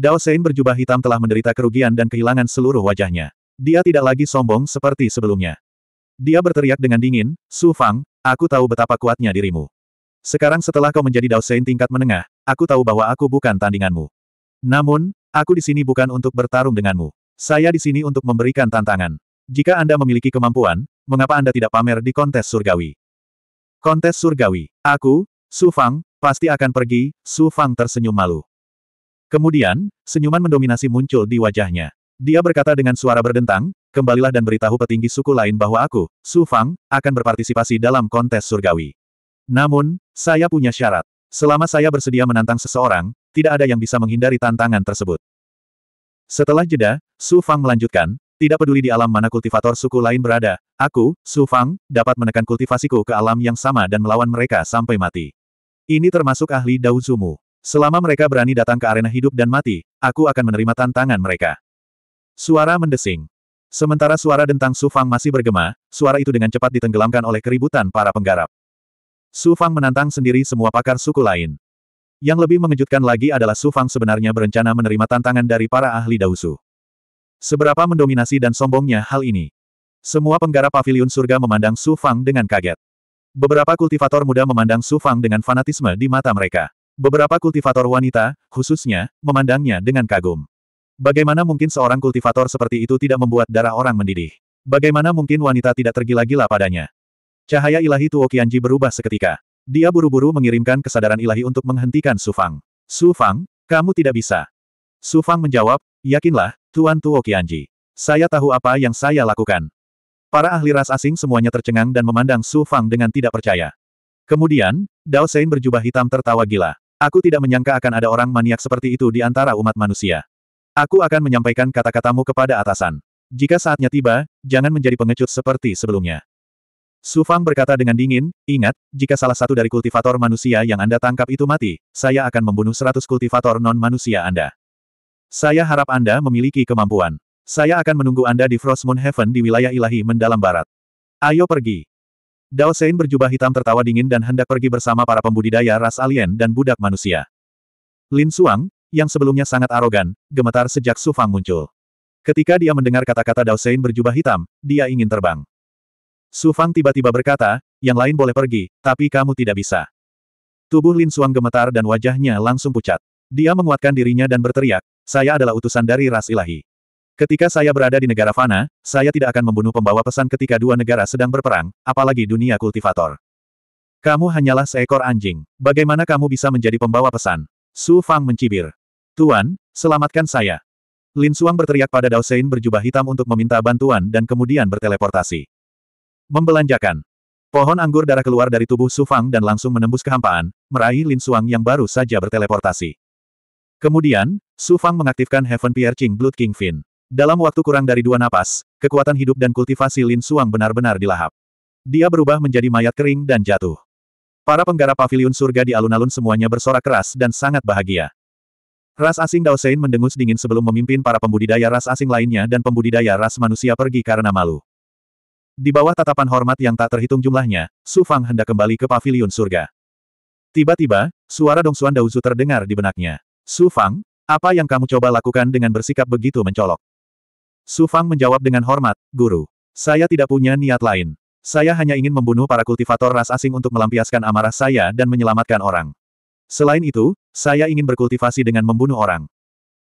Dao Sein berjubah hitam telah menderita kerugian dan kehilangan seluruh wajahnya. Dia tidak lagi sombong seperti sebelumnya. Dia berteriak dengan dingin, Su Fang, aku tahu betapa kuatnya dirimu. Sekarang setelah kau menjadi Dao Sein tingkat menengah, aku tahu bahwa aku bukan tandinganmu. Namun, aku di sini bukan untuk bertarung denganmu. Saya di sini untuk memberikan tantangan. Jika Anda memiliki kemampuan, mengapa Anda tidak pamer di kontes surgawi? Kontes surgawi. Aku, Su Fang, pasti akan pergi, Su Fang tersenyum malu. Kemudian, senyuman mendominasi muncul di wajahnya. Dia berkata dengan suara berdentang, kembalilah dan beritahu petinggi suku lain bahwa aku, Su Fang, akan berpartisipasi dalam kontes surgawi. Namun, saya punya syarat. Selama saya bersedia menantang seseorang, tidak ada yang bisa menghindari tantangan tersebut. Setelah jeda, Su Fang melanjutkan, tidak peduli di alam mana kultivator suku lain berada, aku, Su Fang, dapat menekan kultivasiku ke alam yang sama dan melawan mereka sampai mati. Ini termasuk ahli Dao Zumu. Selama mereka berani datang ke arena hidup dan mati, aku akan menerima tantangan mereka. Suara mendesing. Sementara suara dentang Fang masih bergema, suara itu dengan cepat ditenggelamkan oleh keributan para penggarap. Su Fang menantang sendiri semua pakar suku lain. Yang lebih mengejutkan lagi adalah Su Fang sebenarnya berencana menerima tantangan dari para ahli Dausu. Seberapa mendominasi dan sombongnya hal ini. Semua penggarap pavilion surga memandang Su Fang dengan kaget. Beberapa kultivator muda memandang Su Fang dengan fanatisme di mata mereka. Beberapa kultivator wanita, khususnya, memandangnya dengan kagum. Bagaimana mungkin seorang kultivator seperti itu tidak membuat darah orang mendidih? Bagaimana mungkin wanita tidak tergila-gila padanya? Cahaya ilahi Tuo Qianji berubah seketika. Dia buru-buru mengirimkan kesadaran ilahi untuk menghentikan Su Fang. Su Fang, kamu tidak bisa. Su Fang menjawab, yakinlah, Tuan Tuo Qianji. Saya tahu apa yang saya lakukan. Para ahli ras asing semuanya tercengang dan memandang Su Fang dengan tidak percaya. Kemudian, Dao Sein berjubah hitam tertawa gila. Aku tidak menyangka akan ada orang maniak seperti itu di antara umat manusia. Aku akan menyampaikan kata-katamu kepada atasan. Jika saatnya tiba, jangan menjadi pengecut seperti sebelumnya. Su Fang berkata dengan dingin, ingat, jika salah satu dari kultivator manusia yang Anda tangkap itu mati, saya akan membunuh seratus kultivator non-manusia Anda. Saya harap Anda memiliki kemampuan. Saya akan menunggu Anda di Frost Moon Heaven di wilayah ilahi mendalam barat. Ayo pergi. Dao Sein berjubah hitam tertawa dingin dan hendak pergi bersama para pembudidaya ras alien dan budak manusia. Lin Suang, yang sebelumnya sangat arogan, gemetar sejak Su Fang muncul. Ketika dia mendengar kata-kata Dao Sein berjubah hitam, dia ingin terbang. Su Fang tiba-tiba berkata, yang lain boleh pergi, tapi kamu tidak bisa. Tubuh Lin Suang gemetar dan wajahnya langsung pucat. Dia menguatkan dirinya dan berteriak, saya adalah utusan dari ras ilahi. Ketika saya berada di negara fana, saya tidak akan membunuh pembawa pesan ketika dua negara sedang berperang, apalagi dunia kultivator. Kamu hanyalah seekor anjing. Bagaimana kamu bisa menjadi pembawa pesan? Su Fang mencibir. Tuan, selamatkan saya. Lin Suang berteriak pada Dao Sein berjubah hitam untuk meminta bantuan dan kemudian berteleportasi. Membelanjakan. Pohon anggur darah keluar dari tubuh Su Fang dan langsung menembus kehampaan, meraih Lin Suang yang baru saja berteleportasi. Kemudian, Su Fang mengaktifkan Heaven Piercing Blood King Kingfin. Dalam waktu kurang dari dua napas, kekuatan hidup dan kultivasi Lin Suang benar-benar dilahap. Dia berubah menjadi mayat kering dan jatuh. Para penggarap pavilion surga di alun-alun semuanya bersorak keras dan sangat bahagia. Ras asing Dao Daosein mendengus dingin sebelum memimpin para pembudidaya ras asing lainnya dan pembudidaya ras manusia pergi karena malu. Di bawah tatapan hormat yang tak terhitung jumlahnya, Su Fang hendak kembali ke pavilion surga. Tiba-tiba, suara Dongsuan Daozu terdengar di benaknya. Su Fang, apa yang kamu coba lakukan dengan bersikap begitu mencolok? Su Fang menjawab dengan hormat, Guru. Saya tidak punya niat lain. Saya hanya ingin membunuh para kultivator ras asing untuk melampiaskan amarah saya dan menyelamatkan orang. Selain itu, saya ingin berkultivasi dengan membunuh orang.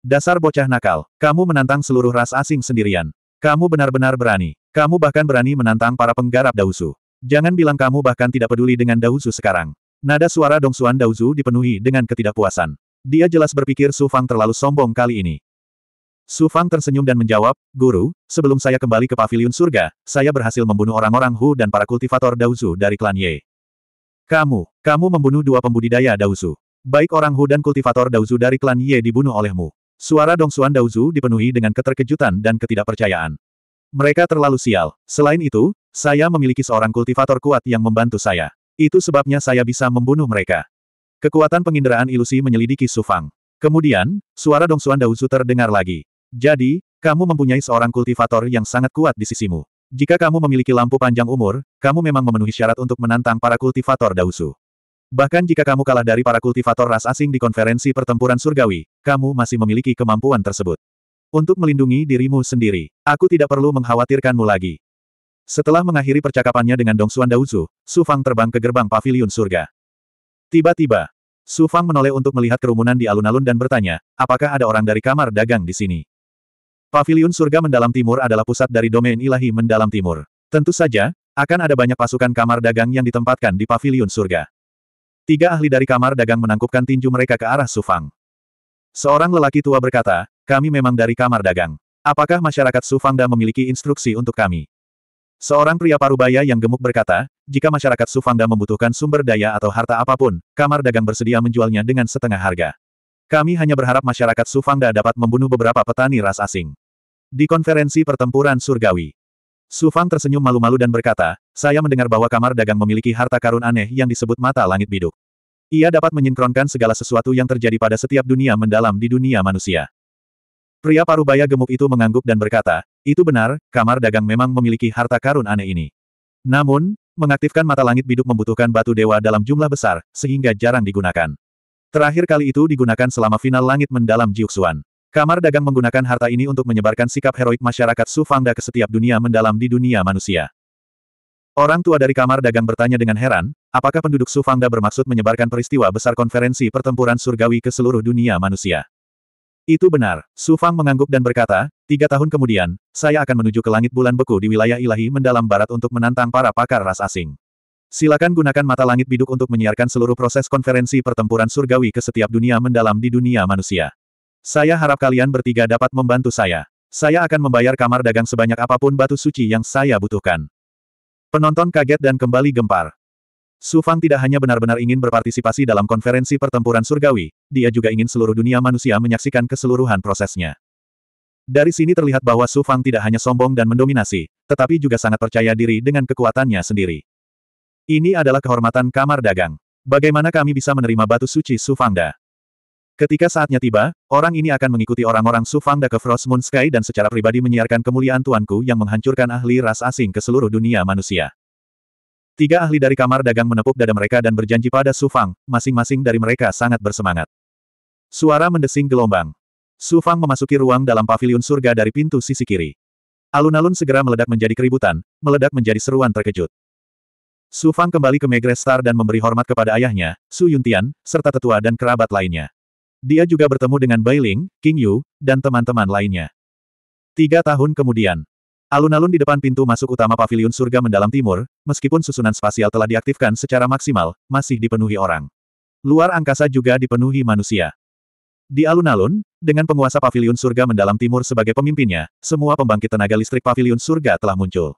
Dasar bocah nakal, kamu menantang seluruh ras asing sendirian. Kamu benar-benar berani. Kamu bahkan berani menantang para penggarap Dausu. Jangan bilang kamu bahkan tidak peduli dengan Dausu sekarang. Nada suara Dongsuan Dauzu dipenuhi dengan ketidakpuasan. Dia jelas berpikir Su Fang terlalu sombong kali ini. Su Fang tersenyum dan menjawab, Guru, sebelum saya kembali ke paviliun surga, saya berhasil membunuh orang-orang Hu dan para kultivator Daozu dari klan Ye. Kamu, kamu membunuh dua pembudidaya Daozu. Baik orang Hu dan kultivator Daozu dari klan Ye dibunuh olehmu. Suara Dong Dongsuan Daozu dipenuhi dengan keterkejutan dan ketidakpercayaan. Mereka terlalu sial. Selain itu, saya memiliki seorang kultivator kuat yang membantu saya. Itu sebabnya saya bisa membunuh mereka. Kekuatan penginderaan ilusi menyelidiki Su Fang. Kemudian, suara Dong Dongsuan Daozu terdengar lagi. Jadi, kamu mempunyai seorang kultivator yang sangat kuat di sisimu. Jika kamu memiliki lampu panjang umur, kamu memang memenuhi syarat untuk menantang para kultivator Dausu. Bahkan jika kamu kalah dari para kultivator ras asing di konferensi pertempuran surgawi, kamu masih memiliki kemampuan tersebut. Untuk melindungi dirimu sendiri, aku tidak perlu mengkhawatirkanmu lagi. Setelah mengakhiri percakapannya dengan Dongsuan Dauzu, Su Fang terbang ke gerbang paviliun surga. Tiba-tiba, Su Fang menoleh untuk melihat kerumunan di alun-alun dan bertanya, apakah ada orang dari kamar dagang di sini? Pavilion surga mendalam timur adalah pusat dari domain ilahi mendalam timur. Tentu saja, akan ada banyak pasukan kamar dagang yang ditempatkan di pavilion surga. Tiga ahli dari kamar dagang menangkupkan tinju mereka ke arah Sufang. Seorang lelaki tua berkata, kami memang dari kamar dagang. Apakah masyarakat Sufangda memiliki instruksi untuk kami? Seorang pria parubaya yang gemuk berkata, jika masyarakat Sufangda membutuhkan sumber daya atau harta apapun, kamar dagang bersedia menjualnya dengan setengah harga. Kami hanya berharap masyarakat Sufangda dapat membunuh beberapa petani ras asing. Di konferensi pertempuran surgawi, Sufang tersenyum malu-malu dan berkata, saya mendengar bahwa kamar dagang memiliki harta karun aneh yang disebut mata langit biduk. Ia dapat menyinkronkan segala sesuatu yang terjadi pada setiap dunia mendalam di dunia manusia. Pria parubaya gemuk itu mengangguk dan berkata, itu benar, kamar dagang memang memiliki harta karun aneh ini. Namun, mengaktifkan mata langit biduk membutuhkan batu dewa dalam jumlah besar, sehingga jarang digunakan. Terakhir kali itu digunakan selama final langit mendalam Jiuxuan. Kamar dagang menggunakan harta ini untuk menyebarkan sikap heroik masyarakat Su Fangda ke setiap dunia mendalam di dunia manusia. Orang tua dari kamar dagang bertanya dengan heran, apakah penduduk Su Fangda bermaksud menyebarkan peristiwa besar konferensi pertempuran surgawi ke seluruh dunia manusia. Itu benar, Su Fang mengangguk dan berkata, tiga tahun kemudian, saya akan menuju ke langit bulan beku di wilayah ilahi mendalam barat untuk menantang para pakar ras asing. Silakan gunakan mata langit biduk untuk menyiarkan seluruh proses konferensi pertempuran surgawi ke setiap dunia mendalam di dunia manusia. Saya harap kalian bertiga dapat membantu saya. Saya akan membayar kamar dagang sebanyak apapun batu suci yang saya butuhkan. Penonton kaget dan kembali gempar. Su Fang tidak hanya benar-benar ingin berpartisipasi dalam konferensi pertempuran surgawi, dia juga ingin seluruh dunia manusia menyaksikan keseluruhan prosesnya. Dari sini terlihat bahwa Su Fang tidak hanya sombong dan mendominasi, tetapi juga sangat percaya diri dengan kekuatannya sendiri. Ini adalah kehormatan kamar dagang. Bagaimana kami bisa menerima batu suci Sufangda? Ketika saatnya tiba, orang ini akan mengikuti orang-orang Sufangda ke Frost Moon Sky dan secara pribadi menyiarkan kemuliaan tuanku yang menghancurkan ahli ras asing ke seluruh dunia manusia. Tiga ahli dari kamar dagang menepuk dada mereka dan berjanji pada Sufang, masing-masing dari mereka sangat bersemangat. Suara mendesing gelombang. Sufang memasuki ruang dalam paviliun surga dari pintu sisi kiri. Alun-alun segera meledak menjadi keributan, meledak menjadi seruan terkejut. Su Fang kembali ke Megre Star dan memberi hormat kepada ayahnya, Su Yuntian, serta tetua dan kerabat lainnya. Dia juga bertemu dengan Bai Ling, King Yu, dan teman-teman lainnya. Tiga tahun kemudian, alun-alun di depan pintu masuk utama Paviliun Surga Mendalam Timur, meskipun susunan spasial telah diaktifkan secara maksimal, masih dipenuhi orang. Luar angkasa juga dipenuhi manusia. Di alun-alun, dengan penguasa Paviliun Surga Mendalam Timur sebagai pemimpinnya, semua pembangkit tenaga listrik Paviliun Surga telah muncul.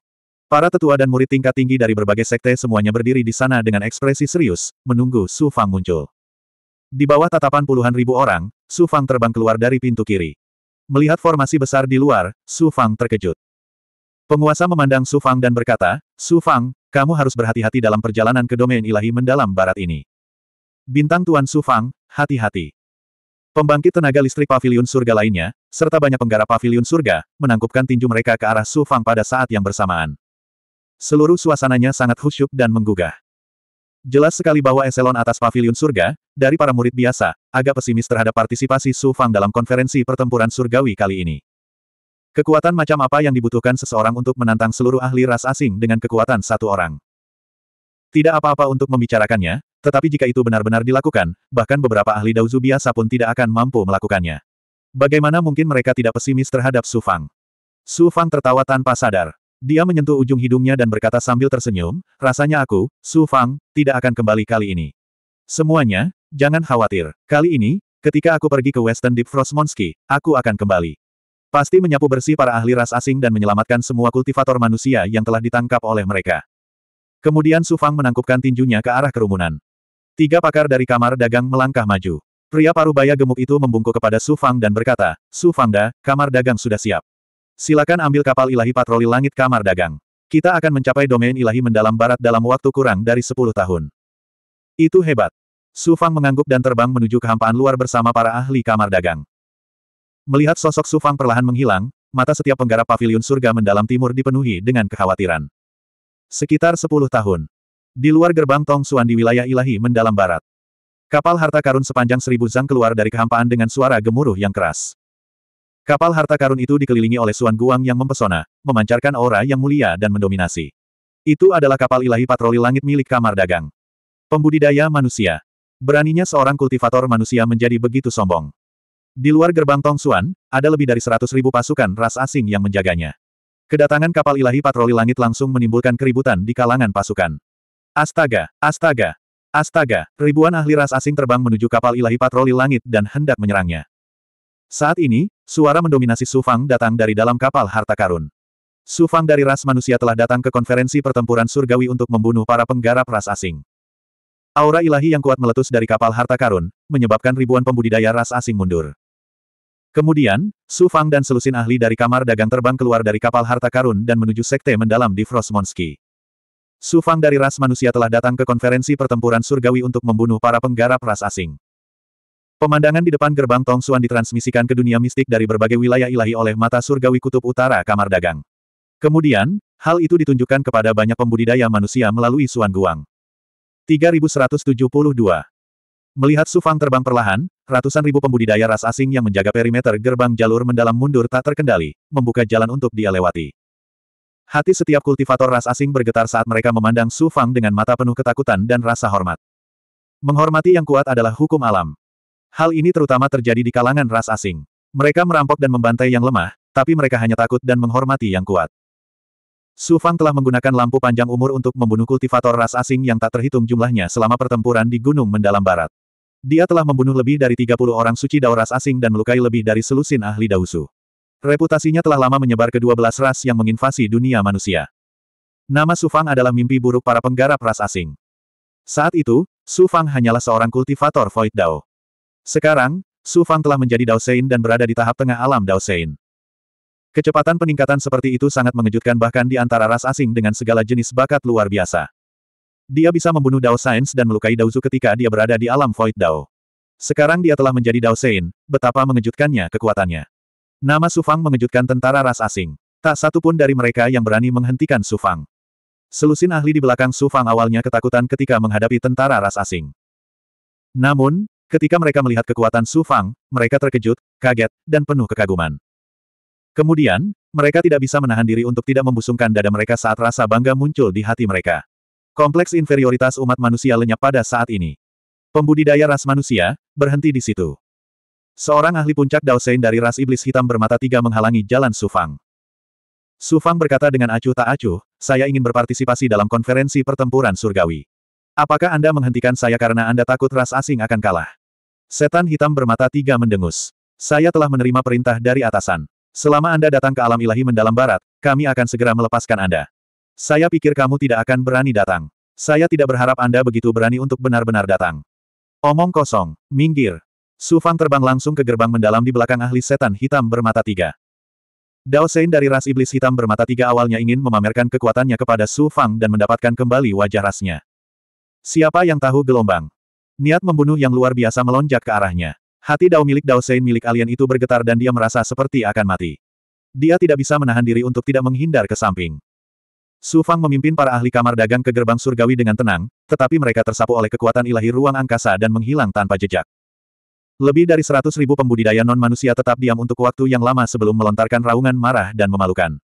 Para tetua dan murid tingkat tinggi dari berbagai sekte semuanya berdiri di sana dengan ekspresi serius, menunggu Su Fang muncul. Di bawah tatapan puluhan ribu orang, Su Fang terbang keluar dari pintu kiri. Melihat formasi besar di luar, Su Fang terkejut. Penguasa memandang Su Fang dan berkata, Su Fang, kamu harus berhati-hati dalam perjalanan ke domain ilahi mendalam barat ini. Bintang Tuan Su Fang, hati-hati. Pembangkit tenaga listrik pavilion surga lainnya, serta banyak penggarap pavilion surga, menangkupkan tinju mereka ke arah Su Fang pada saat yang bersamaan. Seluruh suasananya sangat khusyuk dan menggugah. Jelas sekali bahwa eselon atas pavilion surga, dari para murid biasa, agak pesimis terhadap partisipasi Su Fang dalam konferensi pertempuran surgawi kali ini. Kekuatan macam apa yang dibutuhkan seseorang untuk menantang seluruh ahli ras asing dengan kekuatan satu orang? Tidak apa-apa untuk membicarakannya, tetapi jika itu benar-benar dilakukan, bahkan beberapa ahli Daozu biasa pun tidak akan mampu melakukannya. Bagaimana mungkin mereka tidak pesimis terhadap Su Fang? Su Fang tertawa tanpa sadar. Dia menyentuh ujung hidungnya dan berkata sambil tersenyum, rasanya aku, Su Fang, tidak akan kembali kali ini. Semuanya, jangan khawatir. Kali ini, ketika aku pergi ke Western Deep Frost Monsky, aku akan kembali. Pasti menyapu bersih para ahli ras asing dan menyelamatkan semua kultivator manusia yang telah ditangkap oleh mereka. Kemudian Su Fang menangkupkan tinjunya ke arah kerumunan. Tiga pakar dari kamar dagang melangkah maju. Pria paruh baya gemuk itu membungkuk kepada Su Fang dan berkata, Su Fangda, kamar dagang sudah siap. Silakan ambil kapal ilahi patroli langit kamar dagang. Kita akan mencapai domain ilahi mendalam barat dalam waktu kurang dari 10 tahun. Itu hebat. Su Fang mengangguk dan terbang menuju kehampaan luar bersama para ahli kamar dagang. Melihat sosok Su Fang perlahan menghilang, mata setiap penggarap pavilion surga mendalam timur dipenuhi dengan kekhawatiran. Sekitar 10 tahun. Di luar gerbang Tong Suan di wilayah ilahi mendalam barat. Kapal harta karun sepanjang seribu zang keluar dari kehampaan dengan suara gemuruh yang keras. Kapal harta karun itu dikelilingi oleh Suan Guang yang mempesona, memancarkan aura yang mulia dan mendominasi. Itu adalah kapal ilahi patroli langit milik kamar dagang. Pembudidaya manusia. Beraninya seorang kultivator manusia menjadi begitu sombong. Di luar gerbang Tong Suan, ada lebih dari seratus ribu pasukan ras asing yang menjaganya. Kedatangan kapal ilahi patroli langit langsung menimbulkan keributan di kalangan pasukan. Astaga, astaga, astaga, ribuan ahli ras asing terbang menuju kapal ilahi patroli langit dan hendak menyerangnya. Saat ini, Suara mendominasi Sufang datang dari dalam kapal harta karun. Sufang dari ras manusia telah datang ke konferensi pertempuran surgawi untuk membunuh para penggarap ras asing. Aura ilahi yang kuat meletus dari kapal harta karun, menyebabkan ribuan pembudidaya ras asing mundur. Kemudian, Su Fang dan selusin ahli dari kamar dagang terbang keluar dari kapal harta karun dan menuju sekte mendalam di Frostmonski. Su Fang dari ras manusia telah datang ke konferensi pertempuran surgawi untuk membunuh para penggarap ras asing. Pemandangan di depan gerbang Tong Suan ditransmisikan ke dunia mistik dari berbagai wilayah ilahi oleh mata surgawi kutub utara kamar dagang. Kemudian, hal itu ditunjukkan kepada banyak pembudidaya manusia melalui Suan Guang. 3172 Melihat Sufang terbang perlahan, ratusan ribu pembudidaya ras asing yang menjaga perimeter gerbang jalur mendalam mundur tak terkendali, membuka jalan untuk dia lewati. Hati setiap kultivator ras asing bergetar saat mereka memandang Sufang dengan mata penuh ketakutan dan rasa hormat. Menghormati yang kuat adalah hukum alam. Hal ini terutama terjadi di kalangan ras asing. Mereka merampok dan membantai yang lemah, tapi mereka hanya takut dan menghormati yang kuat. Su Fang telah menggunakan lampu panjang umur untuk membunuh kultivator ras asing yang tak terhitung jumlahnya selama pertempuran di Gunung Mendalam Barat. Dia telah membunuh lebih dari 30 orang suci dao ras asing dan melukai lebih dari selusin ahli dausu. Reputasinya telah lama menyebar ke 12 ras yang menginvasi dunia manusia. Nama Su Fang adalah mimpi buruk para penggarap ras asing. Saat itu, Su Fang hanyalah seorang kultivator Void Dao. Sekarang, Su Fang telah menjadi Dao Sein dan berada di tahap tengah alam Dao Sein. Kecepatan peningkatan seperti itu sangat mengejutkan bahkan di antara ras asing dengan segala jenis bakat luar biasa. Dia bisa membunuh Dao Sains dan melukai Dao Zu ketika dia berada di alam Void Dao. Sekarang dia telah menjadi Dao Sein, betapa mengejutkannya kekuatannya. Nama Su Fang mengejutkan tentara ras asing. Tak satu pun dari mereka yang berani menghentikan Su Fang. Selusin ahli di belakang Su Fang awalnya ketakutan ketika menghadapi tentara ras asing. Namun, Ketika mereka melihat kekuatan Su Fang, mereka terkejut, kaget, dan penuh kekaguman. Kemudian, mereka tidak bisa menahan diri untuk tidak membusungkan dada mereka saat rasa bangga muncul di hati mereka. Kompleks inferioritas umat manusia lenyap pada saat ini. Pembudidaya ras manusia, berhenti di situ. Seorang ahli puncak Daosein dari ras iblis hitam bermata tiga menghalangi jalan Su Fang. Su Fang berkata dengan acuh tak acuh, saya ingin berpartisipasi dalam konferensi pertempuran surgawi. Apakah Anda menghentikan saya karena Anda takut ras asing akan kalah? Setan hitam bermata tiga mendengus. Saya telah menerima perintah dari atasan. Selama Anda datang ke alam ilahi mendalam barat, kami akan segera melepaskan Anda. Saya pikir kamu tidak akan berani datang. Saya tidak berharap Anda begitu berani untuk benar-benar datang. Omong kosong, minggir. Su Fang terbang langsung ke gerbang mendalam di belakang ahli setan hitam bermata tiga. Dao Sein dari ras iblis hitam bermata tiga awalnya ingin memamerkan kekuatannya kepada Su Fang dan mendapatkan kembali wajah rasnya. Siapa yang tahu gelombang? Niat membunuh yang luar biasa melonjak ke arahnya. Hati Dao milik Dao Sein milik alien itu bergetar dan dia merasa seperti akan mati. Dia tidak bisa menahan diri untuk tidak menghindar ke samping. Su Fang memimpin para ahli kamar dagang ke gerbang surgawi dengan tenang, tetapi mereka tersapu oleh kekuatan ilahi ruang angkasa dan menghilang tanpa jejak. Lebih dari seratus ribu pembudidaya non-manusia tetap diam untuk waktu yang lama sebelum melontarkan raungan marah dan memalukan.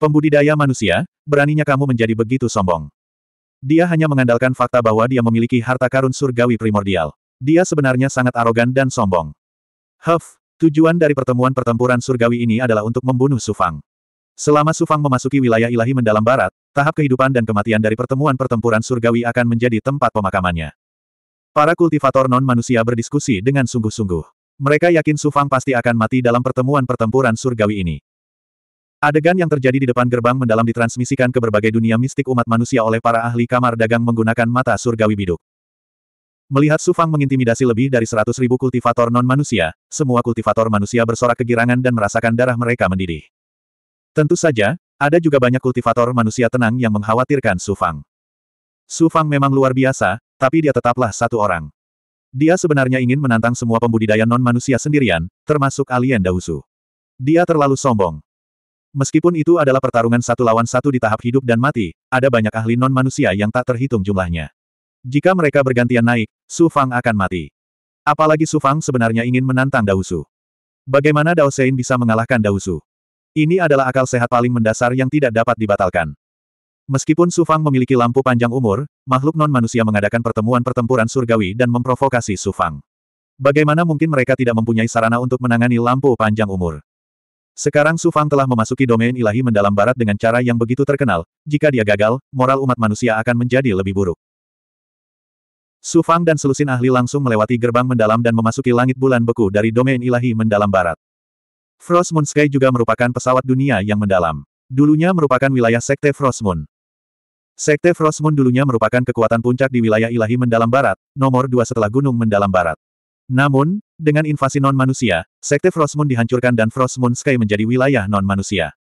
Pembudidaya manusia, beraninya kamu menjadi begitu sombong. Dia hanya mengandalkan fakta bahwa dia memiliki harta karun surgawi primordial. Dia sebenarnya sangat arogan dan sombong. Huff, tujuan dari pertemuan pertempuran surgawi ini adalah untuk membunuh Sufang. Selama Sufang memasuki wilayah ilahi mendalam barat, tahap kehidupan dan kematian dari pertemuan pertempuran surgawi akan menjadi tempat pemakamannya. Para kultivator non-manusia berdiskusi dengan sungguh-sungguh. Mereka yakin Sufang pasti akan mati dalam pertemuan pertempuran surgawi ini. Adegan yang terjadi di depan gerbang mendalam ditransmisikan ke berbagai dunia mistik umat manusia oleh para ahli kamar dagang menggunakan mata surgawi biduk. Melihat Sufang mengintimidasi lebih dari seratus ribu kultivator non-manusia, semua kultivator manusia bersorak kegirangan dan merasakan darah mereka mendidih. Tentu saja, ada juga banyak kultivator manusia tenang yang mengkhawatirkan Sufang. Sufang memang luar biasa, tapi dia tetaplah satu orang. Dia sebenarnya ingin menantang semua pembudidaya non-manusia sendirian, termasuk alien Dausu. Dia terlalu sombong. Meskipun itu adalah pertarungan satu lawan satu di tahap hidup dan mati, ada banyak ahli non-manusia yang tak terhitung jumlahnya. Jika mereka bergantian naik, Su Fang akan mati. Apalagi Su Fang sebenarnya ingin menantang Dausu. Bagaimana Dao Sein bisa mengalahkan Dausu? Ini adalah akal sehat paling mendasar yang tidak dapat dibatalkan. Meskipun Su Fang memiliki lampu panjang umur, makhluk non-manusia mengadakan pertemuan pertempuran surgawi dan memprovokasi Su Fang. Bagaimana mungkin mereka tidak mempunyai sarana untuk menangani lampu panjang umur? Sekarang Su Fang telah memasuki domain ilahi mendalam barat dengan cara yang begitu terkenal, jika dia gagal, moral umat manusia akan menjadi lebih buruk. Su Fang dan selusin ahli langsung melewati gerbang mendalam dan memasuki langit bulan beku dari domain ilahi mendalam barat. Frost Moon Sky juga merupakan pesawat dunia yang mendalam. Dulunya merupakan wilayah Sekte Frost Moon. Sekte Frost Moon dulunya merupakan kekuatan puncak di wilayah ilahi mendalam barat, nomor dua setelah Gunung Mendalam Barat. Namun, dengan invasi non-manusia, Sekte Frostmoon dihancurkan dan Frostmoon Sky menjadi wilayah non-manusia.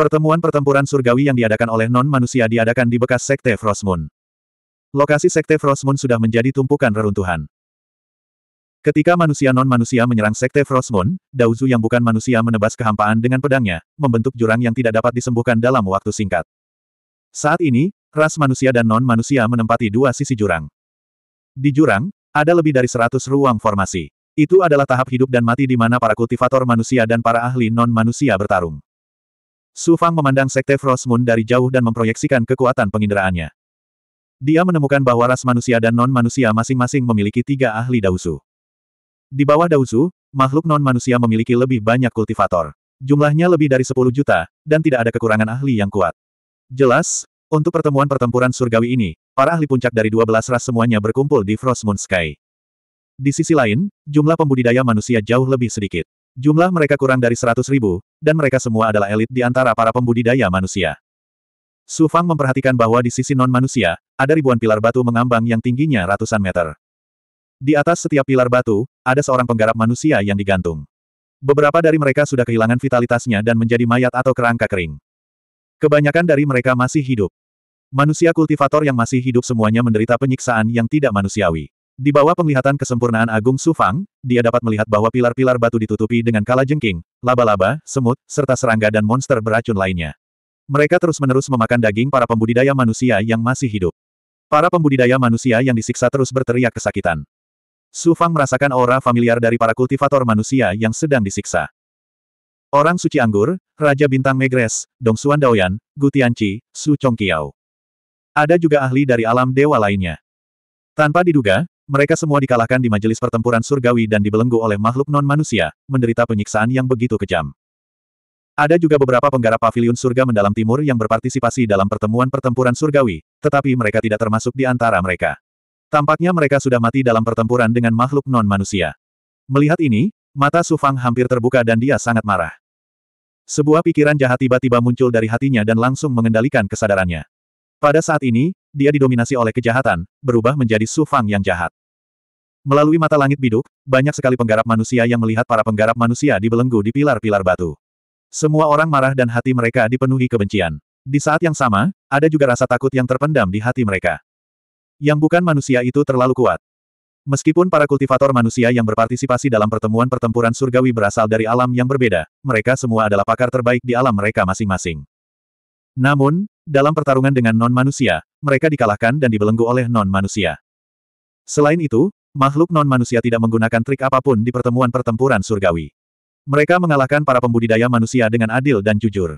Pertemuan pertempuran surgawi yang diadakan oleh non-manusia diadakan di bekas Sekte Frostmoon. Lokasi Sekte Frostmoon sudah menjadi tumpukan reruntuhan. Ketika manusia non-manusia menyerang Sekte Frostmoon, Daozu yang bukan manusia menebas kehampaan dengan pedangnya, membentuk jurang yang tidak dapat disembuhkan dalam waktu singkat. Saat ini, ras manusia dan non-manusia menempati dua sisi jurang. Di jurang, ada lebih dari seratus ruang formasi. Itu adalah tahap hidup dan mati di mana para kultivator manusia dan para ahli non-manusia bertarung. Su Fang memandang Sekte Frost Moon dari jauh dan memproyeksikan kekuatan penginderaannya. Dia menemukan bahwa ras manusia dan non-manusia masing-masing memiliki tiga ahli Dausu. Di bawah Dausu, makhluk non-manusia memiliki lebih banyak kultivator. Jumlahnya lebih dari 10 juta, dan tidak ada kekurangan ahli yang kuat. Jelas, untuk pertemuan pertempuran surgawi ini, para ahli puncak dari 12 ras semuanya berkumpul di Frost Moon Sky. Di sisi lain, jumlah pembudidaya manusia jauh lebih sedikit. Jumlah mereka kurang dari 100 ribu, dan mereka semua adalah elit di antara para pembudidaya manusia. Su Fang memperhatikan bahwa di sisi non-manusia, ada ribuan pilar batu mengambang yang tingginya ratusan meter. Di atas setiap pilar batu, ada seorang penggarap manusia yang digantung. Beberapa dari mereka sudah kehilangan vitalitasnya dan menjadi mayat atau kerangka kering. Kebanyakan dari mereka masih hidup. Manusia kultivator yang masih hidup semuanya menderita penyiksaan yang tidak manusiawi. Di bawah penglihatan kesempurnaan Agung Sufang, dia dapat melihat bahwa pilar-pilar batu ditutupi dengan kala jengking, laba-laba, semut, serta serangga dan monster beracun lainnya. Mereka terus-menerus memakan daging para pembudidaya manusia yang masih hidup. Para pembudidaya manusia yang disiksa terus berteriak kesakitan. Sufang merasakan aura familiar dari para kultivator manusia yang sedang disiksa. Orang suci anggur, Raja Bintang Megres, Dong Xuan Daoyan, Gu Tianqi, Su Chongqiao. Ada juga ahli dari alam dewa lainnya. Tanpa diduga, mereka semua dikalahkan di majelis pertempuran surgawi dan dibelenggu oleh makhluk non-manusia, menderita penyiksaan yang begitu kejam. Ada juga beberapa penggarap pavilion surga mendalam timur yang berpartisipasi dalam pertemuan pertempuran surgawi, tetapi mereka tidak termasuk di antara mereka. Tampaknya mereka sudah mati dalam pertempuran dengan makhluk non-manusia. Melihat ini, mata Sufang hampir terbuka dan dia sangat marah. Sebuah pikiran jahat tiba-tiba muncul dari hatinya dan langsung mengendalikan kesadarannya. Pada saat ini, dia didominasi oleh kejahatan, berubah menjadi Sufang yang jahat. Melalui mata langit biduk, banyak sekali penggarap manusia yang melihat para penggarap manusia dibelenggu di pilar-pilar batu. Semua orang marah dan hati mereka dipenuhi kebencian. Di saat yang sama, ada juga rasa takut yang terpendam di hati mereka. Yang bukan manusia itu terlalu kuat. Meskipun para kultivator manusia yang berpartisipasi dalam pertemuan pertempuran surgawi berasal dari alam yang berbeda, mereka semua adalah pakar terbaik di alam mereka masing-masing. Namun, dalam pertarungan dengan non-manusia, mereka dikalahkan dan dibelenggu oleh non-manusia. Selain itu, makhluk non-manusia tidak menggunakan trik apapun di pertemuan pertempuran surgawi. Mereka mengalahkan para pembudidaya manusia dengan adil dan jujur.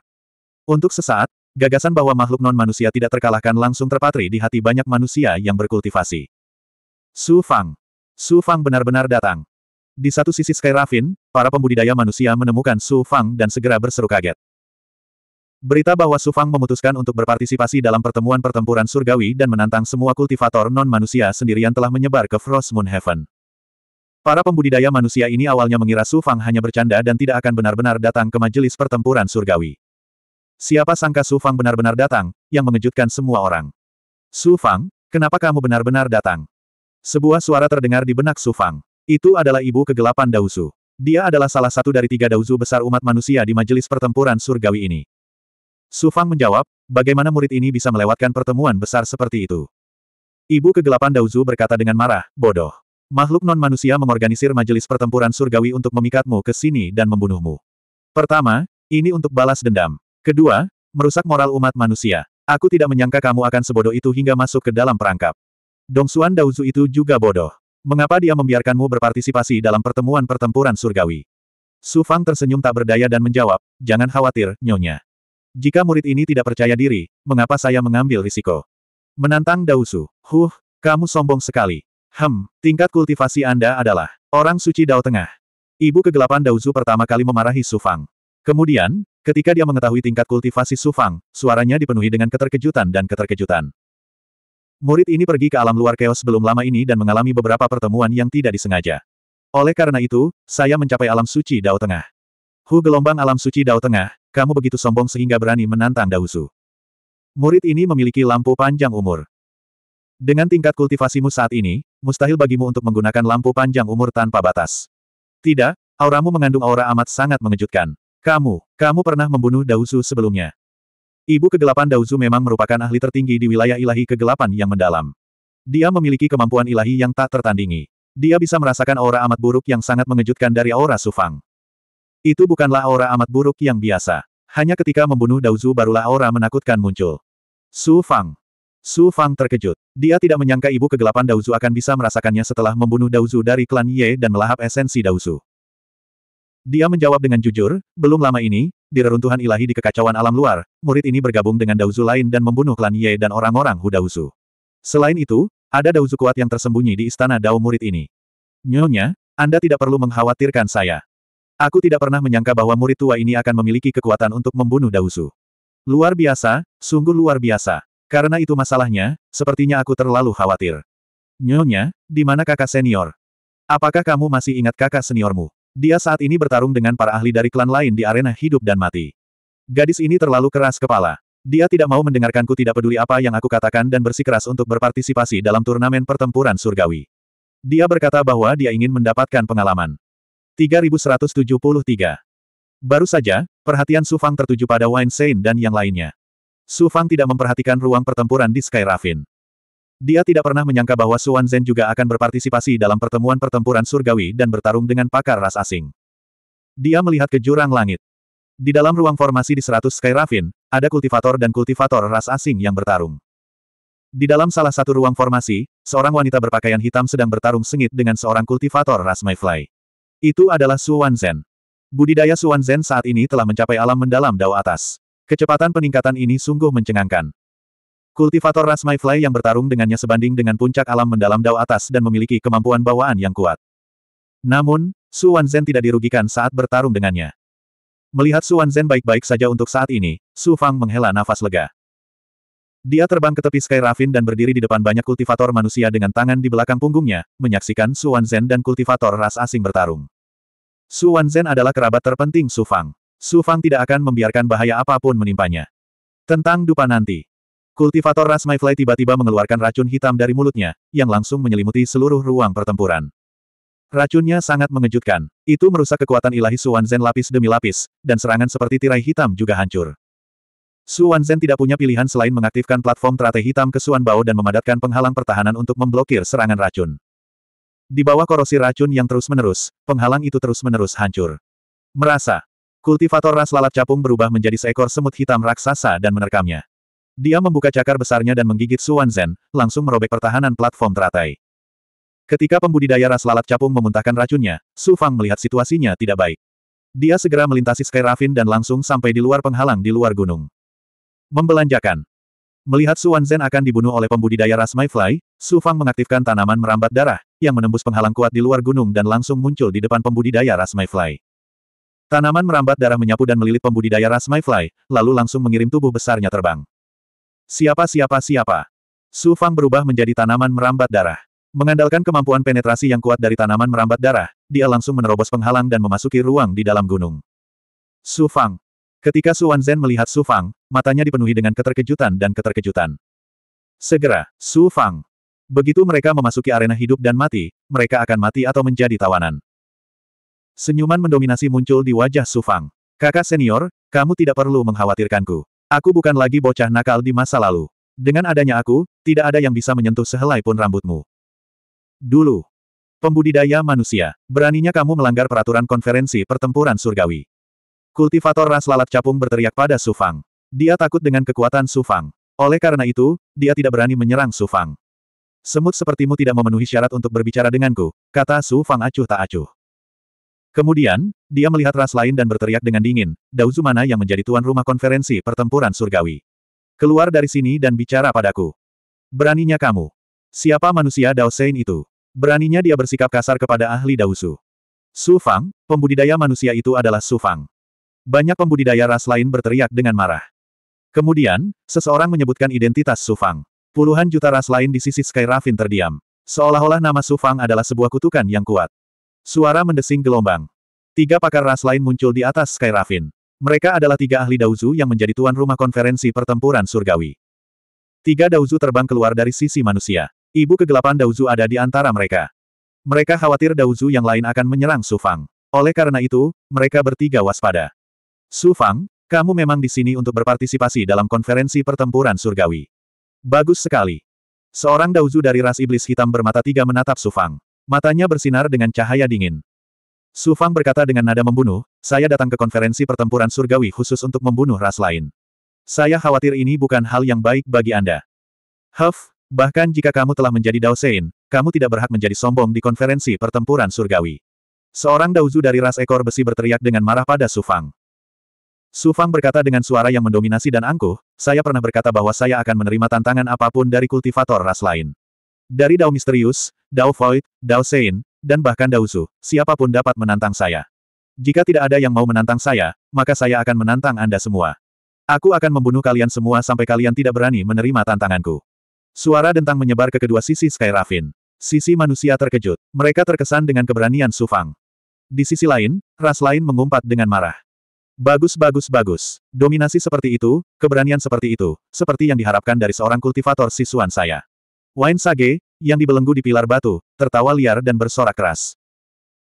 Untuk sesaat, gagasan bahwa makhluk non-manusia tidak terkalahkan langsung terpatri di hati banyak manusia yang berkultivasi. Su Fang. Su Fang benar-benar datang. Di satu sisi Sky Raffin, para pembudidaya manusia menemukan Su Fang dan segera berseru kaget. Berita bahwa Sufang memutuskan untuk berpartisipasi dalam pertemuan pertempuran surgawi dan menantang semua kultivator non-manusia sendirian telah menyebar ke Frost Moon Heaven. Para pembudidaya manusia ini awalnya mengira Sufang hanya bercanda dan tidak akan benar-benar datang ke majelis pertempuran surgawi. Siapa sangka Sufang benar-benar datang, yang mengejutkan semua orang. Sufang, kenapa kamu benar-benar datang? Sebuah suara terdengar di benak Sufang. Itu adalah ibu kegelapan Dausu. Dia adalah salah satu dari tiga Dausu besar umat manusia di majelis pertempuran surgawi ini. Su Fang menjawab, bagaimana murid ini bisa melewatkan pertemuan besar seperti itu? Ibu kegelapan Dauzu berkata dengan marah, bodoh. Makhluk non-manusia mengorganisir majelis pertempuran surgawi untuk memikatmu ke sini dan membunuhmu. Pertama, ini untuk balas dendam. Kedua, merusak moral umat manusia. Aku tidak menyangka kamu akan sebodoh itu hingga masuk ke dalam perangkap. Dong Dongsuan Dauzu itu juga bodoh. Mengapa dia membiarkanmu berpartisipasi dalam pertemuan pertempuran surgawi? Su Fang tersenyum tak berdaya dan menjawab, jangan khawatir, nyonya. Jika murid ini tidak percaya diri, mengapa saya mengambil risiko? Menantang Dausu. Huh, kamu sombong sekali. Hem, tingkat kultivasi Anda adalah orang suci Dao Tengah. Ibu kegelapan Dausu pertama kali memarahi Sufang. Kemudian, ketika dia mengetahui tingkat kultivasi Sufang, suaranya dipenuhi dengan keterkejutan dan keterkejutan. Murid ini pergi ke alam luar keos belum lama ini dan mengalami beberapa pertemuan yang tidak disengaja. Oleh karena itu, saya mencapai alam suci Dao Tengah. Hu gelombang alam suci Dao Tengah, kamu begitu sombong sehingga berani menantang Dausu. Murid ini memiliki lampu panjang umur. Dengan tingkat kultivasimu saat ini, mustahil bagimu untuk menggunakan lampu panjang umur tanpa batas. Tidak, auramu mengandung aura amat sangat mengejutkan. Kamu, kamu pernah membunuh Dausu sebelumnya. Ibu kegelapan Dausu memang merupakan ahli tertinggi di wilayah ilahi kegelapan yang mendalam. Dia memiliki kemampuan ilahi yang tak tertandingi. Dia bisa merasakan aura amat buruk yang sangat mengejutkan dari aura Sufang. Itu bukanlah aura amat buruk yang biasa. Hanya ketika membunuh Daozu barulah aura menakutkan muncul. Su Fang. Su Fang terkejut. Dia tidak menyangka ibu kegelapan Daozu akan bisa merasakannya setelah membunuh Daozu dari klan Ye dan melahap esensi Daozu. Dia menjawab dengan jujur, belum lama ini, di reruntuhan ilahi di kekacauan alam luar, murid ini bergabung dengan Daozu lain dan membunuh klan Ye dan orang-orang Hu Daozu. Selain itu, ada Daozu kuat yang tersembunyi di istana Dao murid ini. Nyonya, Anda tidak perlu mengkhawatirkan saya. Aku tidak pernah menyangka bahwa murid tua ini akan memiliki kekuatan untuk membunuh Dausu. Luar biasa, sungguh luar biasa. Karena itu masalahnya, sepertinya aku terlalu khawatir. Nyonya, di mana kakak senior? Apakah kamu masih ingat kakak seniormu? Dia saat ini bertarung dengan para ahli dari klan lain di arena hidup dan mati. Gadis ini terlalu keras kepala. Dia tidak mau mendengarkanku tidak peduli apa yang aku katakan dan bersikeras untuk berpartisipasi dalam turnamen pertempuran surgawi. Dia berkata bahwa dia ingin mendapatkan pengalaman. 3173. Baru saja, perhatian Su Fang tertuju pada Wine Sein dan yang lainnya. Su Fang tidak memperhatikan ruang pertempuran di Sky Raffin. Dia tidak pernah menyangka bahwa Suan Zhen juga akan berpartisipasi dalam pertemuan pertempuran surgawi dan bertarung dengan pakar ras asing. Dia melihat ke jurang langit. Di dalam ruang formasi di 100 Sky Raffin, ada kultivator dan kultivator ras asing yang bertarung. Di dalam salah satu ruang formasi, seorang wanita berpakaian hitam sedang bertarung sengit dengan seorang kultivator ras Mayfly. Itu adalah Zen. Budidaya Zen saat ini telah mencapai alam mendalam dao atas. Kecepatan peningkatan ini sungguh mencengangkan. Kultivator ras My Fly yang bertarung dengannya sebanding dengan puncak alam mendalam dao atas dan memiliki kemampuan bawaan yang kuat. Namun, Zen tidak dirugikan saat bertarung dengannya. Melihat Zen baik-baik saja untuk saat ini, Su Fang menghela nafas lega. Dia terbang ke tepi Sky Ravine dan berdiri di depan banyak kultivator manusia dengan tangan di belakang punggungnya, menyaksikan Su Zhen dan kultivator ras asing bertarung. Su Zhen adalah kerabat terpenting Su Fang. Su Fang tidak akan membiarkan bahaya apapun menimpanya. Tentang dupa nanti. Kultivator ras Mayfly tiba-tiba mengeluarkan racun hitam dari mulutnya, yang langsung menyelimuti seluruh ruang pertempuran. Racunnya sangat mengejutkan. Itu merusak kekuatan ilahi Su Zhen lapis demi lapis, dan serangan seperti tirai hitam juga hancur. Su Wanzhen tidak punya pilihan selain mengaktifkan platform teratai hitam ke Suan Bao dan memadatkan penghalang pertahanan untuk memblokir serangan racun. Di bawah korosi racun yang terus-menerus, penghalang itu terus-menerus hancur. Merasa, kultivator ras lalat capung berubah menjadi seekor semut hitam raksasa dan menerkamnya. Dia membuka cakar besarnya dan menggigit Su Wanzhen, langsung merobek pertahanan platform teratai. Ketika pembudidaya ras lalat capung memuntahkan racunnya, Su Fang melihat situasinya tidak baik. Dia segera melintasi Sky Raffin dan langsung sampai di luar penghalang di luar gunung. Membelanjakan. Melihat Suan Zhen akan dibunuh oleh pembudidaya ras Mayfly, Su Fang mengaktifkan tanaman merambat darah, yang menembus penghalang kuat di luar gunung dan langsung muncul di depan pembudidaya ras Mayfly. Tanaman merambat darah menyapu dan melilit pembudidaya ras Mayfly, lalu langsung mengirim tubuh besarnya terbang. Siapa siapa siapa? Su Fang berubah menjadi tanaman merambat darah. Mengandalkan kemampuan penetrasi yang kuat dari tanaman merambat darah, dia langsung menerobos penghalang dan memasuki ruang di dalam gunung. Su Fang, Ketika Su Wanzhen melihat Su Fang, matanya dipenuhi dengan keterkejutan dan keterkejutan. Segera, Su Fang. Begitu mereka memasuki arena hidup dan mati, mereka akan mati atau menjadi tawanan. Senyuman mendominasi muncul di wajah Su Fang. Kakak senior, kamu tidak perlu mengkhawatirkanku. Aku bukan lagi bocah nakal di masa lalu. Dengan adanya aku, tidak ada yang bisa menyentuh sehelai pun rambutmu. Dulu. Pembudidaya manusia, beraninya kamu melanggar peraturan konferensi pertempuran surgawi. Kultivator ras lalat capung berteriak pada Sufang. Dia takut dengan kekuatan Sufang. Oleh karena itu, dia tidak berani menyerang Sufang. Semut sepertimu tidak memenuhi syarat untuk berbicara denganku, kata Sufang acuh tak acuh. Kemudian, dia melihat ras lain dan berteriak dengan dingin, Dauzu mana yang menjadi tuan rumah konferensi pertempuran surgawi. Keluar dari sini dan bicara padaku. Beraninya kamu. Siapa manusia Sein itu? Beraninya dia bersikap kasar kepada ahli Dausu. Su Fang, pembudidaya manusia itu adalah Su Fang. Banyak pembudidaya ras lain berteriak dengan marah. Kemudian, seseorang menyebutkan identitas Sufang. Puluhan juta ras lain di sisi Sky Raffin terdiam. Seolah-olah nama Sufang adalah sebuah kutukan yang kuat. Suara mendesing gelombang. Tiga pakar ras lain muncul di atas Sky Raffin. Mereka adalah tiga ahli Dauzu yang menjadi tuan rumah konferensi pertempuran surgawi. Tiga Dauzu terbang keluar dari sisi manusia. Ibu kegelapan Dauzu ada di antara mereka. Mereka khawatir Dauzu yang lain akan menyerang Sufang. Oleh karena itu, mereka bertiga waspada. Su Fang, kamu memang di sini untuk berpartisipasi dalam konferensi pertempuran surgawi. Bagus sekali. Seorang Dauzu dari ras iblis hitam bermata tiga menatap Su Fang. Matanya bersinar dengan cahaya dingin. Su Fang berkata dengan nada membunuh, saya datang ke konferensi pertempuran surgawi khusus untuk membunuh ras lain. Saya khawatir ini bukan hal yang baik bagi Anda. Huff, bahkan jika kamu telah menjadi Sein, kamu tidak berhak menjadi sombong di konferensi pertempuran surgawi. Seorang Dauzu dari ras ekor besi berteriak dengan marah pada Sufang. Su Fang berkata dengan suara yang mendominasi dan angkuh, saya pernah berkata bahwa saya akan menerima tantangan apapun dari kultivator ras lain. Dari Dao Misterius, Dao Void, Dao Sein, dan bahkan Dao Su, siapapun dapat menantang saya. Jika tidak ada yang mau menantang saya, maka saya akan menantang Anda semua. Aku akan membunuh kalian semua sampai kalian tidak berani menerima tantanganku. Suara dentang menyebar ke kedua sisi Sky Raffin. Sisi manusia terkejut. Mereka terkesan dengan keberanian Sufang. Di sisi lain, ras lain mengumpat dengan marah. Bagus bagus bagus. Dominasi seperti itu, keberanian seperti itu, seperti yang diharapkan dari seorang kultivator Sisuan saya. Wine Sage, yang dibelenggu di pilar batu, tertawa liar dan bersorak keras.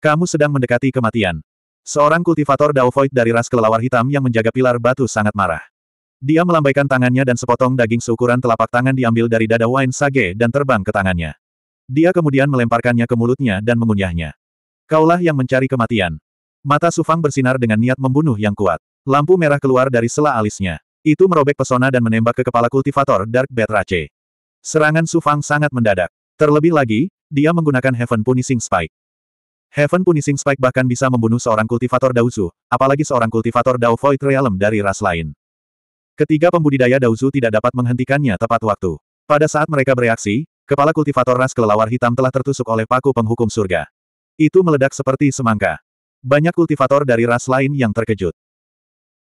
Kamu sedang mendekati kematian. Seorang kultivator Dao Void dari ras kelelawar hitam yang menjaga pilar batu sangat marah. Dia melambaikan tangannya dan sepotong daging seukuran telapak tangan diambil dari dada Wine Sage dan terbang ke tangannya. Dia kemudian melemparkannya ke mulutnya dan mengunyahnya. Kaulah yang mencari kematian. Mata Sufang bersinar dengan niat membunuh yang kuat. Lampu merah keluar dari sela alisnya. Itu merobek pesona dan menembak ke kepala kultivator Dark Betrace. Serangan Sufang sangat mendadak. Terlebih lagi, dia menggunakan Heaven Punishing Spike. Heaven Punishing Spike bahkan bisa membunuh seorang kultivator Daozu, apalagi seorang kultivator Dao Void Realm dari ras lain. Ketiga pembudidaya Daozu tidak dapat menghentikannya tepat waktu. Pada saat mereka bereaksi, kepala kultivator ras kelelawar hitam telah tertusuk oleh paku penghukum surga. Itu meledak seperti semangka. Banyak kultivator dari ras lain yang terkejut.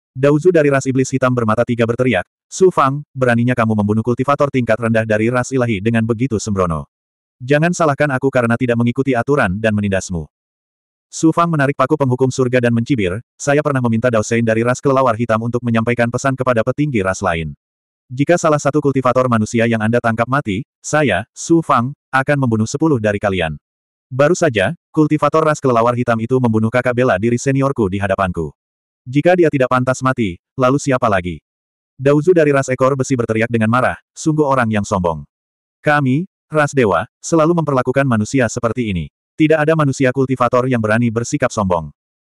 Dauzu dari ras iblis hitam bermata tiga berteriak, Su Fang, beraninya kamu membunuh kultivator tingkat rendah dari ras ilahi dengan begitu sembrono. Jangan salahkan aku karena tidak mengikuti aturan dan menindasmu. Su Fang menarik paku penghukum surga dan mencibir, saya pernah meminta Dausein dari ras kelelawar hitam untuk menyampaikan pesan kepada petinggi ras lain. Jika salah satu kultivator manusia yang Anda tangkap mati, saya, Su Fang, akan membunuh sepuluh dari kalian. Baru saja, kultivator ras kelelawar hitam itu membunuh kakak bela diri seniorku di hadapanku. Jika dia tidak pantas mati, lalu siapa lagi? Dauzu dari ras ekor besi berteriak dengan marah, sungguh orang yang sombong. Kami, ras dewa, selalu memperlakukan manusia seperti ini. Tidak ada manusia kultivator yang berani bersikap sombong.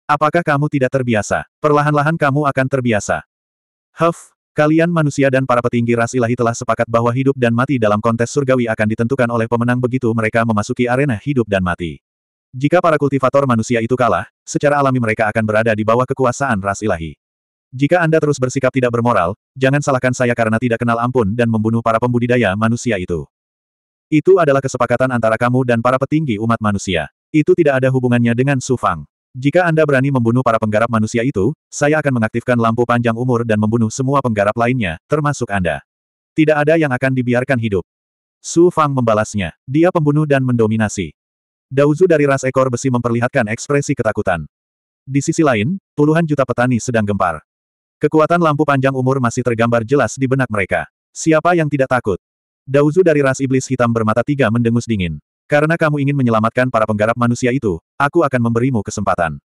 Apakah kamu tidak terbiasa? Perlahan-lahan kamu akan terbiasa. Huff, Kalian manusia dan para petinggi ras ilahi telah sepakat bahwa hidup dan mati dalam kontes surgawi akan ditentukan oleh pemenang begitu mereka memasuki arena hidup dan mati. Jika para kultivator manusia itu kalah, secara alami mereka akan berada di bawah kekuasaan ras ilahi. Jika Anda terus bersikap tidak bermoral, jangan salahkan saya karena tidak kenal ampun dan membunuh para pembudidaya manusia itu. Itu adalah kesepakatan antara kamu dan para petinggi umat manusia. Itu tidak ada hubungannya dengan Sufang. Jika Anda berani membunuh para penggarap manusia itu, saya akan mengaktifkan lampu panjang umur dan membunuh semua penggarap lainnya, termasuk Anda. Tidak ada yang akan dibiarkan hidup. Su Fang membalasnya. Dia pembunuh dan mendominasi. Dauzu dari ras ekor besi memperlihatkan ekspresi ketakutan. Di sisi lain, puluhan juta petani sedang gempar. Kekuatan lampu panjang umur masih tergambar jelas di benak mereka. Siapa yang tidak takut? Dauzu dari ras iblis hitam bermata tiga mendengus dingin. Karena kamu ingin menyelamatkan para penggarap manusia itu, aku akan memberimu kesempatan.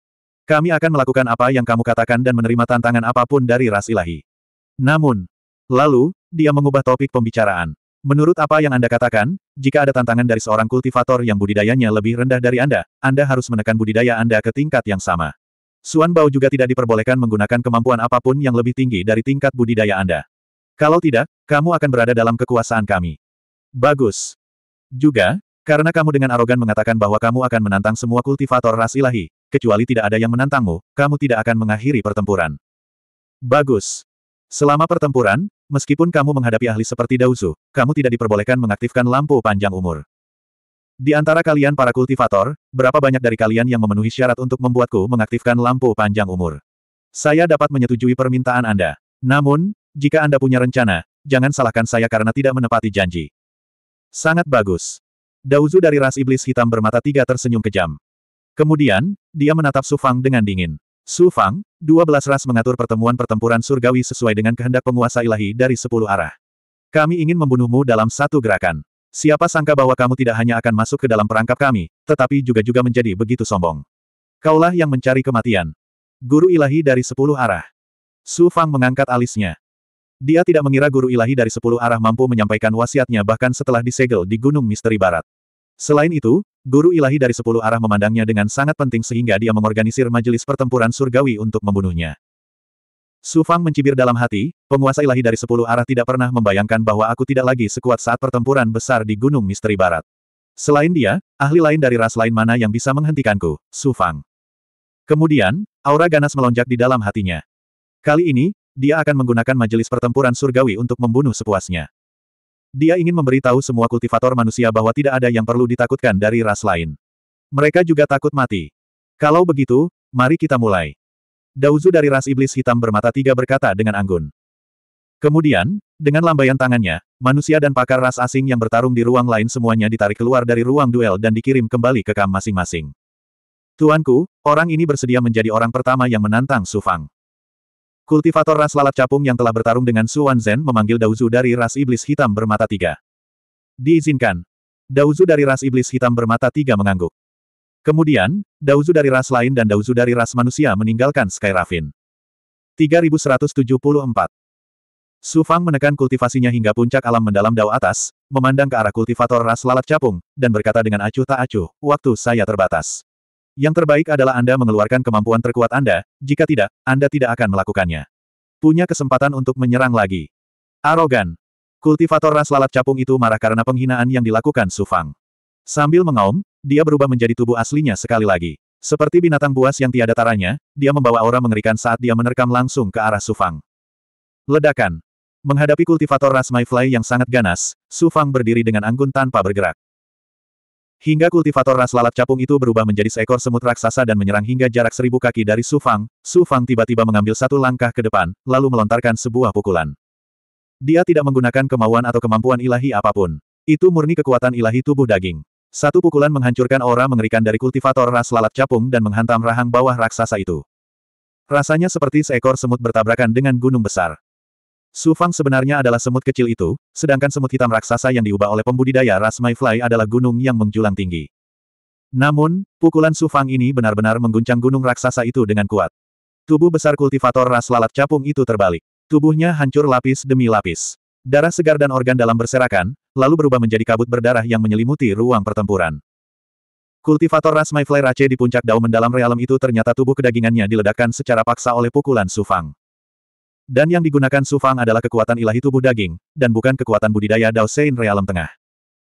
Kami akan melakukan apa yang kamu katakan dan menerima tantangan apapun dari ras ilahi. Namun, lalu, dia mengubah topik pembicaraan. Menurut apa yang Anda katakan, jika ada tantangan dari seorang kultivator yang budidayanya lebih rendah dari Anda, Anda harus menekan budidaya Anda ke tingkat yang sama. Suan Bao juga tidak diperbolehkan menggunakan kemampuan apapun yang lebih tinggi dari tingkat budidaya Anda. Kalau tidak, kamu akan berada dalam kekuasaan kami. Bagus. Juga, karena kamu dengan arogan mengatakan bahwa kamu akan menantang semua kultivator ras ilahi, kecuali tidak ada yang menantangmu, kamu tidak akan mengakhiri pertempuran. Bagus. Selama pertempuran, meskipun kamu menghadapi ahli seperti Dausu, kamu tidak diperbolehkan mengaktifkan lampu panjang umur. Di antara kalian para kultivator, berapa banyak dari kalian yang memenuhi syarat untuk membuatku mengaktifkan lampu panjang umur? Saya dapat menyetujui permintaan Anda. Namun, jika Anda punya rencana, jangan salahkan saya karena tidak menepati janji. Sangat bagus. Dauzu dari ras iblis hitam bermata tiga tersenyum kejam. Kemudian, dia menatap Su Fang dengan dingin. Su Fang, dua belas ras mengatur pertemuan pertempuran surgawi sesuai dengan kehendak penguasa ilahi dari sepuluh arah. Kami ingin membunuhmu dalam satu gerakan. Siapa sangka bahwa kamu tidak hanya akan masuk ke dalam perangkap kami, tetapi juga-juga menjadi begitu sombong. Kaulah yang mencari kematian. Guru ilahi dari sepuluh arah. Su Fang mengangkat alisnya. Dia tidak mengira guru ilahi dari sepuluh arah mampu menyampaikan wasiatnya bahkan setelah disegel di Gunung Misteri Barat. Selain itu, guru ilahi dari sepuluh arah memandangnya dengan sangat penting sehingga dia mengorganisir majelis pertempuran surgawi untuk membunuhnya. Su Fang mencibir dalam hati, penguasa ilahi dari sepuluh arah tidak pernah membayangkan bahwa aku tidak lagi sekuat saat pertempuran besar di Gunung Misteri Barat. Selain dia, ahli lain dari ras lain mana yang bisa menghentikanku, Su Fang. Kemudian, aura ganas melonjak di dalam hatinya. Kali ini, dia akan menggunakan majelis pertempuran surgawi untuk membunuh sepuasnya. Dia ingin memberitahu semua kultivator manusia bahwa tidak ada yang perlu ditakutkan dari ras lain. Mereka juga takut mati. Kalau begitu, mari kita mulai. Dauzu dari ras iblis hitam bermata tiga berkata dengan anggun. Kemudian, dengan lambaian tangannya, manusia dan pakar ras asing yang bertarung di ruang lain semuanya ditarik keluar dari ruang duel dan dikirim kembali ke kam masing-masing. Tuanku, orang ini bersedia menjadi orang pertama yang menantang Sufang. Kultivator ras lalat capung yang telah bertarung dengan Suan Zen memanggil Dauzu dari ras iblis hitam bermata tiga. Diizinkan. Dauzu dari ras iblis hitam bermata tiga mengangguk. Kemudian, Dauzu dari ras lain dan Dauzu dari ras manusia meninggalkan Sky Raffin. 3174 Su Fang menekan kultivasinya hingga puncak alam mendalam dao atas, memandang ke arah kultivator ras lalat capung, dan berkata dengan acuh tak acuh, waktu saya terbatas. Yang terbaik adalah Anda mengeluarkan kemampuan terkuat Anda, jika tidak, Anda tidak akan melakukannya. Punya kesempatan untuk menyerang lagi. Arogan. Kultivator ras lalat capung itu marah karena penghinaan yang dilakukan Sufang. Sambil mengaum, dia berubah menjadi tubuh aslinya sekali lagi. Seperti binatang buas yang tiada taranya, dia membawa aura mengerikan saat dia menerkam langsung ke arah Sufang. Ledakan. Menghadapi kultivator ras Mayfly yang sangat ganas, Sufang berdiri dengan anggun tanpa bergerak. Hingga kultivator ras lalat capung itu berubah menjadi seekor semut raksasa dan menyerang hingga jarak seribu kaki dari Su Fang, Su Fang tiba-tiba mengambil satu langkah ke depan, lalu melontarkan sebuah pukulan. Dia tidak menggunakan kemauan atau kemampuan ilahi apapun. Itu murni kekuatan ilahi tubuh daging. Satu pukulan menghancurkan aura mengerikan dari kultivator ras lalat capung dan menghantam rahang bawah raksasa itu. Rasanya seperti seekor semut bertabrakan dengan gunung besar. Su Fang sebenarnya adalah semut kecil itu, sedangkan semut hitam raksasa yang diubah oleh pembudidaya ras Fly adalah gunung yang menjulang tinggi. Namun, pukulan Su Fang ini benar-benar mengguncang gunung raksasa itu dengan kuat. Tubuh besar kultivator ras lalat capung itu terbalik. Tubuhnya hancur lapis demi lapis. Darah segar dan organ dalam berserakan, lalu berubah menjadi kabut berdarah yang menyelimuti ruang pertempuran. Kultivator ras Fly Rache di puncak dao mendalam realem itu ternyata tubuh kedagingannya diledakkan secara paksa oleh pukulan Su Fang. Dan yang digunakan Su Fang adalah kekuatan ilahi tubuh daging, dan bukan kekuatan budidaya Dao Sein Realem Tengah.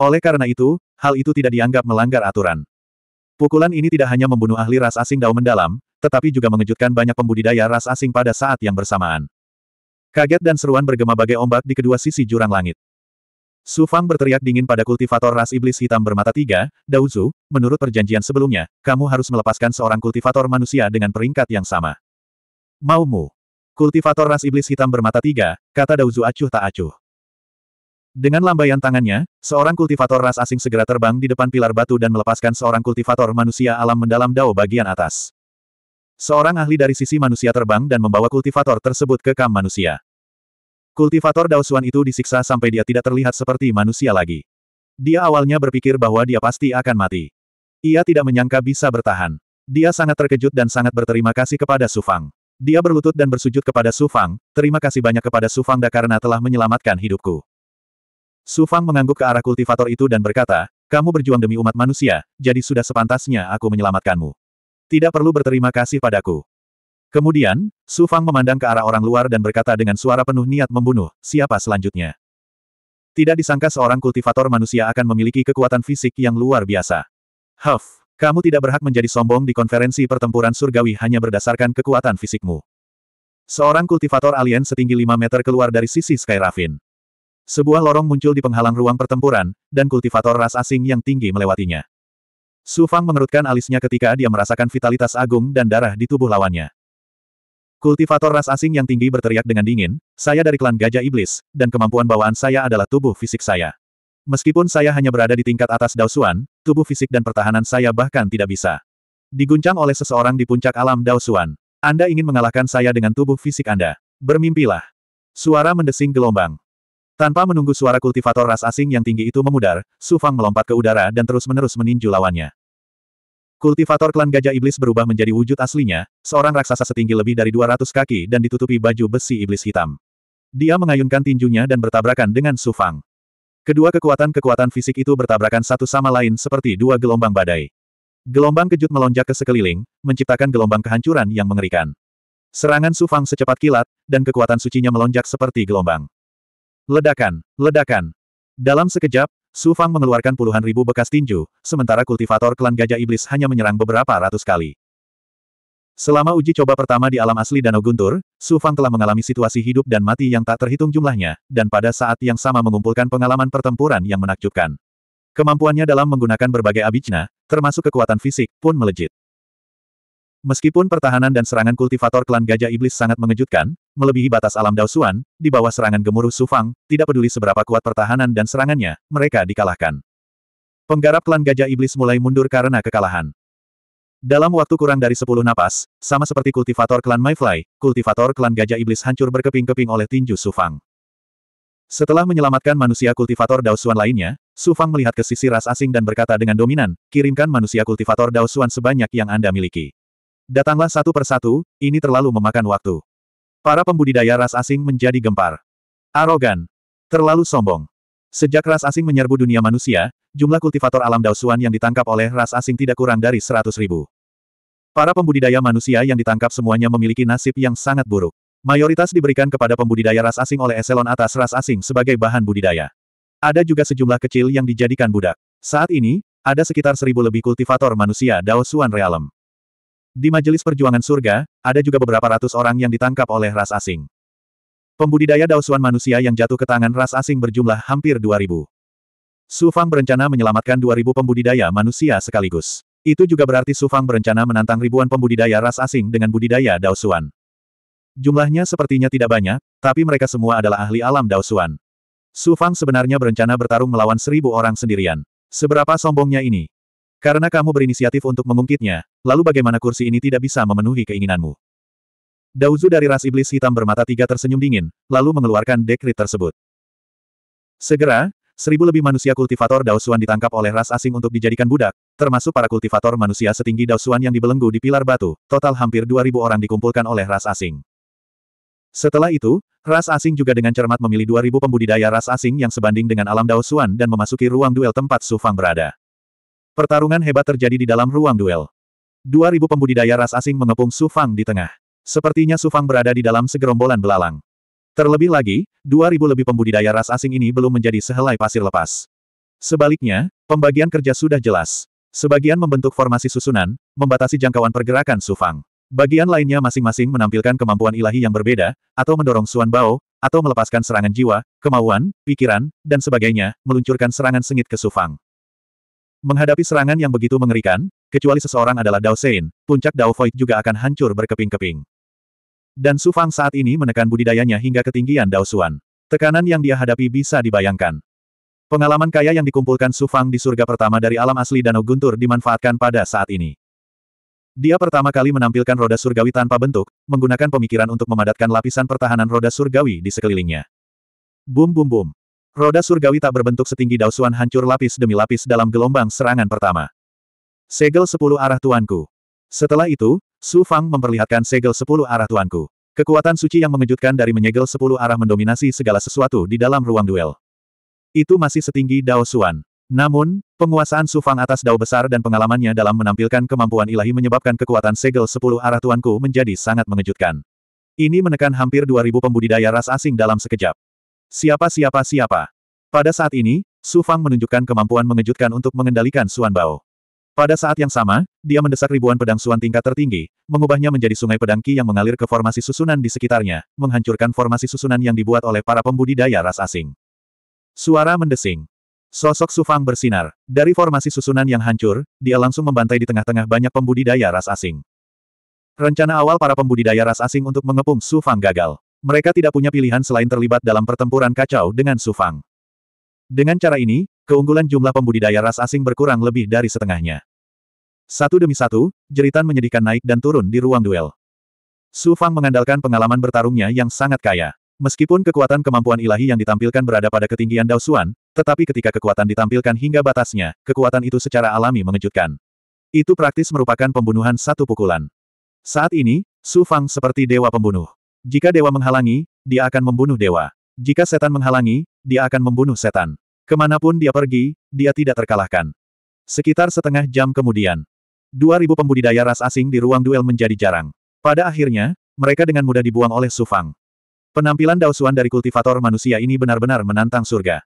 Oleh karena itu, hal itu tidak dianggap melanggar aturan. Pukulan ini tidak hanya membunuh ahli ras asing Dao mendalam, tetapi juga mengejutkan banyak pembudidaya ras asing pada saat yang bersamaan. Kaget dan seruan bergema bagai ombak di kedua sisi jurang langit. Su Fang berteriak dingin pada kultivator ras iblis hitam bermata tiga, Dao Zhu. menurut perjanjian sebelumnya, kamu harus melepaskan seorang kultivator manusia dengan peringkat yang sama. Maumu. Kultivator ras iblis hitam bermata tiga, kata Dauzu acuh tak acuh. Dengan lambaian tangannya, seorang kultivator ras asing segera terbang di depan pilar batu dan melepaskan seorang kultivator manusia alam mendalam dao bagian atas. Seorang ahli dari sisi manusia terbang dan membawa kultivator tersebut ke kam manusia. Kultivator Daosuan itu disiksa sampai dia tidak terlihat seperti manusia lagi. Dia awalnya berpikir bahwa dia pasti akan mati. Ia tidak menyangka bisa bertahan. Dia sangat terkejut dan sangat berterima kasih kepada Sufang. Dia berlutut dan bersujud kepada Su Fang, terima kasih banyak kepada Su Fang Da karena telah menyelamatkan hidupku. Su Fang mengangguk ke arah kultivator itu dan berkata, kamu berjuang demi umat manusia, jadi sudah sepantasnya aku menyelamatkanmu. Tidak perlu berterima kasih padaku. Kemudian, Su Fang memandang ke arah orang luar dan berkata dengan suara penuh niat membunuh, siapa selanjutnya? Tidak disangka seorang kultivator manusia akan memiliki kekuatan fisik yang luar biasa. Huff! Kamu tidak berhak menjadi sombong di konferensi pertempuran surgawi hanya berdasarkan kekuatan fisikmu. Seorang kultivator alien setinggi 5 meter keluar dari sisi Sky Raffin. Sebuah lorong muncul di penghalang ruang pertempuran, dan kultivator ras asing yang tinggi melewatinya. Su Fang mengerutkan alisnya ketika dia merasakan vitalitas agung dan darah di tubuh lawannya. Kultivator ras asing yang tinggi berteriak dengan dingin, saya dari klan Gajah Iblis, dan kemampuan bawaan saya adalah tubuh fisik saya. Meskipun saya hanya berada di tingkat atas Daosuan, tubuh fisik dan pertahanan saya bahkan tidak bisa. Diguncang oleh seseorang di puncak alam Daosuan. Anda ingin mengalahkan saya dengan tubuh fisik Anda. Bermimpilah. Suara mendesing gelombang. Tanpa menunggu suara kultivator ras asing yang tinggi itu memudar, Su Fang melompat ke udara dan terus-menerus meninju lawannya. Kultivator klan Gajah Iblis berubah menjadi wujud aslinya, seorang raksasa setinggi lebih dari 200 kaki dan ditutupi baju besi iblis hitam. Dia mengayunkan tinjunya dan bertabrakan dengan Su Fang. Kedua kekuatan-kekuatan fisik itu bertabrakan satu sama lain seperti dua gelombang badai. Gelombang kejut melonjak ke sekeliling, menciptakan gelombang kehancuran yang mengerikan. Serangan Sufang secepat kilat, dan kekuatan sucinya melonjak seperti gelombang. Ledakan, ledakan. Dalam sekejap, Sufang mengeluarkan puluhan ribu bekas tinju, sementara kultivator klan Gajah Iblis hanya menyerang beberapa ratus kali. Selama uji coba pertama di alam asli Danau Guntur, Su Fang telah mengalami situasi hidup dan mati yang tak terhitung jumlahnya, dan pada saat yang sama mengumpulkan pengalaman pertempuran yang menakjubkan. Kemampuannya dalam menggunakan berbagai abijna, termasuk kekuatan fisik, pun melejit. Meskipun pertahanan dan serangan kultivator klan Gajah Iblis sangat mengejutkan, melebihi batas alam Daosuan, di bawah serangan gemuruh Su Fang, tidak peduli seberapa kuat pertahanan dan serangannya, mereka dikalahkan. Penggarap klan Gajah Iblis mulai mundur karena kekalahan. Dalam waktu kurang dari 10 napas, sama seperti kultivator klan Mayfly, kultivator klan gajah iblis hancur berkeping-keping oleh tinju Sufang. Setelah menyelamatkan manusia kultivator Daosuan lainnya, Sufang melihat ke sisi ras asing dan berkata dengan dominan, kirimkan manusia kultivator Daosuan sebanyak yang Anda miliki. Datanglah satu persatu, ini terlalu memakan waktu. Para pembudidaya ras asing menjadi gempar. Arogan. Terlalu sombong. Sejak ras asing menyerbu dunia manusia, jumlah kultivator alam Daosuan yang ditangkap oleh ras asing tidak kurang dari 100 ribu. Para pembudidaya manusia yang ditangkap semuanya memiliki nasib yang sangat buruk. Mayoritas diberikan kepada pembudidaya ras asing oleh eselon atas ras asing sebagai bahan budidaya. Ada juga sejumlah kecil yang dijadikan budak. Saat ini, ada sekitar seribu lebih kultivator manusia Daosuan Realm. Di Majelis Perjuangan Surga, ada juga beberapa ratus orang yang ditangkap oleh ras asing. Pembudidaya Daosuan manusia yang jatuh ke tangan ras asing berjumlah hampir 2.000. Su Fang berencana menyelamatkan 2.000 pembudidaya manusia sekaligus. Itu juga berarti Su Fang berencana menantang ribuan pembudidaya ras asing dengan budidaya Daosuan. Jumlahnya sepertinya tidak banyak, tapi mereka semua adalah ahli alam Daosuan. Su Fang sebenarnya berencana bertarung melawan seribu orang sendirian. Seberapa sombongnya ini? Karena kamu berinisiatif untuk mengungkitnya, lalu bagaimana kursi ini tidak bisa memenuhi keinginanmu? Dauzu dari ras iblis hitam bermata tiga tersenyum dingin, lalu mengeluarkan dekrit tersebut. Segera, seribu lebih manusia kultivator Daosuan ditangkap oleh ras asing untuk dijadikan budak, termasuk para kultivator manusia setinggi Daosuan yang dibelenggu di pilar batu, total hampir 2000 orang dikumpulkan oleh ras asing. Setelah itu, ras asing juga dengan cermat memilih 2000 pembudidaya ras asing yang sebanding dengan alam Daosuan dan memasuki ruang duel tempat Su Fang berada. Pertarungan hebat terjadi di dalam ruang duel. 2000 pembudidaya ras asing mengepung Su Fang di tengah. Sepertinya Sufang berada di dalam segerombolan belalang. Terlebih lagi, 2.000 lebih pembudidaya ras asing ini belum menjadi sehelai pasir lepas. Sebaliknya, pembagian kerja sudah jelas. Sebagian membentuk formasi susunan, membatasi jangkauan pergerakan Sufang. Bagian lainnya masing-masing menampilkan kemampuan ilahi yang berbeda, atau mendorong Suan Bao, atau melepaskan serangan jiwa, kemauan, pikiran, dan sebagainya, meluncurkan serangan sengit ke Sufang. Menghadapi serangan yang begitu mengerikan, kecuali seseorang adalah Dao Sein, puncak Dao Void juga akan hancur berkeping-keping. Dan Su Fang saat ini menekan budidayanya hingga ketinggian Dao Suan. Tekanan yang dia hadapi bisa dibayangkan. Pengalaman kaya yang dikumpulkan Su Fang di surga pertama dari alam asli Danau Guntur dimanfaatkan pada saat ini. Dia pertama kali menampilkan roda surgawi tanpa bentuk, menggunakan pemikiran untuk memadatkan lapisan pertahanan roda surgawi di sekelilingnya. Bum bum bum. Roda surgawi tak berbentuk setinggi dausuan hancur lapis demi lapis dalam gelombang serangan pertama. Segel sepuluh arah tuanku. Setelah itu, Su Fang memperlihatkan segel sepuluh arah tuanku. Kekuatan suci yang mengejutkan dari menyegel sepuluh arah mendominasi segala sesuatu di dalam ruang duel. Itu masih setinggi Dao Suan. Namun, penguasaan Su Fang atas dao besar dan pengalamannya dalam menampilkan kemampuan ilahi menyebabkan kekuatan segel sepuluh arah tuanku menjadi sangat mengejutkan. Ini menekan hampir 2000 pembudidaya ras asing dalam sekejap. Siapa-siapa-siapa. Pada saat ini, Su Fang menunjukkan kemampuan mengejutkan untuk mengendalikan Suan Bao. Pada saat yang sama, dia mendesak ribuan pedang Suan tingkat tertinggi, mengubahnya menjadi sungai pedang Qi yang mengalir ke formasi susunan di sekitarnya, menghancurkan formasi susunan yang dibuat oleh para pembudidaya ras asing. Suara mendesing. Sosok Sufang bersinar. Dari formasi susunan yang hancur, dia langsung membantai di tengah-tengah banyak pembudidaya ras asing. Rencana awal para pembudidaya ras asing untuk mengepung Sufang gagal. Mereka tidak punya pilihan selain terlibat dalam pertempuran kacau dengan Sufang. Dengan cara ini, keunggulan jumlah pembudidaya ras asing berkurang lebih dari setengahnya. Satu demi satu, jeritan menyedihkan naik dan turun di ruang duel. Sufang mengandalkan pengalaman bertarungnya yang sangat kaya. Meskipun kekuatan kemampuan ilahi yang ditampilkan berada pada ketinggian Daosuan, tetapi ketika kekuatan ditampilkan hingga batasnya, kekuatan itu secara alami mengejutkan. Itu praktis merupakan pembunuhan satu pukulan. Saat ini, Sufang seperti dewa pembunuh. Jika dewa menghalangi, dia akan membunuh dewa. Jika setan menghalangi, dia akan membunuh setan. Kemanapun dia pergi, dia tidak terkalahkan. Sekitar setengah jam kemudian, 2.000 pembudidaya ras asing di ruang duel menjadi jarang. Pada akhirnya, mereka dengan mudah dibuang oleh Sufang. Penampilan Daosuan dari kultivator manusia ini benar-benar menantang surga.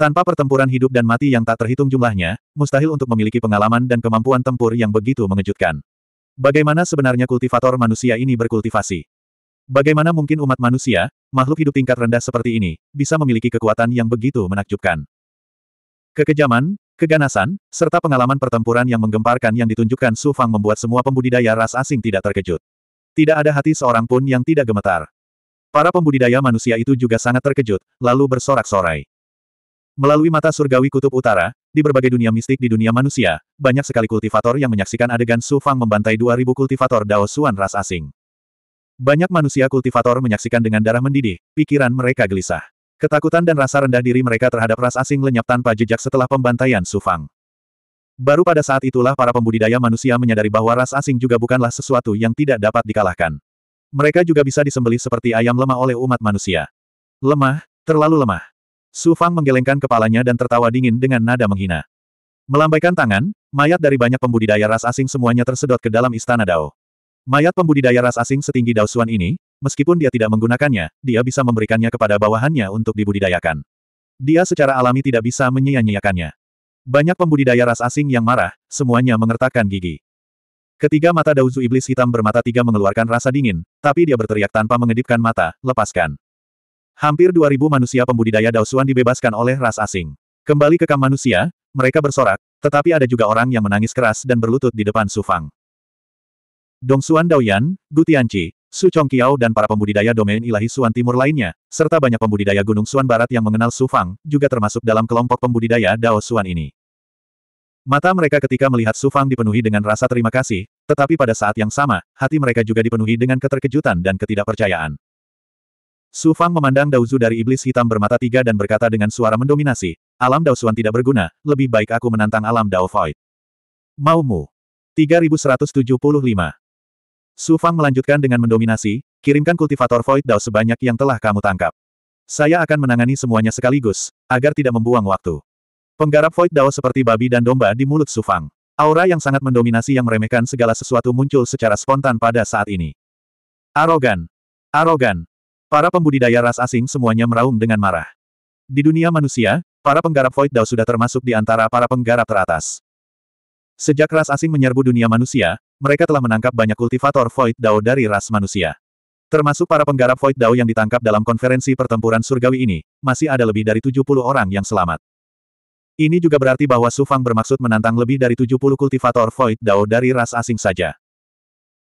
Tanpa pertempuran hidup dan mati yang tak terhitung jumlahnya, mustahil untuk memiliki pengalaman dan kemampuan tempur yang begitu mengejutkan. Bagaimana sebenarnya kultivator manusia ini berkultivasi? Bagaimana mungkin umat manusia, makhluk hidup tingkat rendah seperti ini, bisa memiliki kekuatan yang begitu menakjubkan? Kekejaman, keganasan, serta pengalaman pertempuran yang menggemparkan yang ditunjukkan Su Fang membuat semua pembudidaya ras asing tidak terkejut. Tidak ada hati seorang pun yang tidak gemetar. Para pembudidaya manusia itu juga sangat terkejut, lalu bersorak-sorai. Melalui mata surgawi kutub utara, di berbagai dunia mistik di dunia manusia, banyak sekali kultivator yang menyaksikan adegan Su Fang membantai 2000 kultivator Dao Suan ras asing. Banyak manusia kultivator menyaksikan dengan darah mendidih, pikiran mereka gelisah. Ketakutan dan rasa rendah diri mereka terhadap ras asing lenyap tanpa jejak setelah pembantaian Sufang. Baru pada saat itulah para pembudidaya manusia menyadari bahwa ras asing juga bukanlah sesuatu yang tidak dapat dikalahkan. Mereka juga bisa disembelih seperti ayam lemah oleh umat manusia. Lemah, terlalu lemah. Sufang menggelengkan kepalanya dan tertawa dingin dengan nada menghina. Melambaikan tangan, mayat dari banyak pembudidaya ras asing semuanya tersedot ke dalam istana Dao. Mayat pembudidaya ras asing setinggi Daosuan ini, meskipun dia tidak menggunakannya, dia bisa memberikannya kepada bawahannya untuk dibudidayakan. Dia secara alami tidak bisa menyia-nyiakannya. Banyak pembudidaya ras asing yang marah, semuanya mengertakkan gigi. Ketiga mata Daozu Iblis Hitam bermata tiga mengeluarkan rasa dingin, tapi dia berteriak tanpa mengedipkan mata, lepaskan. Hampir 2000 manusia pembudidaya Daosuan dibebaskan oleh ras asing. Kembali ke kamp manusia, mereka bersorak, tetapi ada juga orang yang menangis keras dan berlutut di depan Sufang. Dong Xuan Daoyan, Gu Tianci, Su Chongqiao dan para pembudidaya domain ilahi Suan Timur lainnya, serta banyak pembudidaya Gunung Suan Barat yang mengenal Su Fang, juga termasuk dalam kelompok pembudidaya Dao Suan ini. Mata mereka ketika melihat Su Fang dipenuhi dengan rasa terima kasih, tetapi pada saat yang sama, hati mereka juga dipenuhi dengan keterkejutan dan ketidakpercayaan. Su Fang memandang Dao Zu dari iblis hitam bermata tiga dan berkata dengan suara mendominasi, alam Dao Suan tidak berguna, lebih baik aku menantang alam Dao Void. Maumu. 3175 Su Fang melanjutkan dengan mendominasi, kirimkan kultivator Void Dao sebanyak yang telah kamu tangkap. Saya akan menangani semuanya sekaligus, agar tidak membuang waktu. Penggarap Void Dao seperti babi dan domba di mulut Su Fang. Aura yang sangat mendominasi yang meremehkan segala sesuatu muncul secara spontan pada saat ini. Arogan. Arogan. Para pembudidaya ras asing semuanya meraung dengan marah. Di dunia manusia, para penggarap Void Dao sudah termasuk di antara para penggarap teratas. Sejak ras asing menyerbu dunia manusia, mereka telah menangkap banyak kultivator Void Dao dari ras manusia. Termasuk para penggarap Void Dao yang ditangkap dalam konferensi pertempuran surgawi ini, masih ada lebih dari 70 orang yang selamat. Ini juga berarti bahwa Sufang bermaksud menantang lebih dari 70 kultivator Void Dao dari ras asing saja.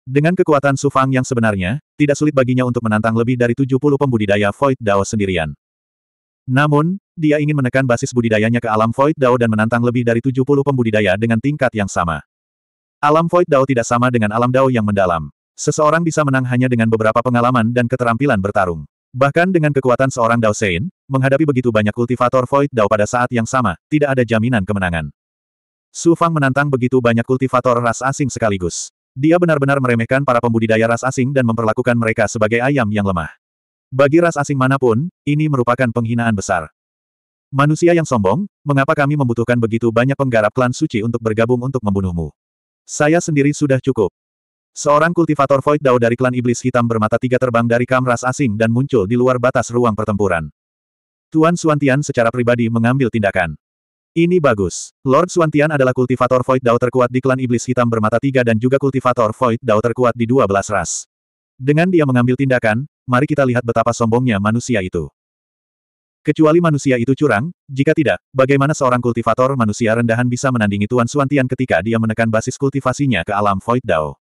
Dengan kekuatan Sufang yang sebenarnya, tidak sulit baginya untuk menantang lebih dari 70 pembudidaya Void Dao sendirian. Namun, dia ingin menekan basis budidayanya ke alam Void Dao dan menantang lebih dari 70 pembudidaya dengan tingkat yang sama. Alam Void Dao tidak sama dengan alam Dao yang mendalam. Seseorang bisa menang hanya dengan beberapa pengalaman dan keterampilan bertarung. Bahkan dengan kekuatan seorang Dao Sein, menghadapi begitu banyak kultivator Void Dao pada saat yang sama, tidak ada jaminan kemenangan. Su Fang menantang begitu banyak kultivator ras asing sekaligus. Dia benar-benar meremehkan para pembudidaya ras asing dan memperlakukan mereka sebagai ayam yang lemah. Bagi ras asing manapun, ini merupakan penghinaan besar. Manusia yang sombong, mengapa kami membutuhkan begitu banyak penggarap klan suci untuk bergabung untuk membunuhmu? Saya sendiri sudah cukup. Seorang kultivator Void Dao dari klan Iblis Hitam bermata tiga terbang dari kamras asing dan muncul di luar batas ruang pertempuran. Tuan Suantian secara pribadi mengambil tindakan. Ini bagus. Lord Suantian adalah kultivator Void Dao terkuat di klan Iblis Hitam bermata tiga dan juga kultivator Void Dao terkuat di dua belas ras. Dengan dia mengambil tindakan, mari kita lihat betapa sombongnya manusia itu. Kecuali manusia itu curang, jika tidak, bagaimana seorang kultivator manusia rendahan bisa menandingi Tuan Suantian ketika dia menekan basis kultivasinya ke alam Void Dao?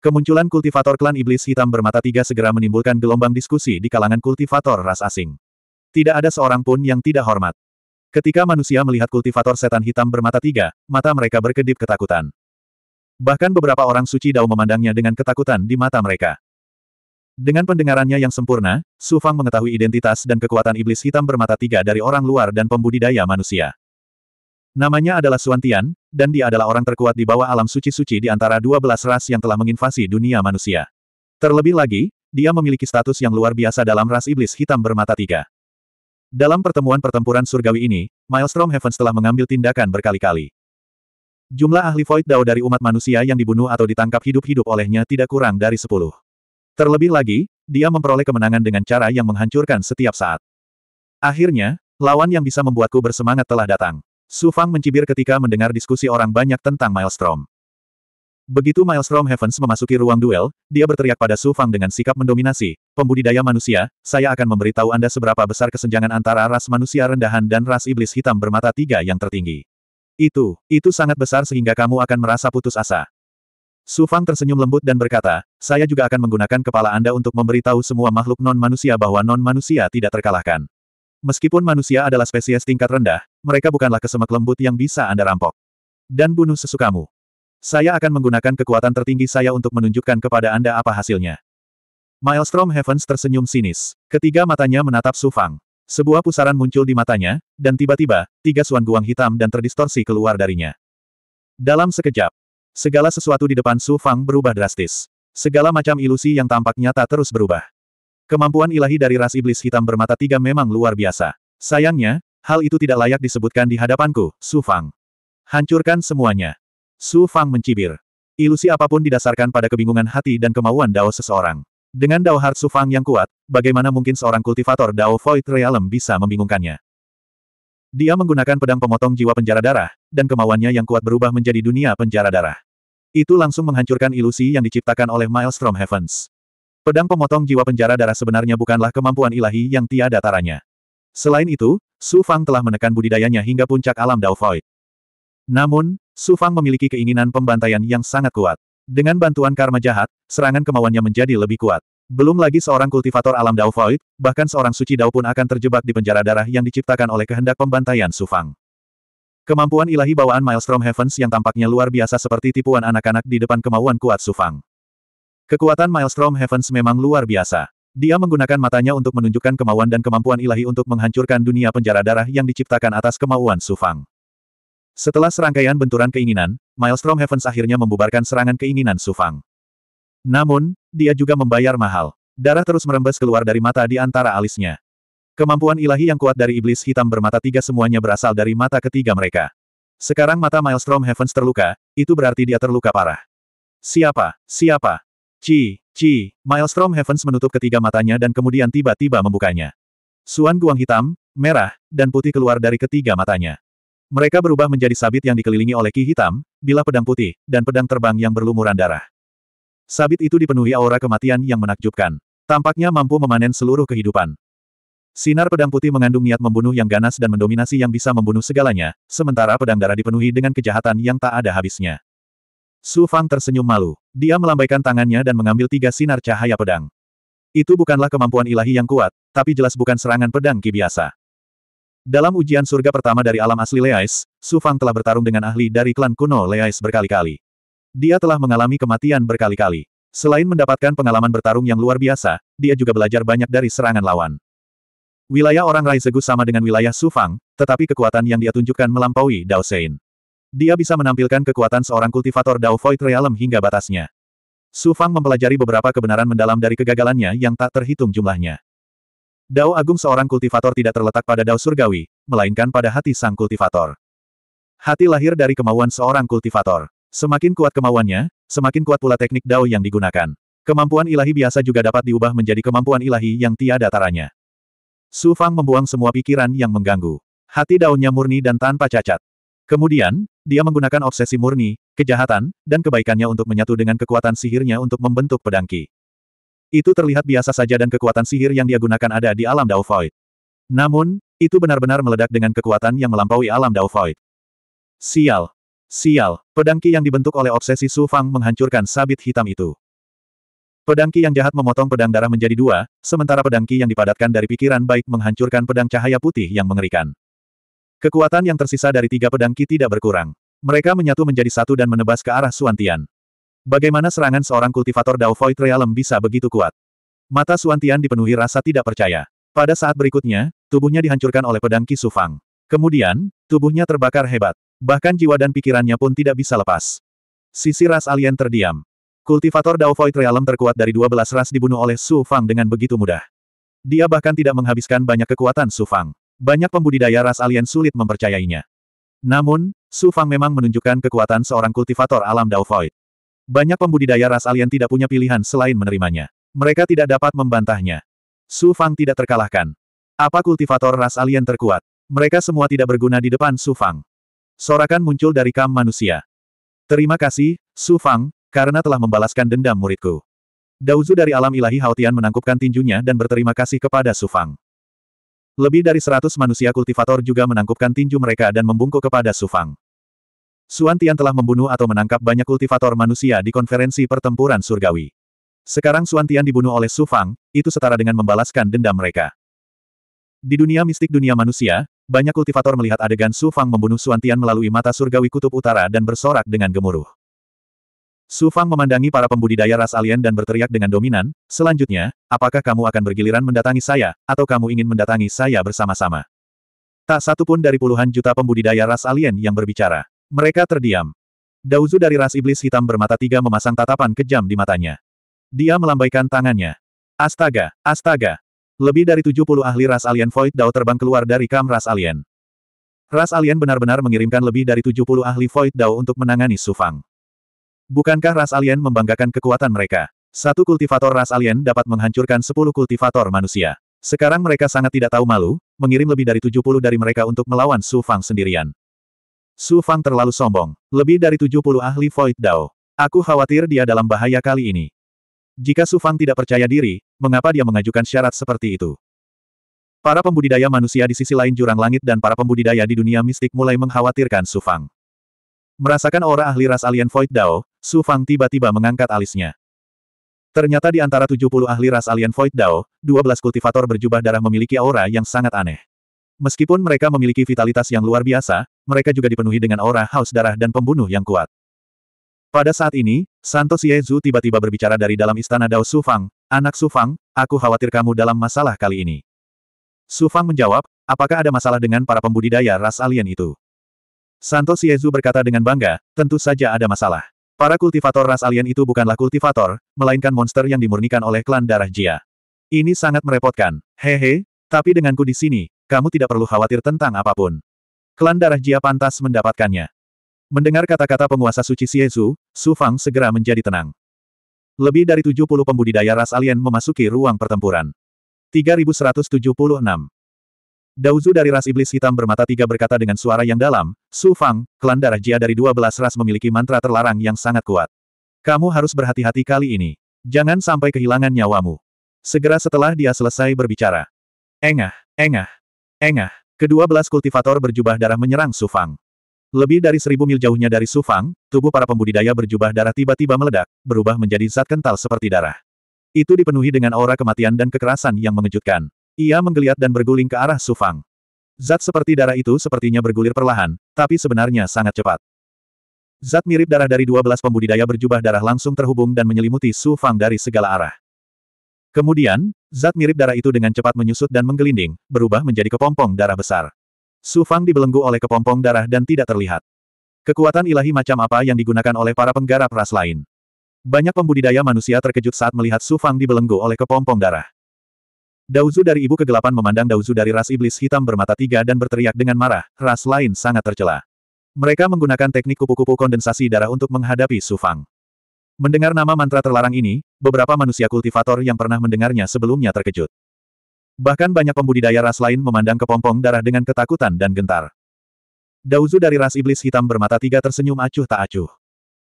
Kemunculan kultivator klan iblis hitam bermata tiga segera menimbulkan gelombang diskusi di kalangan kultivator ras asing. Tidak ada seorang pun yang tidak hormat. Ketika manusia melihat kultivator setan hitam bermata tiga, mata mereka berkedip ketakutan. Bahkan beberapa orang suci Dao memandangnya dengan ketakutan di mata mereka. Dengan pendengarannya yang sempurna, Su Fang mengetahui identitas dan kekuatan iblis hitam bermata tiga dari orang luar dan pembudidaya manusia. Namanya adalah Suantian, Tian, dan dia adalah orang terkuat di bawah alam suci-suci di antara dua belas ras yang telah menginvasi dunia manusia. Terlebih lagi, dia memiliki status yang luar biasa dalam ras iblis hitam bermata tiga. Dalam pertemuan pertempuran surgawi ini, Maelstrom Heavens telah mengambil tindakan berkali-kali. Jumlah ahli Void Dao dari umat manusia yang dibunuh atau ditangkap hidup-hidup olehnya tidak kurang dari sepuluh. Terlebih lagi, dia memperoleh kemenangan dengan cara yang menghancurkan setiap saat. Akhirnya, lawan yang bisa membuatku bersemangat telah datang. Su Fang mencibir ketika mendengar diskusi orang banyak tentang Maelstrom. Begitu Maelstrom Heavens memasuki ruang duel, dia berteriak pada Su Fang dengan sikap mendominasi, pembudidaya manusia, saya akan memberitahu Anda seberapa besar kesenjangan antara ras manusia rendahan dan ras iblis hitam bermata tiga yang tertinggi. Itu, itu sangat besar sehingga kamu akan merasa putus asa. Su Fang tersenyum lembut dan berkata, saya juga akan menggunakan kepala Anda untuk memberitahu semua makhluk non-manusia bahwa non-manusia tidak terkalahkan. Meskipun manusia adalah spesies tingkat rendah, mereka bukanlah kesemek lembut yang bisa Anda rampok. Dan bunuh sesukamu. Saya akan menggunakan kekuatan tertinggi saya untuk menunjukkan kepada Anda apa hasilnya. Maelstrom Heavens tersenyum sinis. Ketiga matanya menatap Su Fang. Sebuah pusaran muncul di matanya, dan tiba-tiba, tiga suan guang hitam dan terdistorsi keluar darinya. Dalam sekejap, Segala sesuatu di depan Su Fang berubah drastis. Segala macam ilusi yang tampak nyata terus berubah. Kemampuan ilahi dari ras iblis hitam bermata tiga memang luar biasa. Sayangnya, hal itu tidak layak disebutkan di hadapanku, Su Fang. Hancurkan semuanya. Su Fang mencibir. Ilusi apapun didasarkan pada kebingungan hati dan kemauan Dao seseorang. Dengan Dao Heart Su Fang yang kuat, bagaimana mungkin seorang kultivator Dao Void Realm bisa membingungkannya? Dia menggunakan pedang pemotong jiwa penjara darah, dan kemauannya yang kuat berubah menjadi dunia penjara darah. Itu langsung menghancurkan ilusi yang diciptakan oleh Miles from Heavens. Pedang pemotong jiwa penjara darah sebenarnya bukanlah kemampuan ilahi yang tiada taranya. Selain itu, Su Fang telah menekan budidayanya hingga puncak alam Dao Void. Namun, Su Fang memiliki keinginan pembantaian yang sangat kuat. Dengan bantuan karma jahat, serangan kemauannya menjadi lebih kuat. Belum lagi seorang kultivator alam Dao Void, bahkan seorang suci Dao pun akan terjebak di penjara darah yang diciptakan oleh kehendak pembantaian Sufang. Kemampuan ilahi bawaan Maelstrom Heavens yang tampaknya luar biasa seperti tipuan anak-anak di depan kemauan kuat Sufang. Kekuatan Maelstrom Heavens memang luar biasa. Dia menggunakan matanya untuk menunjukkan kemauan dan kemampuan ilahi untuk menghancurkan dunia penjara darah yang diciptakan atas kemauan Sufang. Setelah serangkaian benturan keinginan, Maelstrom Heavens akhirnya membubarkan serangan keinginan Sufang. Namun, dia juga membayar mahal. Darah terus merembes keluar dari mata di antara alisnya. Kemampuan ilahi yang kuat dari iblis hitam bermata tiga semuanya berasal dari mata ketiga mereka. Sekarang mata Maelstrom Heavens terluka, itu berarti dia terluka parah. Siapa? Siapa? Ci, ci, Maelstrom Heavens menutup ketiga matanya dan kemudian tiba-tiba membukanya. Suan guang hitam, merah, dan putih keluar dari ketiga matanya. Mereka berubah menjadi sabit yang dikelilingi oleh ki hitam, bilah pedang putih, dan pedang terbang yang berlumuran darah. Sabit itu dipenuhi aura kematian yang menakjubkan. Tampaknya mampu memanen seluruh kehidupan. Sinar pedang putih mengandung niat membunuh yang ganas dan mendominasi yang bisa membunuh segalanya, sementara pedang darah dipenuhi dengan kejahatan yang tak ada habisnya. Su Fang tersenyum malu. Dia melambaikan tangannya dan mengambil tiga sinar cahaya pedang. Itu bukanlah kemampuan ilahi yang kuat, tapi jelas bukan serangan pedang ki biasa. Dalam ujian surga pertama dari alam asli Leais, Su Fang telah bertarung dengan ahli dari klan kuno Leais berkali-kali. Dia telah mengalami kematian berkali-kali. Selain mendapatkan pengalaman bertarung yang luar biasa, dia juga belajar banyak dari serangan lawan. Wilayah orang Raizegu sama dengan wilayah Sufang, tetapi kekuatan yang dia tunjukkan melampaui Dao Sein. Dia bisa menampilkan kekuatan seorang kultivator Dao Void Realm hingga batasnya. Sufang mempelajari beberapa kebenaran mendalam dari kegagalannya yang tak terhitung jumlahnya. Dao Agung seorang kultivator tidak terletak pada Dao Surgawi, melainkan pada hati sang kultivator. Hati lahir dari kemauan seorang kultivator. Semakin kuat kemauannya, semakin kuat pula teknik Dao yang digunakan. Kemampuan ilahi biasa juga dapat diubah menjadi kemampuan ilahi yang tiada taranya. Su Fang membuang semua pikiran yang mengganggu. Hati daunnya murni dan tanpa cacat. Kemudian, dia menggunakan obsesi murni, kejahatan, dan kebaikannya untuk menyatu dengan kekuatan sihirnya untuk membentuk pedangki. Itu terlihat biasa saja dan kekuatan sihir yang dia gunakan ada di alam Dao Void. Namun, itu benar-benar meledak dengan kekuatan yang melampaui alam Dao Void. Sial, Sial, Pedangki yang dibentuk oleh obsesi Su Fang menghancurkan sabit hitam itu. Pedangki yang jahat memotong pedang darah menjadi dua, sementara pedangki yang dipadatkan dari pikiran baik menghancurkan pedang cahaya putih yang mengerikan. Kekuatan yang tersisa dari tiga pedangki tidak berkurang. Mereka menyatu menjadi satu dan menebas ke arah Suantian. Bagaimana serangan seorang kultivator Dao Void Realm bisa begitu kuat? Mata Suantian dipenuhi rasa tidak percaya. Pada saat berikutnya, tubuhnya dihancurkan oleh pedangki Su Sufang. Kemudian, tubuhnya terbakar hebat. Bahkan jiwa dan pikirannya pun tidak bisa lepas. Sisi ras alien terdiam. Kultivator Dao Void Realm terkuat dari 12 ras dibunuh oleh Su Fang dengan begitu mudah. Dia bahkan tidak menghabiskan banyak kekuatan Su Fang. Banyak pembudidaya ras alien sulit mempercayainya. Namun, Su Fang memang menunjukkan kekuatan seorang kultivator alam Dao Void. Banyak pembudidaya ras alien tidak punya pilihan selain menerimanya. Mereka tidak dapat membantahnya. Su Fang tidak terkalahkan. Apa kultivator ras alien terkuat? Mereka semua tidak berguna di depan Su Fang. Sorakan muncul dari kam manusia. Terima kasih, Su Fang, karena telah membalaskan dendam muridku. Dauzu dari alam ilahi Haotian menangkupkan tinjunya dan berterima kasih kepada Su Fang. Lebih dari seratus manusia kultivator juga menangkupkan tinju mereka dan membungkuk kepada Su Fang. Suan Tian telah membunuh atau menangkap banyak kultivator manusia di konferensi pertempuran surgawi. Sekarang Suan Tian dibunuh oleh Su Fang, itu setara dengan membalaskan dendam mereka. Di dunia mistik dunia manusia, banyak kultivator melihat adegan Su Fang membunuh Suan Tian melalui mata surgawi kutub utara dan bersorak dengan gemuruh. Su Fang memandangi para pembudidaya ras alien dan berteriak dengan dominan, selanjutnya, apakah kamu akan bergiliran mendatangi saya, atau kamu ingin mendatangi saya bersama-sama? Tak satu pun dari puluhan juta pembudidaya ras alien yang berbicara. Mereka terdiam. Dauzu dari ras iblis hitam bermata tiga memasang tatapan kejam di matanya. Dia melambaikan tangannya. Astaga, astaga, lebih dari 70 ahli ras alien Void Dao terbang keluar dari kam ras alien. Ras alien benar-benar mengirimkan lebih dari 70 ahli Void Dao untuk menangani Sufang. Bukankah ras alien membanggakan kekuatan mereka? Satu kultivator ras alien dapat menghancurkan 10 kultivator manusia. Sekarang mereka sangat tidak tahu malu, mengirim lebih dari 70 dari mereka untuk melawan Su Fang sendirian. Su Fang terlalu sombong. Lebih dari 70 ahli Void Dao. Aku khawatir dia dalam bahaya kali ini. Jika Su Fang tidak percaya diri, mengapa dia mengajukan syarat seperti itu. Para pembudidaya manusia di sisi lain jurang langit dan para pembudidaya di dunia mistik mulai mengkhawatirkan Su Fang. Merasakan aura ahli ras alien Void Dao, Su Fang tiba-tiba mengangkat alisnya. Ternyata di antara 70 ahli ras alien Void Dao, 12 kultivator berjubah darah memiliki aura yang sangat aneh. Meskipun mereka memiliki vitalitas yang luar biasa, mereka juga dipenuhi dengan aura haus darah dan pembunuh yang kuat. Pada saat ini, Santo Yezu tiba-tiba berbicara dari dalam istana Dao Sufang, anak Sufang, aku khawatir kamu dalam masalah kali ini. Sufang menjawab, apakah ada masalah dengan para pembudidaya ras alien itu? Santo Yezu berkata dengan bangga, tentu saja ada masalah. Para kultivator ras alien itu bukanlah kultivator, melainkan monster yang dimurnikan oleh klan darah Jia. Ini sangat merepotkan, hehe, tapi denganku di sini, kamu tidak perlu khawatir tentang apapun. Klan darah Jia pantas mendapatkannya. Mendengar kata-kata penguasa suci Siezu, Su Fang segera menjadi tenang. Lebih dari 70 pembudidaya ras alien memasuki ruang pertempuran. 3176. Dauzu dari ras iblis hitam bermata tiga berkata dengan suara yang dalam, Su Fang, klan darah jia dari 12 ras memiliki mantra terlarang yang sangat kuat. Kamu harus berhati-hati kali ini. Jangan sampai kehilangan nyawamu. Segera setelah dia selesai berbicara. Engah, engah, engah. Kedua belas kultivator berjubah darah menyerang Su Fang. Lebih dari seribu mil jauhnya dari Sufang, tubuh para pembudidaya berjubah darah tiba-tiba meledak, berubah menjadi zat kental seperti darah. Itu dipenuhi dengan aura kematian dan kekerasan yang mengejutkan. Ia menggeliat dan berguling ke arah Sufang. Zat seperti darah itu sepertinya bergulir perlahan, tapi sebenarnya sangat cepat. Zat mirip darah dari dua belas pembudidaya berjubah darah langsung terhubung dan menyelimuti Sufang dari segala arah. Kemudian, zat mirip darah itu dengan cepat menyusut dan menggelinding, berubah menjadi kepompong darah besar. Su Fang dibelenggu oleh kepompong darah dan tidak terlihat. Kekuatan ilahi macam apa yang digunakan oleh para penggarap ras lain? Banyak pembudidaya manusia terkejut saat melihat Su Fang dibelenggu oleh kepompong darah. Dauzu dari ibu kegelapan memandang Dauzu dari ras iblis hitam bermata tiga dan berteriak dengan marah, ras lain sangat tercela. Mereka menggunakan teknik kupu-kupu kondensasi darah untuk menghadapi Su Fang. Mendengar nama mantra terlarang ini, beberapa manusia kultivator yang pernah mendengarnya sebelumnya terkejut. Bahkan banyak pembudidaya ras lain memandang kepompong darah dengan ketakutan dan gentar. Dauzu dari ras iblis hitam bermata tiga tersenyum acuh tak acuh.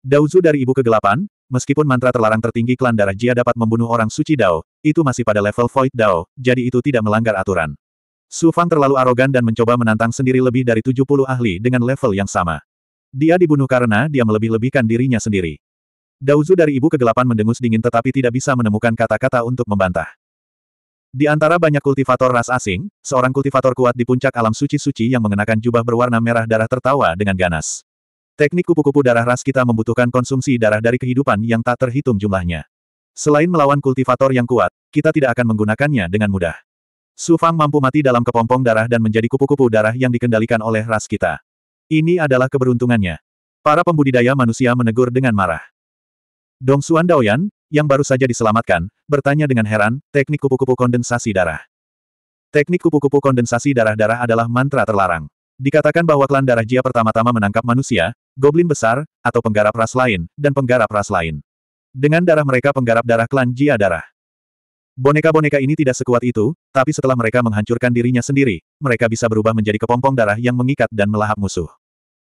Dauzu dari ibu kegelapan, meskipun mantra terlarang tertinggi klan darah Jia dapat membunuh orang suci Dao, itu masih pada level Void Dao, jadi itu tidak melanggar aturan. Su Fang terlalu arogan dan mencoba menantang sendiri lebih dari 70 ahli dengan level yang sama. Dia dibunuh karena dia melebih-lebihkan dirinya sendiri. Dauzu dari ibu kegelapan mendengus dingin tetapi tidak bisa menemukan kata-kata untuk membantah. Di antara banyak kultivator ras asing, seorang kultivator kuat di puncak alam suci-suci yang mengenakan jubah berwarna merah darah tertawa dengan ganas. Teknik kupu-kupu darah ras kita membutuhkan konsumsi darah dari kehidupan yang tak terhitung jumlahnya. Selain melawan kultivator yang kuat, kita tidak akan menggunakannya dengan mudah. Su Fang mampu mati dalam kepompong darah dan menjadi kupu-kupu darah yang dikendalikan oleh ras kita. Ini adalah keberuntungannya. Para pembudidaya manusia menegur dengan marah. Dong Xuan Daoyan, yang baru saja diselamatkan, bertanya dengan heran, teknik kupu-kupu kondensasi darah. Teknik kupu-kupu kondensasi darah-darah adalah mantra terlarang. Dikatakan bahwa klan darah Jia pertama-tama menangkap manusia, goblin besar, atau penggarap ras lain, dan penggarap ras lain. Dengan darah mereka penggarap darah klan Jia darah. Boneka-boneka ini tidak sekuat itu, tapi setelah mereka menghancurkan dirinya sendiri, mereka bisa berubah menjadi kepompong darah yang mengikat dan melahap musuh.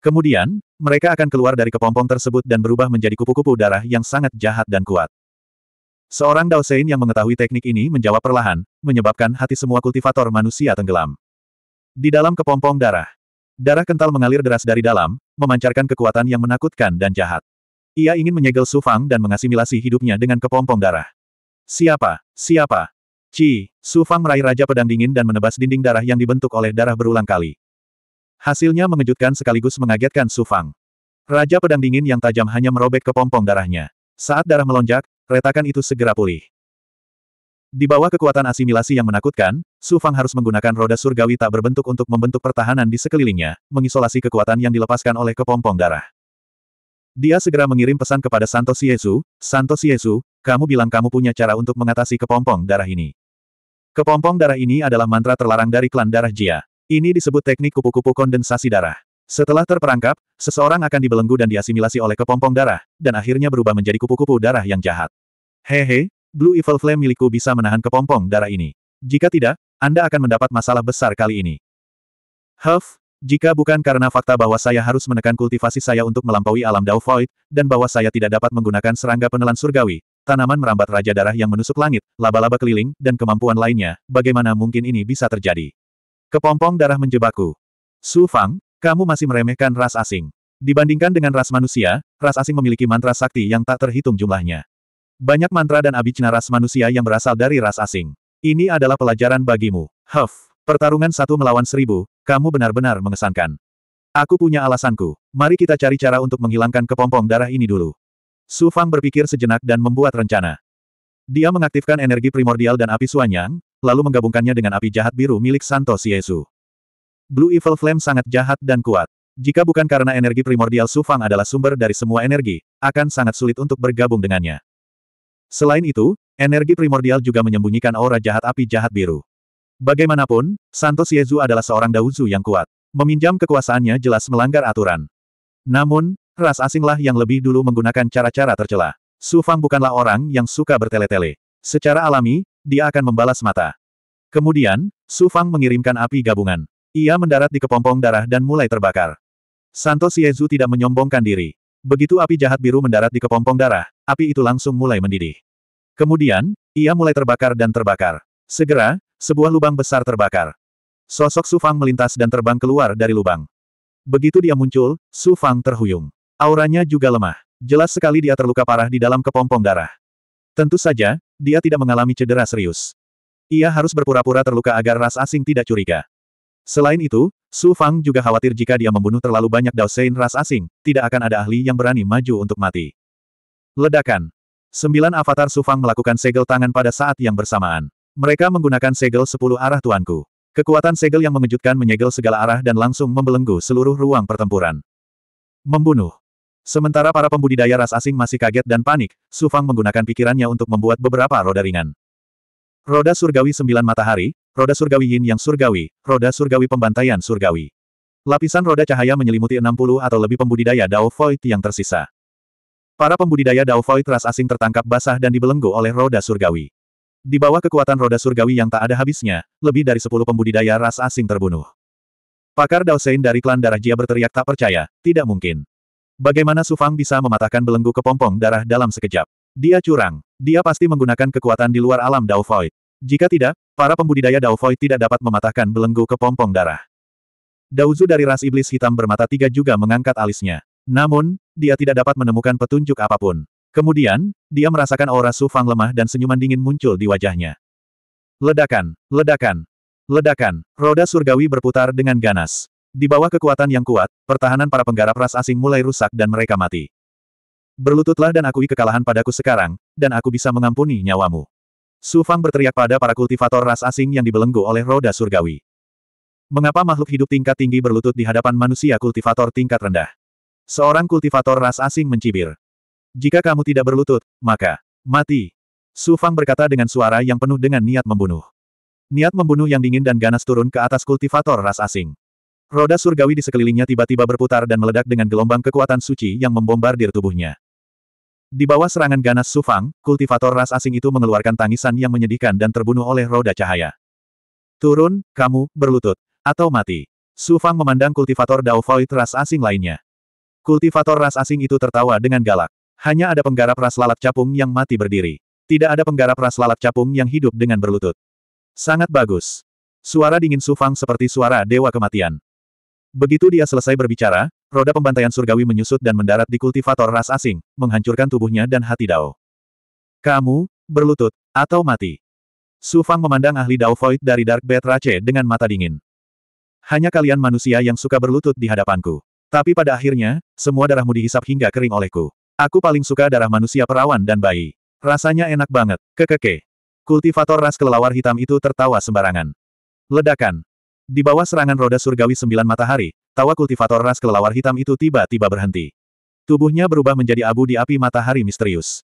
Kemudian, mereka akan keluar dari kepompong tersebut dan berubah menjadi kupu-kupu darah yang sangat jahat dan kuat. Seorang Daosein yang mengetahui teknik ini menjawab perlahan, menyebabkan hati semua kultivator manusia tenggelam. Di dalam kepompong darah. Darah kental mengalir deras dari dalam, memancarkan kekuatan yang menakutkan dan jahat. Ia ingin menyegel Su Fang dan mengasimilasi hidupnya dengan kepompong darah. Siapa? Siapa? Ci, Fang meraih Raja Pedang Dingin dan menebas dinding darah yang dibentuk oleh darah berulang kali. Hasilnya mengejutkan sekaligus mengagetkan Su Fang. Raja Pedang Dingin yang tajam hanya merobek kepompong darahnya. Saat darah melonjak, retakan itu segera pulih. Di bawah kekuatan asimilasi yang menakutkan, Su Fang harus menggunakan roda surgawi tak berbentuk untuk membentuk pertahanan di sekelilingnya, mengisolasi kekuatan yang dilepaskan oleh kepompong darah. Dia segera mengirim pesan kepada Santo Siesu, Santo Siesu, kamu bilang kamu punya cara untuk mengatasi kepompong darah ini. Kepompong darah ini adalah mantra terlarang dari klan darah Jia. Ini disebut teknik kupu-kupu kondensasi darah. Setelah terperangkap, seseorang akan dibelenggu dan diasimilasi oleh kepompong darah, dan akhirnya berubah menjadi kupu-kupu darah yang jahat. Hehe, Blue Evil Flame milikku bisa menahan kepompong darah ini. Jika tidak, Anda akan mendapat masalah besar kali ini. Huff, jika bukan karena fakta bahwa saya harus menekan kultivasi saya untuk melampaui alam Dao Void, dan bahwa saya tidak dapat menggunakan serangga penelan surgawi, tanaman merambat raja darah yang menusuk langit, laba-laba keliling, dan kemampuan lainnya, bagaimana mungkin ini bisa terjadi? Kepompong darah menjebakku. Su Fang, kamu masih meremehkan ras asing. Dibandingkan dengan ras manusia, ras asing memiliki mantra sakti yang tak terhitung jumlahnya. Banyak mantra dan abicna ras manusia yang berasal dari ras asing. Ini adalah pelajaran bagimu. Huff, pertarungan satu melawan seribu, kamu benar-benar mengesankan. Aku punya alasanku. Mari kita cari cara untuk menghilangkan kepompong darah ini dulu. Su Fang berpikir sejenak dan membuat rencana. Dia mengaktifkan energi primordial dan api suanyang, lalu menggabungkannya dengan api jahat biru milik Santo Siesu. Blue Evil Flame sangat jahat dan kuat. Jika bukan karena energi primordial Sufang adalah sumber dari semua energi, akan sangat sulit untuk bergabung dengannya. Selain itu, energi primordial juga menyembunyikan aura jahat api jahat biru. Bagaimanapun, Santo Yezu adalah seorang Daozu yang kuat. Meminjam kekuasaannya jelas melanggar aturan. Namun, ras asinglah yang lebih dulu menggunakan cara-cara tercela. Sufang bukanlah orang yang suka bertele-tele. Secara alami, dia akan membalas mata. Kemudian, Sufang mengirimkan api gabungan. Ia mendarat di kepompong darah dan mulai terbakar. Santo Siezu tidak menyombongkan diri. Begitu api jahat biru mendarat di kepompong darah, api itu langsung mulai mendidih. Kemudian, ia mulai terbakar dan terbakar. Segera, sebuah lubang besar terbakar. Sosok Su Fang melintas dan terbang keluar dari lubang. Begitu dia muncul, Su Fang terhuyung. Auranya juga lemah. Jelas sekali dia terluka parah di dalam kepompong darah. Tentu saja, dia tidak mengalami cedera serius. Ia harus berpura-pura terluka agar ras asing tidak curiga. Selain itu, Su Fang juga khawatir jika dia membunuh terlalu banyak Dao Sein ras asing, tidak akan ada ahli yang berani maju untuk mati. Ledakan. Sembilan avatar Su Fang melakukan segel tangan pada saat yang bersamaan. Mereka menggunakan segel sepuluh arah tuanku. Kekuatan segel yang mengejutkan menyegel segala arah dan langsung membelenggu seluruh ruang pertempuran. Membunuh. Sementara para pembudidaya ras asing masih kaget dan panik, Su Fang menggunakan pikirannya untuk membuat beberapa roda ringan. Roda surgawi sembilan matahari, roda surgawi yin yang surgawi, roda surgawi pembantaian surgawi. Lapisan roda cahaya menyelimuti 60 atau lebih pembudidaya Dao Void yang tersisa. Para pembudidaya Dao Void ras asing tertangkap basah dan dibelenggu oleh roda surgawi. Di bawah kekuatan roda surgawi yang tak ada habisnya, lebih dari 10 pembudidaya ras asing terbunuh. Pakar Dao Sein dari klan darah Jia berteriak tak percaya, tidak mungkin. Bagaimana Su Fang bisa mematahkan belenggu kepompong darah dalam sekejap? Dia curang. Dia pasti menggunakan kekuatan di luar alam Dao Void. Jika tidak, Para pembudidaya Daofoi tidak dapat mematahkan belenggu kepompong darah. Daozu dari ras iblis hitam bermata tiga juga mengangkat alisnya. Namun, dia tidak dapat menemukan petunjuk apapun. Kemudian, dia merasakan aura Su Fang lemah dan senyuman dingin muncul di wajahnya. Ledakan, ledakan, ledakan, roda surgawi berputar dengan ganas. Di bawah kekuatan yang kuat, pertahanan para penggarap ras asing mulai rusak dan mereka mati. Berlututlah dan akui kekalahan padaku sekarang, dan aku bisa mengampuni nyawamu. Su Fang berteriak pada para kultivator ras asing yang dibelenggu oleh roda surgawi. Mengapa makhluk hidup tingkat tinggi berlutut di hadapan manusia kultivator tingkat rendah? Seorang kultivator ras asing mencibir. Jika kamu tidak berlutut, maka mati. Su Fang berkata dengan suara yang penuh dengan niat membunuh. Niat membunuh yang dingin dan ganas turun ke atas kultivator ras asing. Roda surgawi di sekelilingnya tiba-tiba berputar dan meledak dengan gelombang kekuatan suci yang membombardir tubuhnya. Di bawah serangan ganas Sufang, kultivator ras asing itu mengeluarkan tangisan yang menyedihkan dan terbunuh oleh roda cahaya. Turun, kamu, berlutut, atau mati. Sufang memandang kultivator Dao Void ras asing lainnya. Kultivator ras asing itu tertawa dengan galak. Hanya ada penggarap ras lalat capung yang mati berdiri. Tidak ada penggarap ras lalat capung yang hidup dengan berlutut. Sangat bagus. Suara dingin Sufang seperti suara dewa kematian. Begitu dia selesai berbicara, Roda pembantaian surgawi menyusut dan mendarat di kultivator ras asing, menghancurkan tubuhnya dan hati Dao. Kamu, berlutut, atau mati. Su Fang memandang ahli Dao Void dari Dark Bed Rache dengan mata dingin. Hanya kalian manusia yang suka berlutut di hadapanku. Tapi pada akhirnya, semua darahmu dihisap hingga kering olehku. Aku paling suka darah manusia perawan dan bayi. Rasanya enak banget, kekeke. Kultivator ras kelelawar hitam itu tertawa sembarangan. Ledakan. Di bawah serangan roda surgawi sembilan matahari, Tawa kultivator ras kelelawar hitam itu tiba-tiba berhenti. Tubuhnya berubah menjadi abu di api matahari misterius.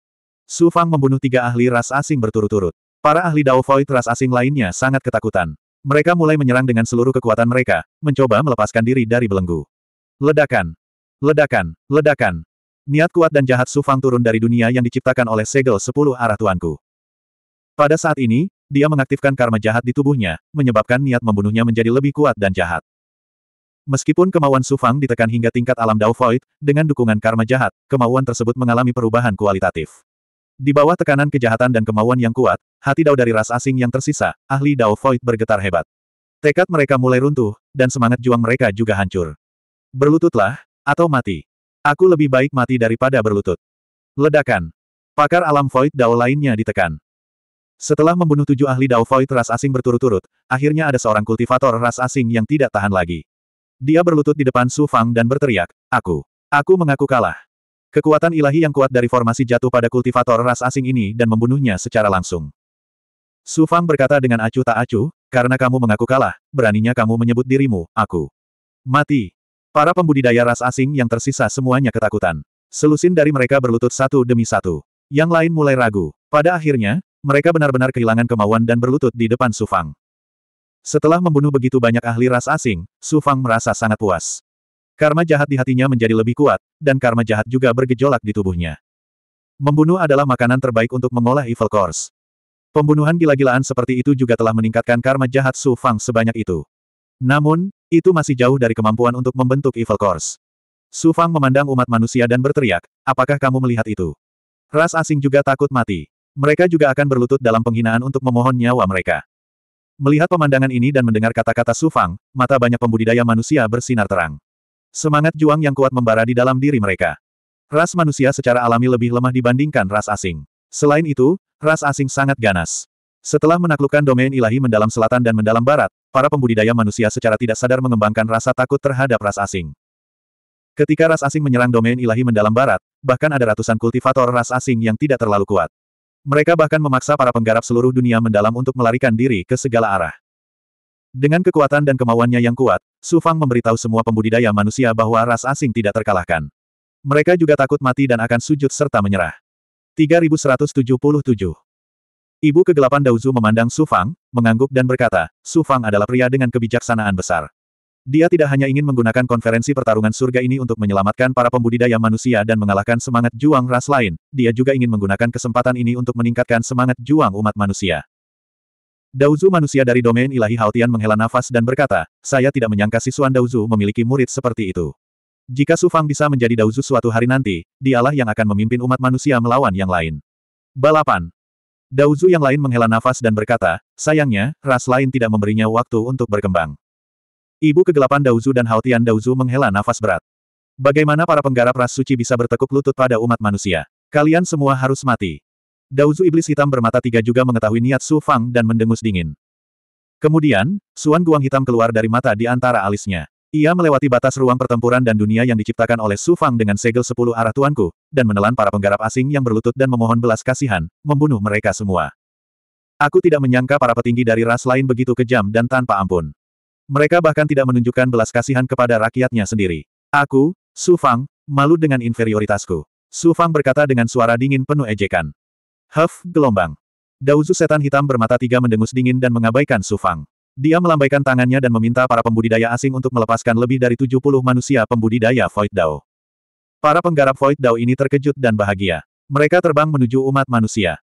Su Fang membunuh tiga ahli ras asing berturut-turut. Para ahli Dao Void ras asing lainnya sangat ketakutan. Mereka mulai menyerang dengan seluruh kekuatan mereka, mencoba melepaskan diri dari belenggu. Ledakan! Ledakan! Ledakan! Niat kuat dan jahat Su Fang turun dari dunia yang diciptakan oleh segel sepuluh arah tuanku. Pada saat ini, dia mengaktifkan karma jahat di tubuhnya, menyebabkan niat membunuhnya menjadi lebih kuat dan jahat. Meskipun kemauan Sufang ditekan hingga tingkat alam Dao Void, dengan dukungan karma jahat, kemauan tersebut mengalami perubahan kualitatif. Di bawah tekanan kejahatan dan kemauan yang kuat, hati Dao dari ras asing yang tersisa, ahli Dao Void bergetar hebat. Tekad mereka mulai runtuh, dan semangat juang mereka juga hancur. Berlututlah, atau mati. Aku lebih baik mati daripada berlutut. Ledakan. Pakar alam Void Dao lainnya ditekan. Setelah membunuh tujuh ahli Dao Void ras asing berturut-turut, akhirnya ada seorang kultivator ras asing yang tidak tahan lagi. Dia berlutut di depan Su Fang dan berteriak, Aku! Aku mengaku kalah. Kekuatan ilahi yang kuat dari formasi jatuh pada kultivator ras asing ini dan membunuhnya secara langsung. Su Fang berkata dengan acuh tak acuh, karena kamu mengaku kalah, beraninya kamu menyebut dirimu, aku. Mati. Para pembudidaya ras asing yang tersisa semuanya ketakutan. Selusin dari mereka berlutut satu demi satu. Yang lain mulai ragu. Pada akhirnya, mereka benar-benar kehilangan kemauan dan berlutut di depan Su Fang. Setelah membunuh begitu banyak ahli ras asing, Su Fang merasa sangat puas. Karma jahat di hatinya menjadi lebih kuat, dan karma jahat juga bergejolak di tubuhnya. Membunuh adalah makanan terbaik untuk mengolah Evil Course. Pembunuhan gila-gilaan seperti itu juga telah meningkatkan karma jahat Su Fang sebanyak itu. Namun, itu masih jauh dari kemampuan untuk membentuk Evil Course. Su Fang memandang umat manusia dan berteriak, apakah kamu melihat itu? Ras asing juga takut mati. Mereka juga akan berlutut dalam penghinaan untuk memohon nyawa mereka. Melihat pemandangan ini dan mendengar kata-kata Sufang, mata banyak pembudidaya manusia bersinar terang. Semangat juang yang kuat membara di dalam diri mereka. Ras manusia secara alami lebih lemah dibandingkan ras asing. Selain itu, ras asing sangat ganas. Setelah menaklukkan domain ilahi mendalam selatan dan mendalam barat, para pembudidaya manusia secara tidak sadar mengembangkan rasa takut terhadap ras asing. Ketika ras asing menyerang domain ilahi mendalam barat, bahkan ada ratusan kultivator ras asing yang tidak terlalu kuat. Mereka bahkan memaksa para penggarap seluruh dunia mendalam untuk melarikan diri ke segala arah. Dengan kekuatan dan kemauannya yang kuat, Su Fang memberitahu semua pembudidaya manusia bahwa ras asing tidak terkalahkan. Mereka juga takut mati dan akan sujud serta menyerah. 3177 Ibu kegelapan Dauzu memandang Su Fang, mengangguk dan berkata, Su Fang adalah pria dengan kebijaksanaan besar. Dia tidak hanya ingin menggunakan konferensi pertarungan surga ini untuk menyelamatkan para pembudidaya manusia dan mengalahkan semangat juang ras lain, dia juga ingin menggunakan kesempatan ini untuk meningkatkan semangat juang umat manusia. Dauzu manusia dari domain ilahi Haotian menghela nafas dan berkata, saya tidak menyangka siswan Dauzu memiliki murid seperti itu. Jika Sufang bisa menjadi Dauzu suatu hari nanti, dialah yang akan memimpin umat manusia melawan yang lain. Balapan Dauzu yang lain menghela nafas dan berkata, sayangnya, ras lain tidak memberinya waktu untuk berkembang. Ibu kegelapan Dauzu dan Haotian Dauzu menghela nafas berat. Bagaimana para penggarap ras suci bisa bertekuk lutut pada umat manusia? Kalian semua harus mati. Dauzu iblis hitam bermata tiga juga mengetahui niat Su Fang dan mendengus dingin. Kemudian, suan guang hitam keluar dari mata di antara alisnya. Ia melewati batas ruang pertempuran dan dunia yang diciptakan oleh Su Fang dengan segel sepuluh arah tuanku, dan menelan para penggarap asing yang berlutut dan memohon belas kasihan, membunuh mereka semua. Aku tidak menyangka para petinggi dari ras lain begitu kejam dan tanpa ampun. Mereka bahkan tidak menunjukkan belas kasihan kepada rakyatnya sendiri. Aku, Su Fang, malu dengan inferioritasku. Su Fang berkata dengan suara dingin penuh ejekan. Huff, gelombang. Dauzu setan hitam bermata tiga mendengus dingin dan mengabaikan Su Fang. Dia melambaikan tangannya dan meminta para pembudidaya asing untuk melepaskan lebih dari 70 manusia pembudidaya Void Dao. Para penggarap Void Dao ini terkejut dan bahagia. Mereka terbang menuju umat manusia.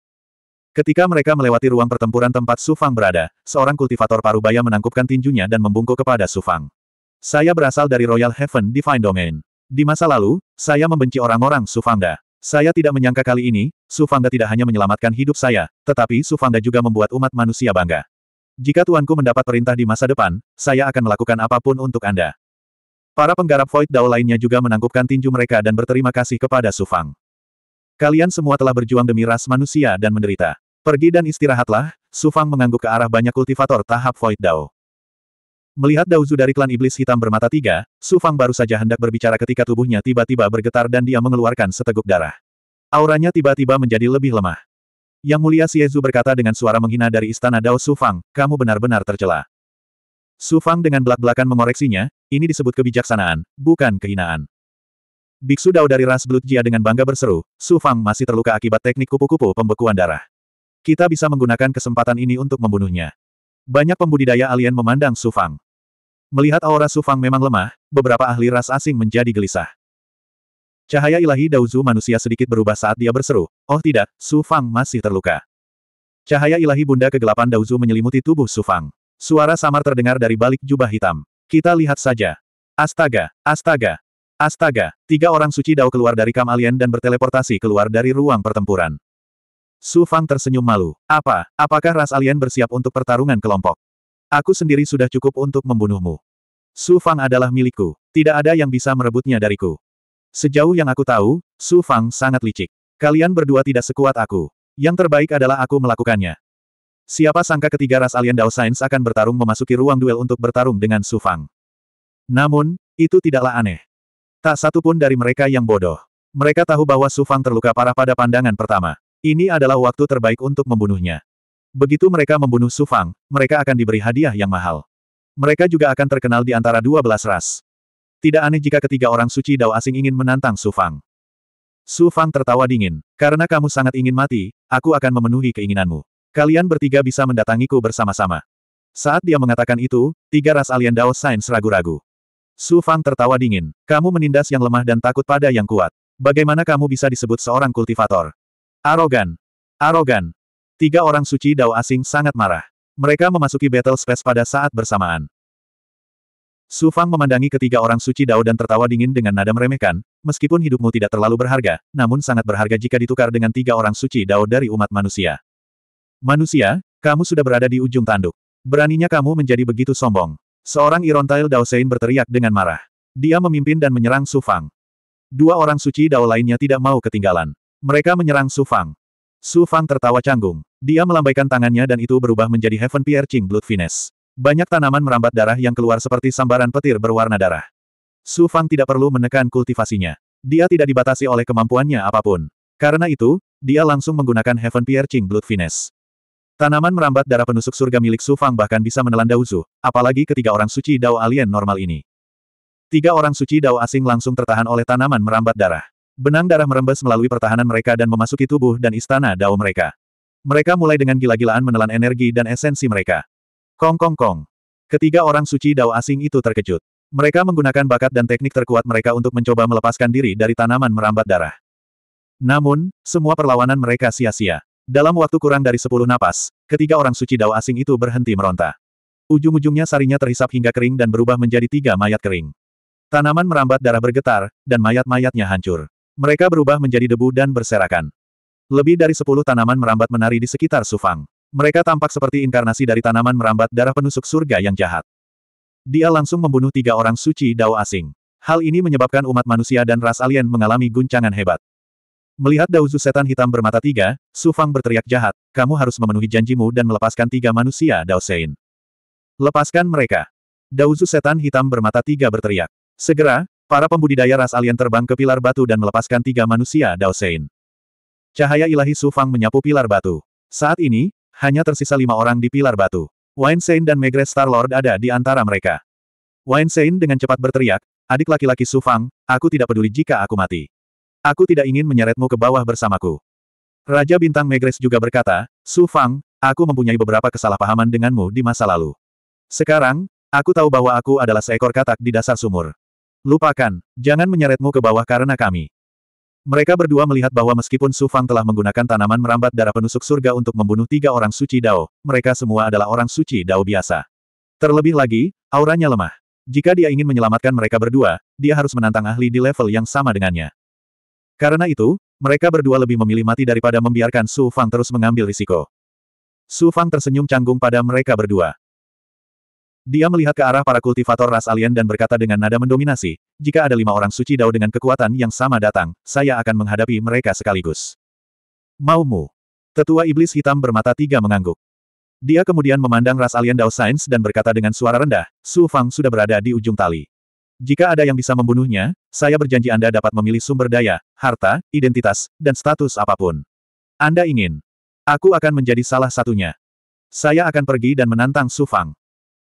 Ketika mereka melewati ruang pertempuran tempat Sufang berada, seorang kultivator parubaya menangkupkan tinjunya dan membungkuk kepada Sufang. Saya berasal dari Royal Heaven Divine Domain. Di masa lalu, saya membenci orang-orang Sufangda. Saya tidak menyangka kali ini, Sufangda tidak hanya menyelamatkan hidup saya, tetapi Sufangda juga membuat umat manusia bangga. Jika tuanku mendapat perintah di masa depan, saya akan melakukan apapun untuk Anda. Para penggarap Void Dao lainnya juga menangkupkan tinju mereka dan berterima kasih kepada Sufang. Kalian semua telah berjuang demi ras manusia dan menderita. Pergi dan istirahatlah, Sufang mengangguk ke arah banyak kultivator tahap Void Dao. Melihat Dauzu dari klan iblis hitam bermata tiga, Sufang baru saja hendak berbicara ketika tubuhnya tiba-tiba bergetar dan dia mengeluarkan seteguk darah. Auranya tiba-tiba menjadi lebih lemah. Yang mulia Siezu berkata dengan suara menghina dari istana Dao Sufang, kamu benar-benar tercela. Sufang dengan belak-belakan mengoreksinya, ini disebut kebijaksanaan, bukan kehinaan. Biksu Dao dari ras Blood Jia dengan bangga berseru, Sufang masih terluka akibat teknik kupu-kupu pembekuan darah. Kita bisa menggunakan kesempatan ini untuk membunuhnya. Banyak pembudidaya alien memandang Sufang. Melihat aura Sufang memang lemah, beberapa ahli ras asing menjadi gelisah. Cahaya ilahi Dauzu manusia sedikit berubah saat dia berseru, Oh tidak, Sufang masih terluka. Cahaya ilahi bunda kegelapan Dauzu menyelimuti tubuh Sufang. Suara samar terdengar dari balik jubah hitam. Kita lihat saja. Astaga, astaga, astaga, tiga orang suci Dao keluar dari kam alien dan berteleportasi keluar dari ruang pertempuran. Su Fang tersenyum malu. Apa, apakah ras alien bersiap untuk pertarungan kelompok? Aku sendiri sudah cukup untuk membunuhmu. Su Fang adalah milikku. Tidak ada yang bisa merebutnya dariku. Sejauh yang aku tahu, Su Fang sangat licik. Kalian berdua tidak sekuat aku. Yang terbaik adalah aku melakukannya. Siapa sangka ketiga ras alien Dao Sains akan bertarung memasuki ruang duel untuk bertarung dengan Su Fang. Namun, itu tidaklah aneh. Tak satupun dari mereka yang bodoh. Mereka tahu bahwa Su Fang terluka parah pada pandangan pertama. Ini adalah waktu terbaik untuk membunuhnya. Begitu mereka membunuh Sufang, mereka akan diberi hadiah yang mahal. Mereka juga akan terkenal di antara dua belas ras. Tidak aneh jika ketiga orang suci Dao asing ingin menantang Sufang. Sufang tertawa dingin. Karena kamu sangat ingin mati, aku akan memenuhi keinginanmu. Kalian bertiga bisa mendatangiku bersama-sama. Saat dia mengatakan itu, tiga ras alien Dao Sains ragu-ragu. Su Fang tertawa dingin. Kamu menindas yang lemah dan takut pada yang kuat. Bagaimana kamu bisa disebut seorang kultivator? Arogan. Arogan. Tiga orang suci Dao asing sangat marah. Mereka memasuki battle space pada saat bersamaan. Su Fang memandangi ketiga orang suci Dao dan tertawa dingin dengan nada meremehkan, meskipun hidupmu tidak terlalu berharga, namun sangat berharga jika ditukar dengan tiga orang suci Dao dari umat manusia. Manusia, kamu sudah berada di ujung tanduk. Beraninya kamu menjadi begitu sombong. Seorang Irontail Dao Sein berteriak dengan marah. Dia memimpin dan menyerang Su Fang. Dua orang suci Dao lainnya tidak mau ketinggalan. Mereka menyerang Su Fang. Su Fang tertawa canggung. Dia melambaikan tangannya dan itu berubah menjadi Heaven Pierre Ching Blood Finesse. Banyak tanaman merambat darah yang keluar seperti sambaran petir berwarna darah. Su Fang tidak perlu menekan kultivasinya. Dia tidak dibatasi oleh kemampuannya apapun. Karena itu, dia langsung menggunakan Heaven Pierre Ching Blood Finesse. Tanaman merambat darah penusuk surga milik Su Fang bahkan bisa menelan Dauzu, apalagi ketiga orang suci Dao alien normal ini. Tiga orang suci Dao asing langsung tertahan oleh tanaman merambat darah. Benang darah merembes melalui pertahanan mereka dan memasuki tubuh dan istana dao mereka. Mereka mulai dengan gila-gilaan menelan energi dan esensi mereka. Kong kong kong. Ketiga orang suci dao asing itu terkejut. Mereka menggunakan bakat dan teknik terkuat mereka untuk mencoba melepaskan diri dari tanaman merambat darah. Namun, semua perlawanan mereka sia-sia. Dalam waktu kurang dari sepuluh napas, ketiga orang suci dao asing itu berhenti meronta. Ujung-ujungnya sarinya terhisap hingga kering dan berubah menjadi tiga mayat kering. Tanaman merambat darah bergetar, dan mayat-mayatnya hancur. Mereka berubah menjadi debu dan berserakan. Lebih dari sepuluh tanaman merambat menari di sekitar Sufang. Mereka tampak seperti inkarnasi dari tanaman merambat darah penusuk surga yang jahat. Dia langsung membunuh tiga orang suci Dao asing. Hal ini menyebabkan umat manusia dan ras alien mengalami guncangan hebat. Melihat Dauzu setan hitam bermata tiga, Sufang berteriak jahat, kamu harus memenuhi janjimu dan melepaskan tiga manusia Dao Sein. Lepaskan mereka. Dauzu setan hitam bermata tiga berteriak. Segera, Para pembudidaya ras alien terbang ke pilar batu dan melepaskan tiga manusia Daosein. Cahaya ilahi Sufang menyapu pilar batu. Saat ini, hanya tersisa lima orang di pilar batu. Wainsein dan Megre Starlord ada di antara mereka. Wainsein dengan cepat berteriak, adik laki-laki Sufang, aku tidak peduli jika aku mati. Aku tidak ingin menyeretmu ke bawah bersamaku. Raja Bintang Megres juga berkata, Sufang, aku mempunyai beberapa kesalahpahaman denganmu di masa lalu. Sekarang, aku tahu bahwa aku adalah seekor katak di dasar sumur. Lupakan, jangan menyeretmu ke bawah karena kami. Mereka berdua melihat bahwa meskipun Su Fang telah menggunakan tanaman merambat darah penusuk surga untuk membunuh tiga orang suci Dao, mereka semua adalah orang suci Dao biasa. Terlebih lagi, auranya lemah. Jika dia ingin menyelamatkan mereka berdua, dia harus menantang ahli di level yang sama dengannya. Karena itu, mereka berdua lebih memilih mati daripada membiarkan Su Fang terus mengambil risiko. Su Fang tersenyum canggung pada mereka berdua. Dia melihat ke arah para kultivator ras alien dan berkata dengan nada mendominasi, jika ada lima orang suci dao dengan kekuatan yang sama datang, saya akan menghadapi mereka sekaligus. Maumu. Tetua iblis hitam bermata tiga mengangguk. Dia kemudian memandang ras alien Dao Sains dan berkata dengan suara rendah, Su Fang sudah berada di ujung tali. Jika ada yang bisa membunuhnya, saya berjanji Anda dapat memilih sumber daya, harta, identitas, dan status apapun. Anda ingin. Aku akan menjadi salah satunya. Saya akan pergi dan menantang Su Fang.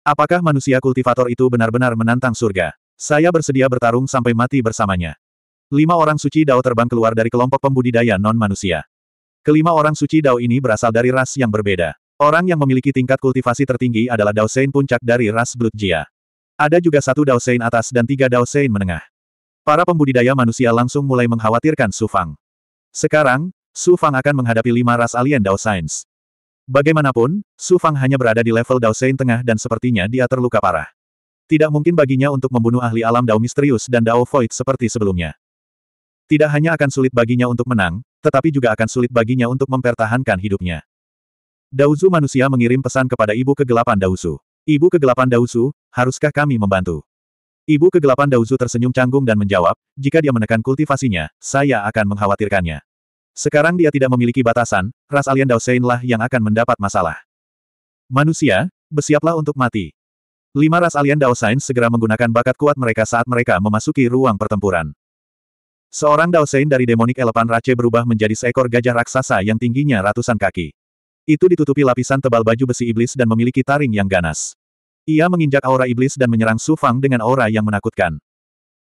Apakah manusia kultivator itu benar-benar menantang surga? Saya bersedia bertarung sampai mati bersamanya. Lima orang suci Dao terbang keluar dari kelompok pembudidaya non-manusia. Kelima orang suci Dao ini berasal dari ras yang berbeda. Orang yang memiliki tingkat kultivasi tertinggi adalah Dao Sein puncak dari ras Blood Jia. Ada juga satu Dao Sein atas dan tiga Dao Sein menengah. Para pembudidaya manusia langsung mulai mengkhawatirkan Su Fang. Sekarang, Su Fang akan menghadapi lima ras alien Dao Sains. Bagaimanapun, Su Fang hanya berada di level Dao Sein tengah dan sepertinya dia terluka parah. Tidak mungkin baginya untuk membunuh ahli alam Dao Misterius dan Dao Void seperti sebelumnya. Tidak hanya akan sulit baginya untuk menang, tetapi juga akan sulit baginya untuk mempertahankan hidupnya. Daozu manusia mengirim pesan kepada Ibu Kegelapan Daozu. Ibu Kegelapan Daozu, haruskah kami membantu? Ibu kegelapan Daozu tersenyum canggung dan menjawab, jika dia menekan kultivasinya, saya akan mengkhawatirkannya. Sekarang dia tidak memiliki batasan, ras alien Daosein lah yang akan mendapat masalah. Manusia, bersiaplah untuk mati. Lima ras alien Daosein segera menggunakan bakat kuat mereka saat mereka memasuki ruang pertempuran. Seorang Daosein dari demonik elepan race berubah menjadi seekor gajah raksasa yang tingginya ratusan kaki. Itu ditutupi lapisan tebal baju besi iblis dan memiliki taring yang ganas. Ia menginjak aura iblis dan menyerang Su Fang dengan aura yang menakutkan.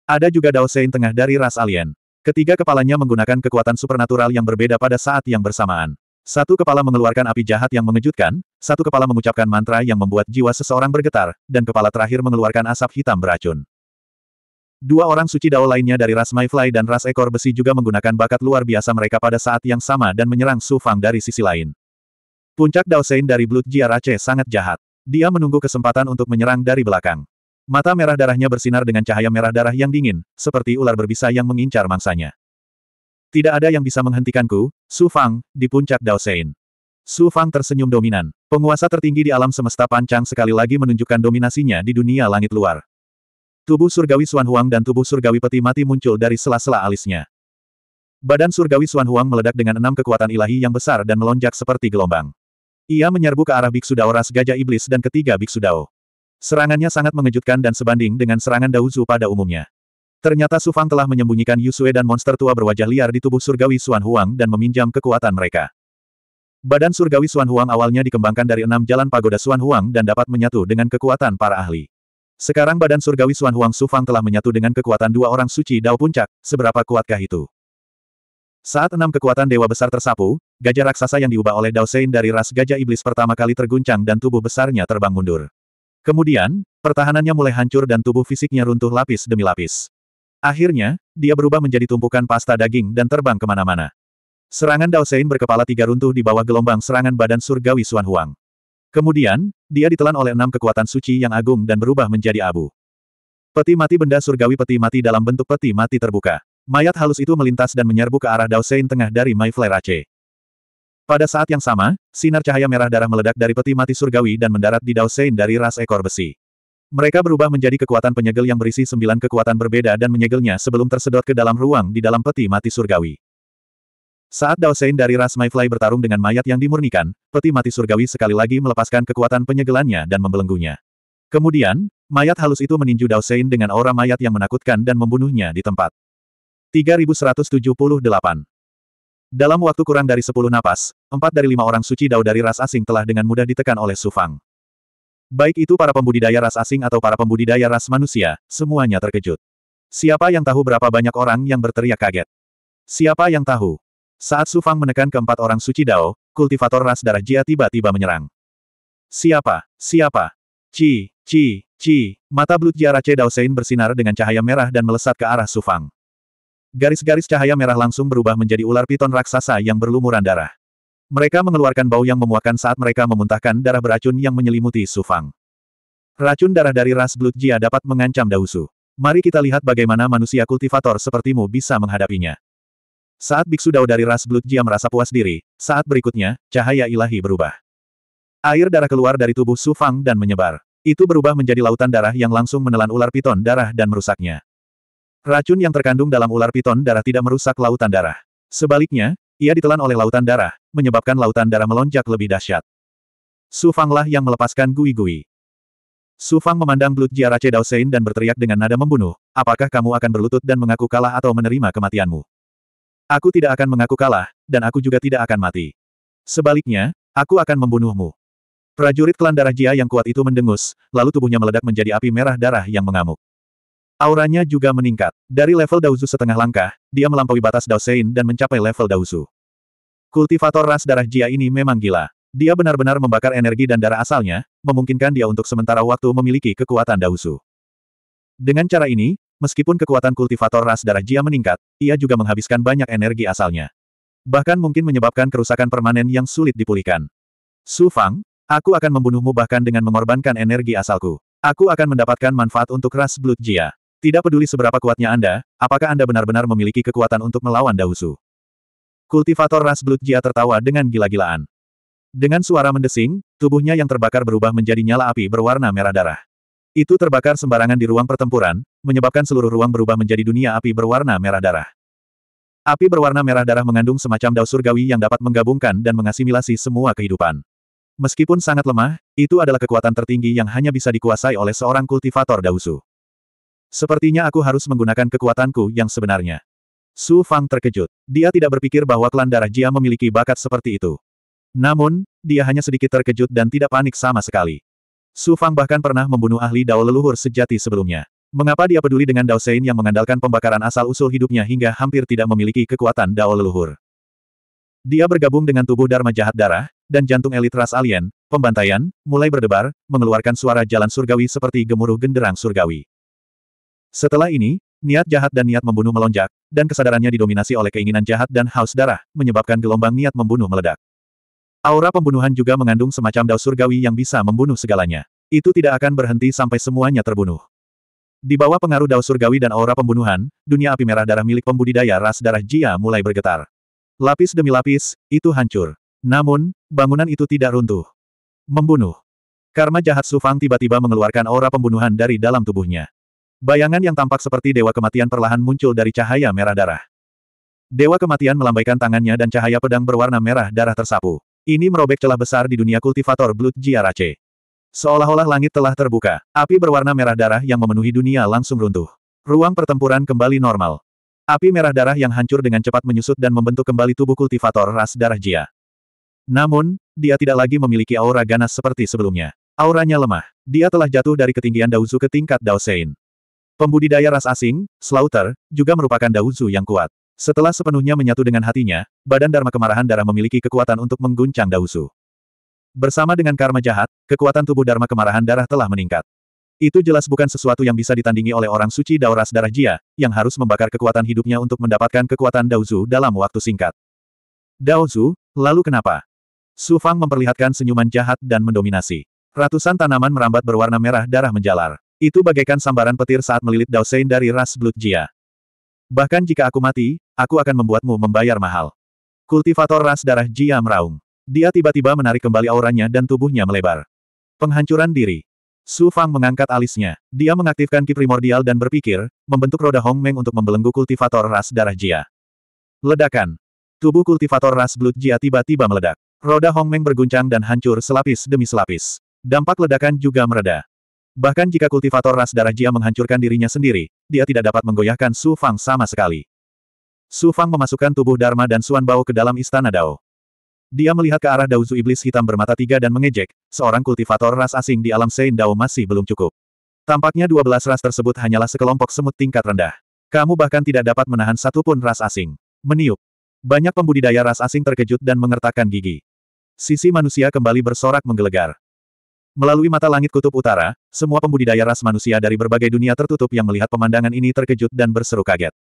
Ada juga Daosein tengah dari ras alien. Ketiga kepalanya menggunakan kekuatan supernatural yang berbeda pada saat yang bersamaan. Satu kepala mengeluarkan api jahat yang mengejutkan, satu kepala mengucapkan mantra yang membuat jiwa seseorang bergetar, dan kepala terakhir mengeluarkan asap hitam beracun. Dua orang suci dao lainnya dari ras Maifly dan ras ekor besi juga menggunakan bakat luar biasa mereka pada saat yang sama dan menyerang Su Fang dari sisi lain. Puncak Dao Sein dari Blood Jia Rache sangat jahat. Dia menunggu kesempatan untuk menyerang dari belakang. Mata merah darahnya bersinar dengan cahaya merah darah yang dingin, seperti ular berbisa yang mengincar mangsanya. Tidak ada yang bisa menghentikanku, Su Fang, di puncak Dao Sein. Su Fang tersenyum dominan. Penguasa tertinggi di alam semesta pancang sekali lagi menunjukkan dominasinya di dunia langit luar. Tubuh surgawi Suan Huang dan tubuh surgawi peti mati muncul dari sela-sela alisnya. Badan surgawi Suan Huang meledak dengan enam kekuatan ilahi yang besar dan melonjak seperti gelombang. Ia menyerbu ke arah Biksu Dao Ras Gajah Iblis dan ketiga Biksu Dao. Serangannya sangat mengejutkan dan sebanding dengan serangan Daozu pada umumnya. Ternyata Su Fang telah menyembunyikan Yusue dan monster tua berwajah liar di tubuh surgawi Suan Huang dan meminjam kekuatan mereka. Badan surgawi Suan Huang awalnya dikembangkan dari enam jalan pagoda Suan Huang dan dapat menyatu dengan kekuatan para ahli. Sekarang badan surgawi Suan Huang Su Fang telah menyatu dengan kekuatan dua orang suci Dao Puncak, seberapa kuatkah itu? Saat enam kekuatan dewa besar tersapu, gajah raksasa yang diubah oleh Dao Sein dari ras gajah iblis pertama kali terguncang dan tubuh besarnya terbang mundur. Kemudian, pertahanannya mulai hancur dan tubuh fisiknya runtuh lapis demi lapis. Akhirnya, dia berubah menjadi tumpukan pasta daging dan terbang kemana-mana. Serangan Dao Daosein berkepala tiga runtuh di bawah gelombang serangan badan surgawi Suan Huang. Kemudian, dia ditelan oleh enam kekuatan suci yang agung dan berubah menjadi abu. Peti mati benda surgawi peti mati dalam bentuk peti mati terbuka. Mayat halus itu melintas dan menyerbu ke arah Dao Daosein tengah dari Mayflare Aceh. Ace. Pada saat yang sama, sinar cahaya merah darah meledak dari peti mati surgawi dan mendarat di Dao dari ras ekor besi. Mereka berubah menjadi kekuatan penyegel yang berisi sembilan kekuatan berbeda dan menyegelnya sebelum tersedot ke dalam ruang di dalam peti mati surgawi. Saat Dao dari ras Mayfly bertarung dengan mayat yang dimurnikan, peti mati surgawi sekali lagi melepaskan kekuatan penyegelannya dan membelenggunya. Kemudian, mayat halus itu meninju Dao dengan aura mayat yang menakutkan dan membunuhnya di tempat. 3178 dalam waktu kurang dari sepuluh napas, empat dari lima orang suci dao dari ras asing telah dengan mudah ditekan oleh Su Fang. Baik itu para pembudidaya ras asing atau para pembudidaya ras manusia, semuanya terkejut. Siapa yang tahu berapa banyak orang yang berteriak kaget? Siapa yang tahu? Saat Su Fang menekan keempat orang suci dao, kultivator ras darah Jia tiba-tiba menyerang. Siapa? Siapa? Ci, ci, ci, mata belut Jia Race Dao Sein bersinar dengan cahaya merah dan melesat ke arah Su Fang. Garis-garis cahaya merah langsung berubah menjadi ular piton raksasa yang berlumuran darah. Mereka mengeluarkan bau yang memuakan saat mereka memuntahkan darah beracun yang menyelimuti Sufang. Racun darah dari ras Blood Jia dapat mengancam Dausu. Mari kita lihat bagaimana manusia kultivator sepertimu bisa menghadapinya. Saat Biksu Dao dari ras Blood Jia merasa puas diri, saat berikutnya, cahaya ilahi berubah. Air darah keluar dari tubuh Sufang dan menyebar. Itu berubah menjadi lautan darah yang langsung menelan ular piton darah dan merusaknya. Racun yang terkandung dalam ular piton darah tidak merusak lautan darah. Sebaliknya, ia ditelan oleh lautan darah, menyebabkan lautan darah melonjak lebih dahsyat. Su Fanglah yang melepaskan gui-gui. Su Fang memandang Blood Jiara Che Sein dan berteriak dengan nada membunuh, apakah kamu akan berlutut dan mengaku kalah atau menerima kematianmu? Aku tidak akan mengaku kalah, dan aku juga tidak akan mati. Sebaliknya, aku akan membunuhmu. Prajurit klan darah Jia yang kuat itu mendengus, lalu tubuhnya meledak menjadi api merah darah yang mengamuk. Auranya juga meningkat. Dari level Daozu setengah langkah, dia melampaui batas Daosein dan mencapai level Daozu. Kultivator ras darah Jia ini memang gila. Dia benar-benar membakar energi dan darah asalnya, memungkinkan dia untuk sementara waktu memiliki kekuatan Daozu. Dengan cara ini, meskipun kekuatan kultivator ras darah Jia meningkat, ia juga menghabiskan banyak energi asalnya. Bahkan mungkin menyebabkan kerusakan permanen yang sulit dipulihkan. Su Fang, aku akan membunuhmu bahkan dengan mengorbankan energi asalku. Aku akan mendapatkan manfaat untuk ras Blood Jia. Tidak peduli seberapa kuatnya Anda, apakah Anda benar-benar memiliki kekuatan untuk melawan Dausu? Kultivator ras Blood Jia tertawa dengan gila-gilaan. Dengan suara mendesing, tubuhnya yang terbakar berubah menjadi nyala api berwarna merah darah. Itu terbakar sembarangan di ruang pertempuran, menyebabkan seluruh ruang berubah menjadi dunia api berwarna merah darah. Api berwarna merah darah mengandung semacam daun surgawi yang dapat menggabungkan dan mengasimilasi semua kehidupan. Meskipun sangat lemah, itu adalah kekuatan tertinggi yang hanya bisa dikuasai oleh seorang kultivator Dausu. Sepertinya aku harus menggunakan kekuatanku yang sebenarnya. Su Fang terkejut. Dia tidak berpikir bahwa klan darah Jia memiliki bakat seperti itu. Namun, dia hanya sedikit terkejut dan tidak panik sama sekali. Su Fang bahkan pernah membunuh ahli dao leluhur sejati sebelumnya. Mengapa dia peduli dengan Dao Sein yang mengandalkan pembakaran asal-usul hidupnya hingga hampir tidak memiliki kekuatan Dao leluhur? Dia bergabung dengan tubuh Dharma jahat darah, dan jantung elit ras alien, pembantaian, mulai berdebar, mengeluarkan suara jalan surgawi seperti gemuruh genderang surgawi. Setelah ini, niat jahat dan niat membunuh melonjak, dan kesadarannya didominasi oleh keinginan jahat dan haus darah, menyebabkan gelombang niat membunuh meledak. Aura pembunuhan juga mengandung semacam dao surgawi yang bisa membunuh segalanya. Itu tidak akan berhenti sampai semuanya terbunuh. Di bawah pengaruh dao surgawi dan aura pembunuhan, dunia api merah darah milik pembudidaya ras darah Jia mulai bergetar. Lapis demi lapis, itu hancur. Namun, bangunan itu tidak runtuh. Membunuh. Karma jahat Sufang tiba-tiba mengeluarkan aura pembunuhan dari dalam tubuhnya. Bayangan yang tampak seperti dewa kematian perlahan muncul dari cahaya merah darah. Dewa kematian melambaikan tangannya dan cahaya pedang berwarna merah darah tersapu. Ini merobek celah besar di dunia kultivator Blood Jiarace. Seolah-olah langit telah terbuka, api berwarna merah darah yang memenuhi dunia langsung runtuh. Ruang pertempuran kembali normal. Api merah darah yang hancur dengan cepat menyusut dan membentuk kembali tubuh kultivator ras darah Jia. Namun, dia tidak lagi memiliki aura ganas seperti sebelumnya. Auranya lemah. Dia telah jatuh dari ketinggian Daozu ke tingkat Daosein. Pembudidaya ras asing, Slaughter, juga merupakan Daozu yang kuat. Setelah sepenuhnya menyatu dengan hatinya, badan Dharma Kemarahan Darah memiliki kekuatan untuk mengguncang Daozu. Bersama dengan karma jahat, kekuatan tubuh Dharma Kemarahan Darah telah meningkat. Itu jelas bukan sesuatu yang bisa ditandingi oleh orang suci Dao Ras Darah Jia, yang harus membakar kekuatan hidupnya untuk mendapatkan kekuatan Daozu dalam waktu singkat. Daozu, lalu kenapa? Su Fang memperlihatkan senyuman jahat dan mendominasi. Ratusan tanaman merambat berwarna merah darah menjalar. Itu bagaikan sambaran petir saat melilit Daosein dari ras Blood Jia. Bahkan jika aku mati, aku akan membuatmu membayar mahal. Kultivator ras darah Jia meraung. Dia tiba-tiba menarik kembali auranya dan tubuhnya melebar. Penghancuran diri. Su Fang mengangkat alisnya. Dia mengaktifkan ki primordial dan berpikir, membentuk roda Hong Meng untuk membelenggu kultivator ras darah Jia. Ledakan. Tubuh kultivator ras Blood Jia tiba-tiba meledak. Roda Hong Meng berguncang dan hancur selapis demi selapis. Dampak ledakan juga mereda. Bahkan jika kultivator ras darah Jia menghancurkan dirinya sendiri, dia tidak dapat menggoyahkan Su Fang sama sekali. Su Fang memasukkan tubuh Dharma dan Suan Bao ke dalam istana Dao. Dia melihat ke arah Zu Iblis Hitam bermata tiga dan mengejek, seorang kultivator ras asing di alam Sein Dao masih belum cukup. Tampaknya dua belas ras tersebut hanyalah sekelompok semut tingkat rendah. Kamu bahkan tidak dapat menahan satupun ras asing. Meniup. Banyak pembudidaya ras asing terkejut dan mengertakkan gigi. Sisi manusia kembali bersorak menggelegar. Melalui mata langit kutub utara, semua pembudidaya ras manusia dari berbagai dunia tertutup yang melihat pemandangan ini terkejut dan berseru kaget.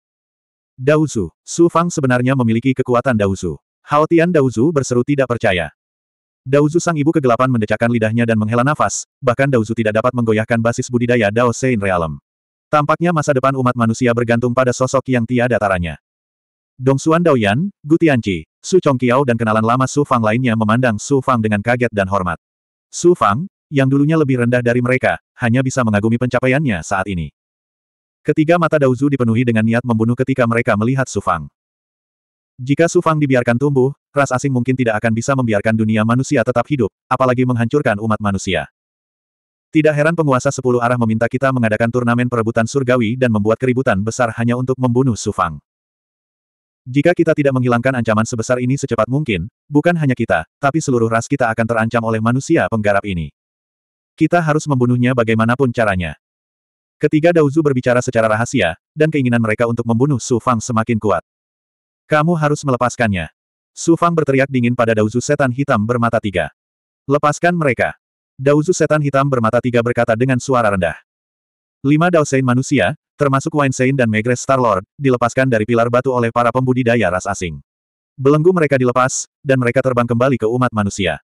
Daozu, Su Fang sebenarnya memiliki kekuatan Daozu. Hao Tian Daozu berseru tidak percaya. Daozu sang ibu kegelapan mendecakkan lidahnya dan menghela nafas, bahkan Daozu tidak dapat menggoyahkan basis budidaya Dao Sein Realm. Tampaknya masa depan umat manusia bergantung pada sosok yang tiada taranya. Dongsuan Daoyan, Gu Tianqi, Su Chongqiao dan kenalan lama Su Fang lainnya memandang Su Fang dengan kaget dan hormat. Su Fang, yang dulunya lebih rendah dari mereka, hanya bisa mengagumi pencapaiannya saat ini. Ketiga mata Dauzu dipenuhi dengan niat membunuh ketika mereka melihat Sufang. Jika Sufang dibiarkan tumbuh, ras asing mungkin tidak akan bisa membiarkan dunia manusia tetap hidup, apalagi menghancurkan umat manusia. Tidak heran penguasa sepuluh arah meminta kita mengadakan turnamen perebutan surgawi dan membuat keributan besar hanya untuk membunuh Sufang. Jika kita tidak menghilangkan ancaman sebesar ini secepat mungkin, bukan hanya kita, tapi seluruh ras kita akan terancam oleh manusia penggarap ini. Kita harus membunuhnya bagaimanapun caranya. Ketiga Dauzu berbicara secara rahasia, dan keinginan mereka untuk membunuh Su Fang semakin kuat. Kamu harus melepaskannya. Su Fang berteriak dingin pada Dauzu setan hitam bermata tiga. Lepaskan mereka. Dauzu setan hitam bermata tiga berkata dengan suara rendah. Lima Daosein manusia, termasuk Wainsein dan Megres Starlord, dilepaskan dari pilar batu oleh para pembudidaya ras asing. Belenggu mereka dilepas, dan mereka terbang kembali ke umat manusia.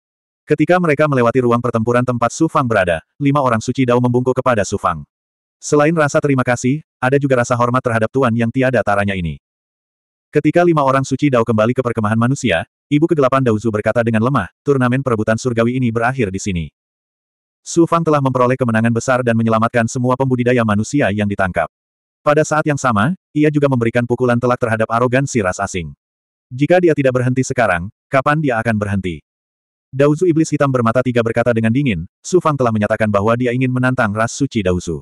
Ketika mereka melewati ruang pertempuran tempat Su Fang berada, lima orang suci Dao membungkuk kepada Su Fang. Selain rasa terima kasih, ada juga rasa hormat terhadap Tuan yang tiada taranya ini. Ketika lima orang suci Dao kembali ke perkemahan manusia, Ibu kegelapan Daozu berkata dengan lemah, turnamen perebutan surgawi ini berakhir di sini. Su Fang telah memperoleh kemenangan besar dan menyelamatkan semua pembudidaya manusia yang ditangkap. Pada saat yang sama, ia juga memberikan pukulan telak terhadap arogansi ras asing. Jika dia tidak berhenti sekarang, kapan dia akan berhenti? Dauzu Iblis Hitam bermata tiga berkata dengan dingin, Su Fang telah menyatakan bahwa dia ingin menantang ras suci Dauzu.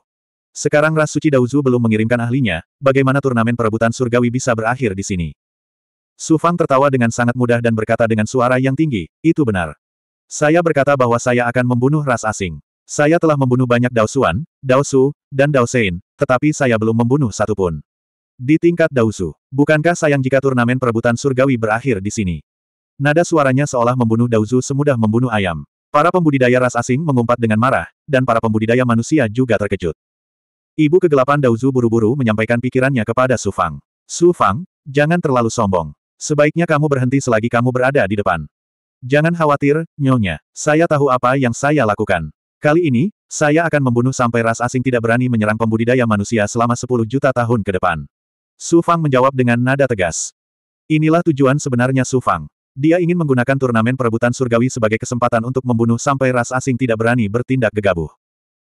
Sekarang ras suci Dauzu belum mengirimkan ahlinya, bagaimana turnamen perebutan surgawi bisa berakhir di sini? Su Fang tertawa dengan sangat mudah dan berkata dengan suara yang tinggi, itu benar. Saya berkata bahwa saya akan membunuh ras asing. Saya telah membunuh banyak Daosuan, Daosu, dan Daosein, tetapi saya belum membunuh satupun. Di tingkat Daosu, bukankah sayang jika turnamen perebutan surgawi berakhir di sini? Nada suaranya seolah membunuh Dauzu semudah membunuh ayam. Para pembudidaya ras asing mengumpat dengan marah, dan para pembudidaya manusia juga terkejut. Ibu kegelapan Dauzu buru-buru menyampaikan pikirannya kepada Su Fang. Su Fang, jangan terlalu sombong. Sebaiknya kamu berhenti selagi kamu berada di depan. Jangan khawatir, nyonya. Saya tahu apa yang saya lakukan. Kali ini, saya akan membunuh sampai ras asing tidak berani menyerang pembudidaya manusia selama 10 juta tahun ke depan. Su Fang menjawab dengan nada tegas. Inilah tujuan sebenarnya Su Fang. Dia ingin menggunakan turnamen perebutan surgawi sebagai kesempatan untuk membunuh sampai ras asing tidak berani bertindak gegabah.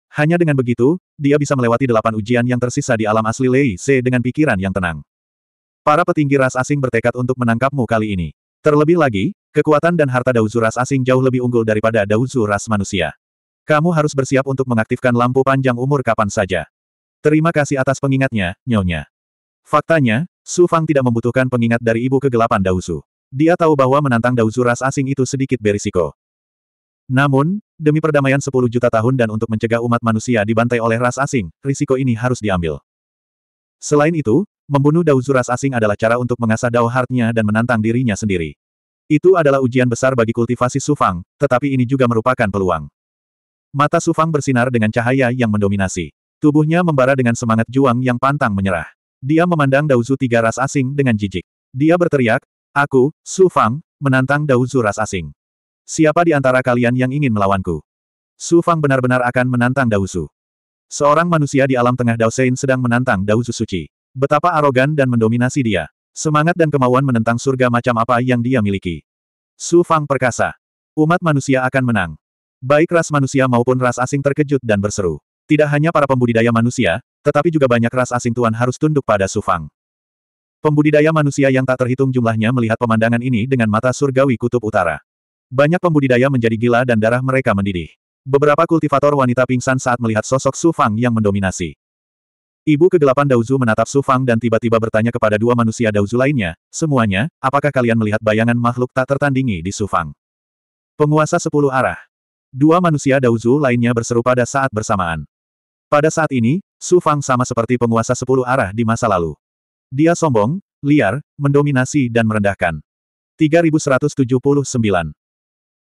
Hanya dengan begitu, dia bisa melewati delapan ujian yang tersisa di alam asli Lei Se dengan pikiran yang tenang. Para petinggi ras asing bertekad untuk menangkapmu kali ini. Terlebih lagi, kekuatan dan harta Dauzu ras asing jauh lebih unggul daripada Dauzu ras manusia. Kamu harus bersiap untuk mengaktifkan lampu panjang umur kapan saja. Terima kasih atas pengingatnya, Nyonya. Faktanya, Su Fang tidak membutuhkan pengingat dari ibu kegelapan Dauzu. Dia tahu bahwa menantang Dauzu ras asing itu sedikit berisiko. Namun, demi perdamaian 10 juta tahun dan untuk mencegah umat manusia dibantai oleh ras asing, risiko ini harus diambil. Selain itu, membunuh Dauzu ras asing adalah cara untuk mengasah Dao Heart-nya dan menantang dirinya sendiri. Itu adalah ujian besar bagi kultivasi Sufang, tetapi ini juga merupakan peluang. Mata Sufang bersinar dengan cahaya yang mendominasi. Tubuhnya membara dengan semangat juang yang pantang menyerah. Dia memandang Dauzu tiga ras asing dengan jijik. Dia berteriak, Aku, Su Fang, menantang Dao Ras asing. Siapa di antara kalian yang ingin melawanku? Su Fang benar-benar akan menantang Dao Seorang manusia di alam tengah Dao sedang menantang Dao Suci. Betapa arogan dan mendominasi dia. Semangat dan kemauan menentang surga macam apa yang dia miliki. Su Fang perkasa. Umat manusia akan menang. Baik ras manusia maupun ras asing terkejut dan berseru. Tidak hanya para pembudidaya manusia, tetapi juga banyak ras asing tuan harus tunduk pada Su Fang. Pembudidaya manusia yang tak terhitung jumlahnya melihat pemandangan ini dengan mata surgawi kutub utara. Banyak pembudidaya menjadi gila dan darah mereka mendidih. Beberapa kultivator wanita pingsan saat melihat sosok Su Fang yang mendominasi. Ibu kegelapan Dauzu menatap Su Fang dan tiba-tiba bertanya kepada dua manusia Dauzu lainnya, semuanya, apakah kalian melihat bayangan makhluk tak tertandingi di Su Fang? Penguasa sepuluh arah. Dua manusia Dauzu lainnya berseru pada saat bersamaan. Pada saat ini, Su Fang sama seperti penguasa sepuluh arah di masa lalu. Dia sombong, liar, mendominasi dan merendahkan. 3179.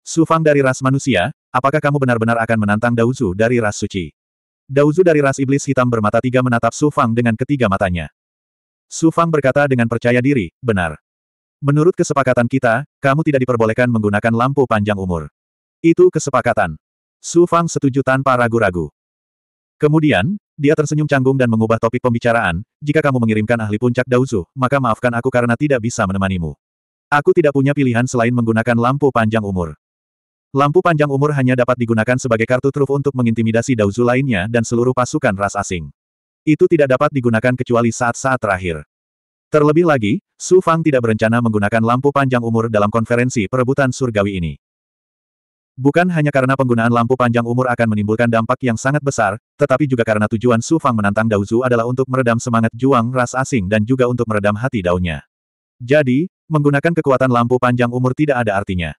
Sufang dari ras manusia, apakah kamu benar-benar akan menantang Dauzu dari ras suci? Dauzu dari ras iblis hitam bermata tiga menatap Sufang dengan ketiga matanya. Sufang berkata dengan percaya diri, benar. Menurut kesepakatan kita, kamu tidak diperbolehkan menggunakan lampu panjang umur. Itu kesepakatan. Sufang setuju tanpa ragu-ragu. Kemudian, dia tersenyum canggung dan mengubah topik pembicaraan, jika kamu mengirimkan ahli puncak Dauzu, maka maafkan aku karena tidak bisa menemanimu. Aku tidak punya pilihan selain menggunakan lampu panjang umur. Lampu panjang umur hanya dapat digunakan sebagai kartu truf untuk mengintimidasi Dauzu lainnya dan seluruh pasukan ras asing. Itu tidak dapat digunakan kecuali saat-saat terakhir. Terlebih lagi, Su Fang tidak berencana menggunakan lampu panjang umur dalam konferensi perebutan surgawi ini. Bukan hanya karena penggunaan lampu panjang umur akan menimbulkan dampak yang sangat besar, tetapi juga karena tujuan Su Fang menantang Daozu adalah untuk meredam semangat juang ras asing dan juga untuk meredam hati daunnya. Jadi, menggunakan kekuatan lampu panjang umur tidak ada artinya.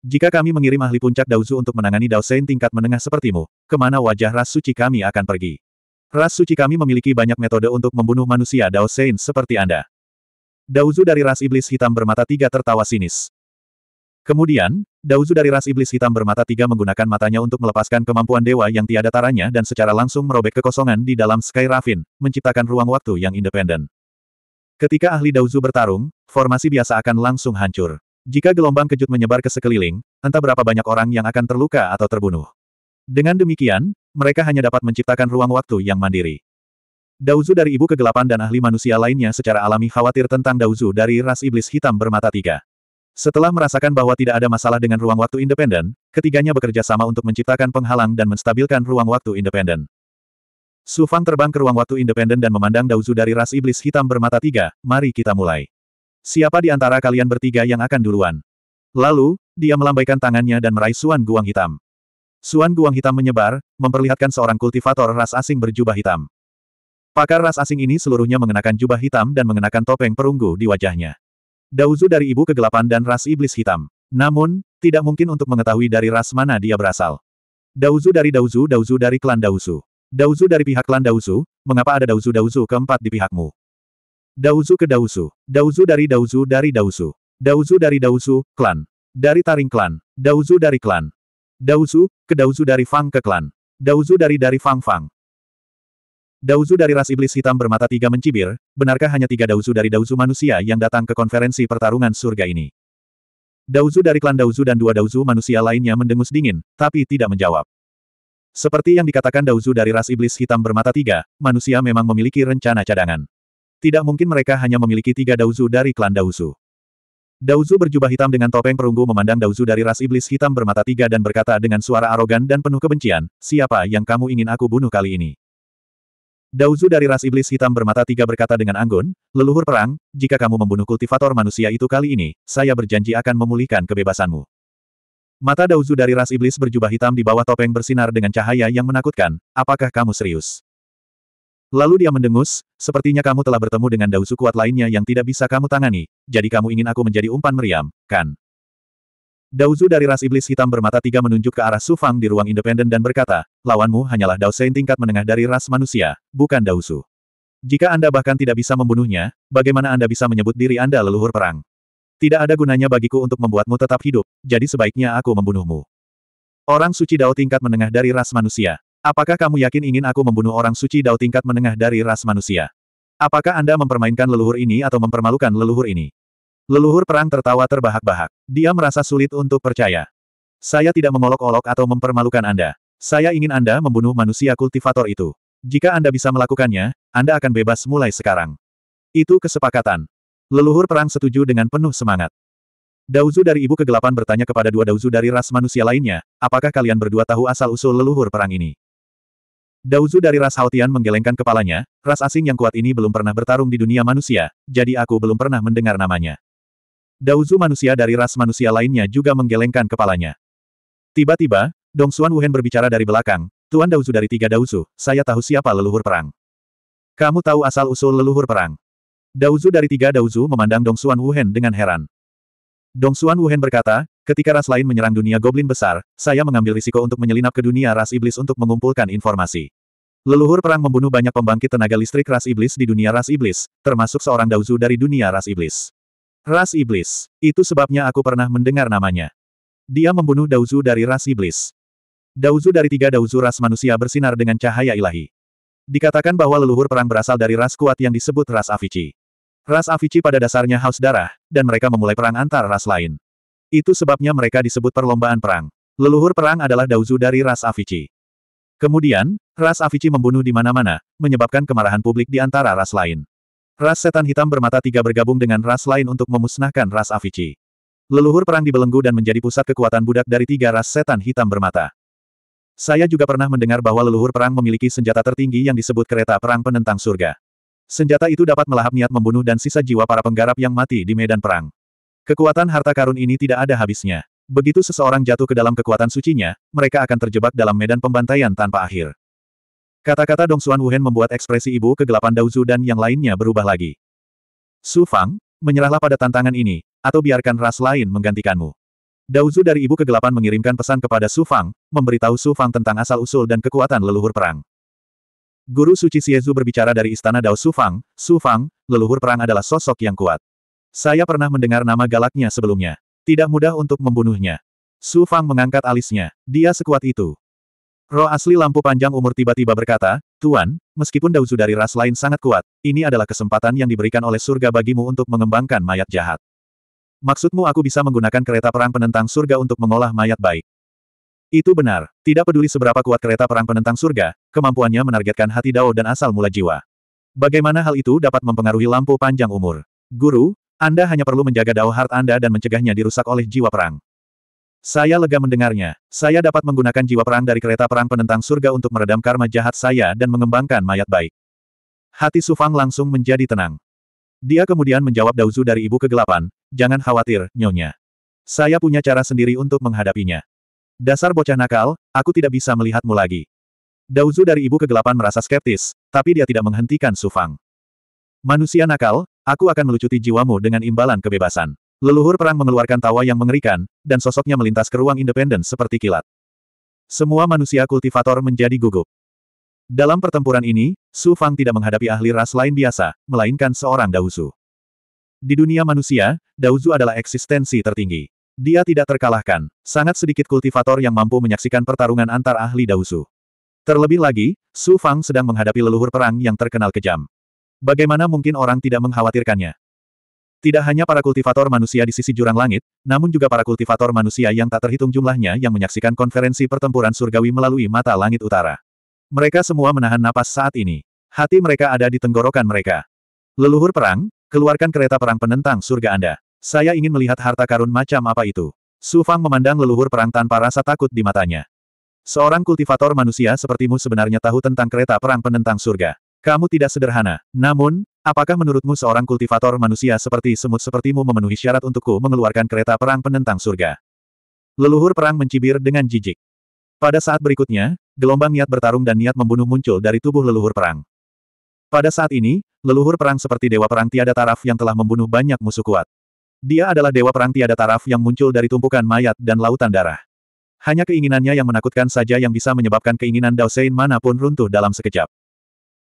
Jika kami mengirim ahli puncak Daozu untuk menangani Daosen tingkat menengah sepertimu, kemana wajah ras suci kami akan pergi? Ras suci kami memiliki banyak metode untuk membunuh manusia Daosen seperti Anda. Daozu dari ras iblis hitam bermata tiga tertawa sinis. Kemudian, Dauzu dari ras iblis hitam bermata tiga menggunakan matanya untuk melepaskan kemampuan dewa yang tiada taranya dan secara langsung merobek kekosongan di dalam Sky Raffin, menciptakan ruang waktu yang independen. Ketika ahli Dauzu bertarung, formasi biasa akan langsung hancur. Jika gelombang kejut menyebar ke sekeliling, entah berapa banyak orang yang akan terluka atau terbunuh. Dengan demikian, mereka hanya dapat menciptakan ruang waktu yang mandiri. Dauzu dari ibu kegelapan dan ahli manusia lainnya secara alami khawatir tentang Dauzu dari ras iblis hitam bermata tiga. Setelah merasakan bahwa tidak ada masalah dengan ruang waktu independen, ketiganya bekerja sama untuk menciptakan penghalang dan menstabilkan ruang waktu independen. Su Fang terbang ke ruang waktu independen dan memandang Dauzu dari ras iblis hitam bermata tiga, mari kita mulai. Siapa di antara kalian bertiga yang akan duluan? Lalu, dia melambaikan tangannya dan meraih Suan Guang Hitam. Suan Guang Hitam menyebar, memperlihatkan seorang kultivator ras asing berjubah hitam. Pakar ras asing ini seluruhnya mengenakan jubah hitam dan mengenakan topeng perunggu di wajahnya. Dauzu dari ibu kegelapan dan ras iblis hitam. Namun, tidak mungkin untuk mengetahui dari ras mana dia berasal. Dauzu dari Dauzu Dauzu dari klan Dauzu. Dauzu dari pihak klan Dauzu, mengapa ada Dauzu Dauzu keempat di pihakmu? Dauzu ke Dauzu. Dauzu dari Dauzu dari Dauzu. Dauzu dari Dauzu, klan. Dari Taring klan. Dauzu dari klan. Dauzu, ke Dauzu dari Fang ke klan. Dauzu dari dari Fang Fang. Dauzu dari ras iblis hitam bermata tiga mencibir, benarkah hanya tiga Dauzu dari Dauzu manusia yang datang ke konferensi pertarungan surga ini? Dauzu dari klan Dauzu dan dua Dauzu manusia lainnya mendengus dingin, tapi tidak menjawab. Seperti yang dikatakan Dauzu dari ras iblis hitam bermata tiga, manusia memang memiliki rencana cadangan. Tidak mungkin mereka hanya memiliki tiga Dauzu dari klan Dauzu. Dauzu berjubah hitam dengan topeng perunggu memandang Dauzu dari ras iblis hitam bermata tiga dan berkata dengan suara arogan dan penuh kebencian, siapa yang kamu ingin aku bunuh kali ini? Dauzu dari ras iblis hitam bermata tiga berkata dengan anggun, leluhur perang, jika kamu membunuh kultivator manusia itu kali ini, saya berjanji akan memulihkan kebebasanmu. Mata Dauzu dari ras iblis berjubah hitam di bawah topeng bersinar dengan cahaya yang menakutkan, apakah kamu serius? Lalu dia mendengus, sepertinya kamu telah bertemu dengan Dauzu kuat lainnya yang tidak bisa kamu tangani, jadi kamu ingin aku menjadi umpan meriam, kan? Daozu dari ras iblis hitam bermata tiga menunjuk ke arah Sufang di ruang independen dan berkata, lawanmu hanyalah Dao tingkat menengah dari ras manusia, bukan Daozu. Jika Anda bahkan tidak bisa membunuhnya, bagaimana Anda bisa menyebut diri Anda leluhur perang? Tidak ada gunanya bagiku untuk membuatmu tetap hidup, jadi sebaiknya aku membunuhmu. Orang suci Dao tingkat menengah dari ras manusia. Apakah kamu yakin ingin aku membunuh orang suci Dao tingkat menengah dari ras manusia? Apakah Anda mempermainkan leluhur ini atau mempermalukan leluhur ini? Leluhur perang tertawa terbahak-bahak. Dia merasa sulit untuk percaya. Saya tidak mengolok-olok atau mempermalukan Anda. Saya ingin Anda membunuh manusia kultivator itu. Jika Anda bisa melakukannya, Anda akan bebas mulai sekarang. Itu kesepakatan. Leluhur perang setuju dengan penuh semangat. Dauzu dari Ibu Kegelapan bertanya kepada dua Dauzu dari ras manusia lainnya, apakah kalian berdua tahu asal-usul leluhur perang ini? Dauzu dari ras Haotian menggelengkan kepalanya, ras asing yang kuat ini belum pernah bertarung di dunia manusia, jadi aku belum pernah mendengar namanya. Dauzu manusia dari ras manusia lainnya juga menggelengkan kepalanya. Tiba-tiba, Dong Xuan Wuhen berbicara dari belakang, Tuan Dauzu dari tiga Dauzu, saya tahu siapa leluhur perang. Kamu tahu asal-usul leluhur perang. Dauzu dari tiga Dauzu memandang Dong Xuan Wuhen dengan heran. Dong Xuan Wuhen berkata, ketika ras lain menyerang dunia goblin besar, saya mengambil risiko untuk menyelinap ke dunia ras iblis untuk mengumpulkan informasi. Leluhur perang membunuh banyak pembangkit tenaga listrik ras iblis di dunia ras iblis, termasuk seorang Dauzu dari dunia ras iblis. Ras Iblis. Itu sebabnya aku pernah mendengar namanya. Dia membunuh Dauzu dari ras Iblis. Dauzu dari tiga Dauzu ras manusia bersinar dengan cahaya ilahi. Dikatakan bahwa leluhur perang berasal dari ras kuat yang disebut ras Avici. Ras Avici pada dasarnya haus darah, dan mereka memulai perang antar ras lain. Itu sebabnya mereka disebut perlombaan perang. Leluhur perang adalah Dauzu dari ras Avici. Kemudian, ras Avici membunuh di mana-mana, menyebabkan kemarahan publik di antara ras lain. Ras setan hitam bermata tiga bergabung dengan ras lain untuk memusnahkan ras Avici. Leluhur perang dibelenggu dan menjadi pusat kekuatan budak dari tiga ras setan hitam bermata. Saya juga pernah mendengar bahwa leluhur perang memiliki senjata tertinggi yang disebut kereta perang penentang surga. Senjata itu dapat melahap niat membunuh dan sisa jiwa para penggarap yang mati di medan perang. Kekuatan harta karun ini tidak ada habisnya. Begitu seseorang jatuh ke dalam kekuatan sucinya, mereka akan terjebak dalam medan pembantaian tanpa akhir. Kata-kata Dong Xuan Wuhen membuat ekspresi ibu kegelapan Daozu dan yang lainnya berubah lagi. Su Fang, menyerahlah pada tantangan ini, atau biarkan ras lain menggantikanmu. Daozu dari ibu kegelapan mengirimkan pesan kepada Su Fang, memberitahu Su Fang tentang asal-usul dan kekuatan leluhur perang. Guru Suci Xiezu berbicara dari istana Dao Su Fang, Su Fang, leluhur perang adalah sosok yang kuat. Saya pernah mendengar nama galaknya sebelumnya. Tidak mudah untuk membunuhnya. Su Fang mengangkat alisnya. Dia sekuat itu. Roh asli lampu panjang umur tiba-tiba berkata, Tuan, meskipun Dauzu dari ras lain sangat kuat, ini adalah kesempatan yang diberikan oleh surga bagimu untuk mengembangkan mayat jahat. Maksudmu aku bisa menggunakan kereta perang penentang surga untuk mengolah mayat baik? Itu benar, tidak peduli seberapa kuat kereta perang penentang surga, kemampuannya menargetkan hati Dao dan asal mula jiwa. Bagaimana hal itu dapat mempengaruhi lampu panjang umur? Guru, Anda hanya perlu menjaga Dao Heart Anda dan mencegahnya dirusak oleh jiwa perang. Saya lega mendengarnya. Saya dapat menggunakan jiwa perang dari kereta perang penentang surga untuk meredam karma jahat saya dan mengembangkan mayat baik. Hati Sufang langsung menjadi tenang. Dia kemudian menjawab Dauzu dari ibu kegelapan, jangan khawatir, nyonya. Saya punya cara sendiri untuk menghadapinya. Dasar bocah nakal, aku tidak bisa melihatmu lagi. Dauzu dari ibu kegelapan merasa skeptis, tapi dia tidak menghentikan Sufang. Manusia nakal, aku akan melucuti jiwamu dengan imbalan kebebasan. Leluhur perang mengeluarkan tawa yang mengerikan, dan sosoknya melintas ke ruang independen seperti kilat. Semua manusia kultivator menjadi gugup. Dalam pertempuran ini, Su Fang tidak menghadapi ahli ras lain biasa, melainkan seorang Daozu. Di dunia manusia, Daozu adalah eksistensi tertinggi. Dia tidak terkalahkan, sangat sedikit kultivator yang mampu menyaksikan pertarungan antar ahli Daozu. Terlebih lagi, Su Fang sedang menghadapi leluhur perang yang terkenal kejam. Bagaimana mungkin orang tidak mengkhawatirkannya? Tidak hanya para kultivator manusia di sisi jurang langit, namun juga para kultivator manusia yang tak terhitung jumlahnya yang menyaksikan konferensi pertempuran surgawi melalui mata langit utara. Mereka semua menahan napas saat ini. Hati mereka ada di tenggorokan mereka. Leluhur perang, keluarkan kereta perang penentang surga Anda. Saya ingin melihat harta karun macam apa itu. Su Fang memandang leluhur perang tanpa rasa takut di matanya. Seorang kultivator manusia sepertimu sebenarnya tahu tentang kereta perang penentang surga. Kamu tidak sederhana, namun, Apakah menurutmu seorang kultivator manusia seperti semut sepertimu memenuhi syarat untukku mengeluarkan kereta perang penentang surga? Leluhur perang mencibir dengan jijik. Pada saat berikutnya, gelombang niat bertarung dan niat membunuh muncul dari tubuh leluhur perang. Pada saat ini, leluhur perang seperti dewa perang tiada taraf yang telah membunuh banyak musuh kuat. Dia adalah dewa perang tiada taraf yang muncul dari tumpukan mayat dan lautan darah. Hanya keinginannya yang menakutkan saja yang bisa menyebabkan keinginan Daosein manapun runtuh dalam sekejap.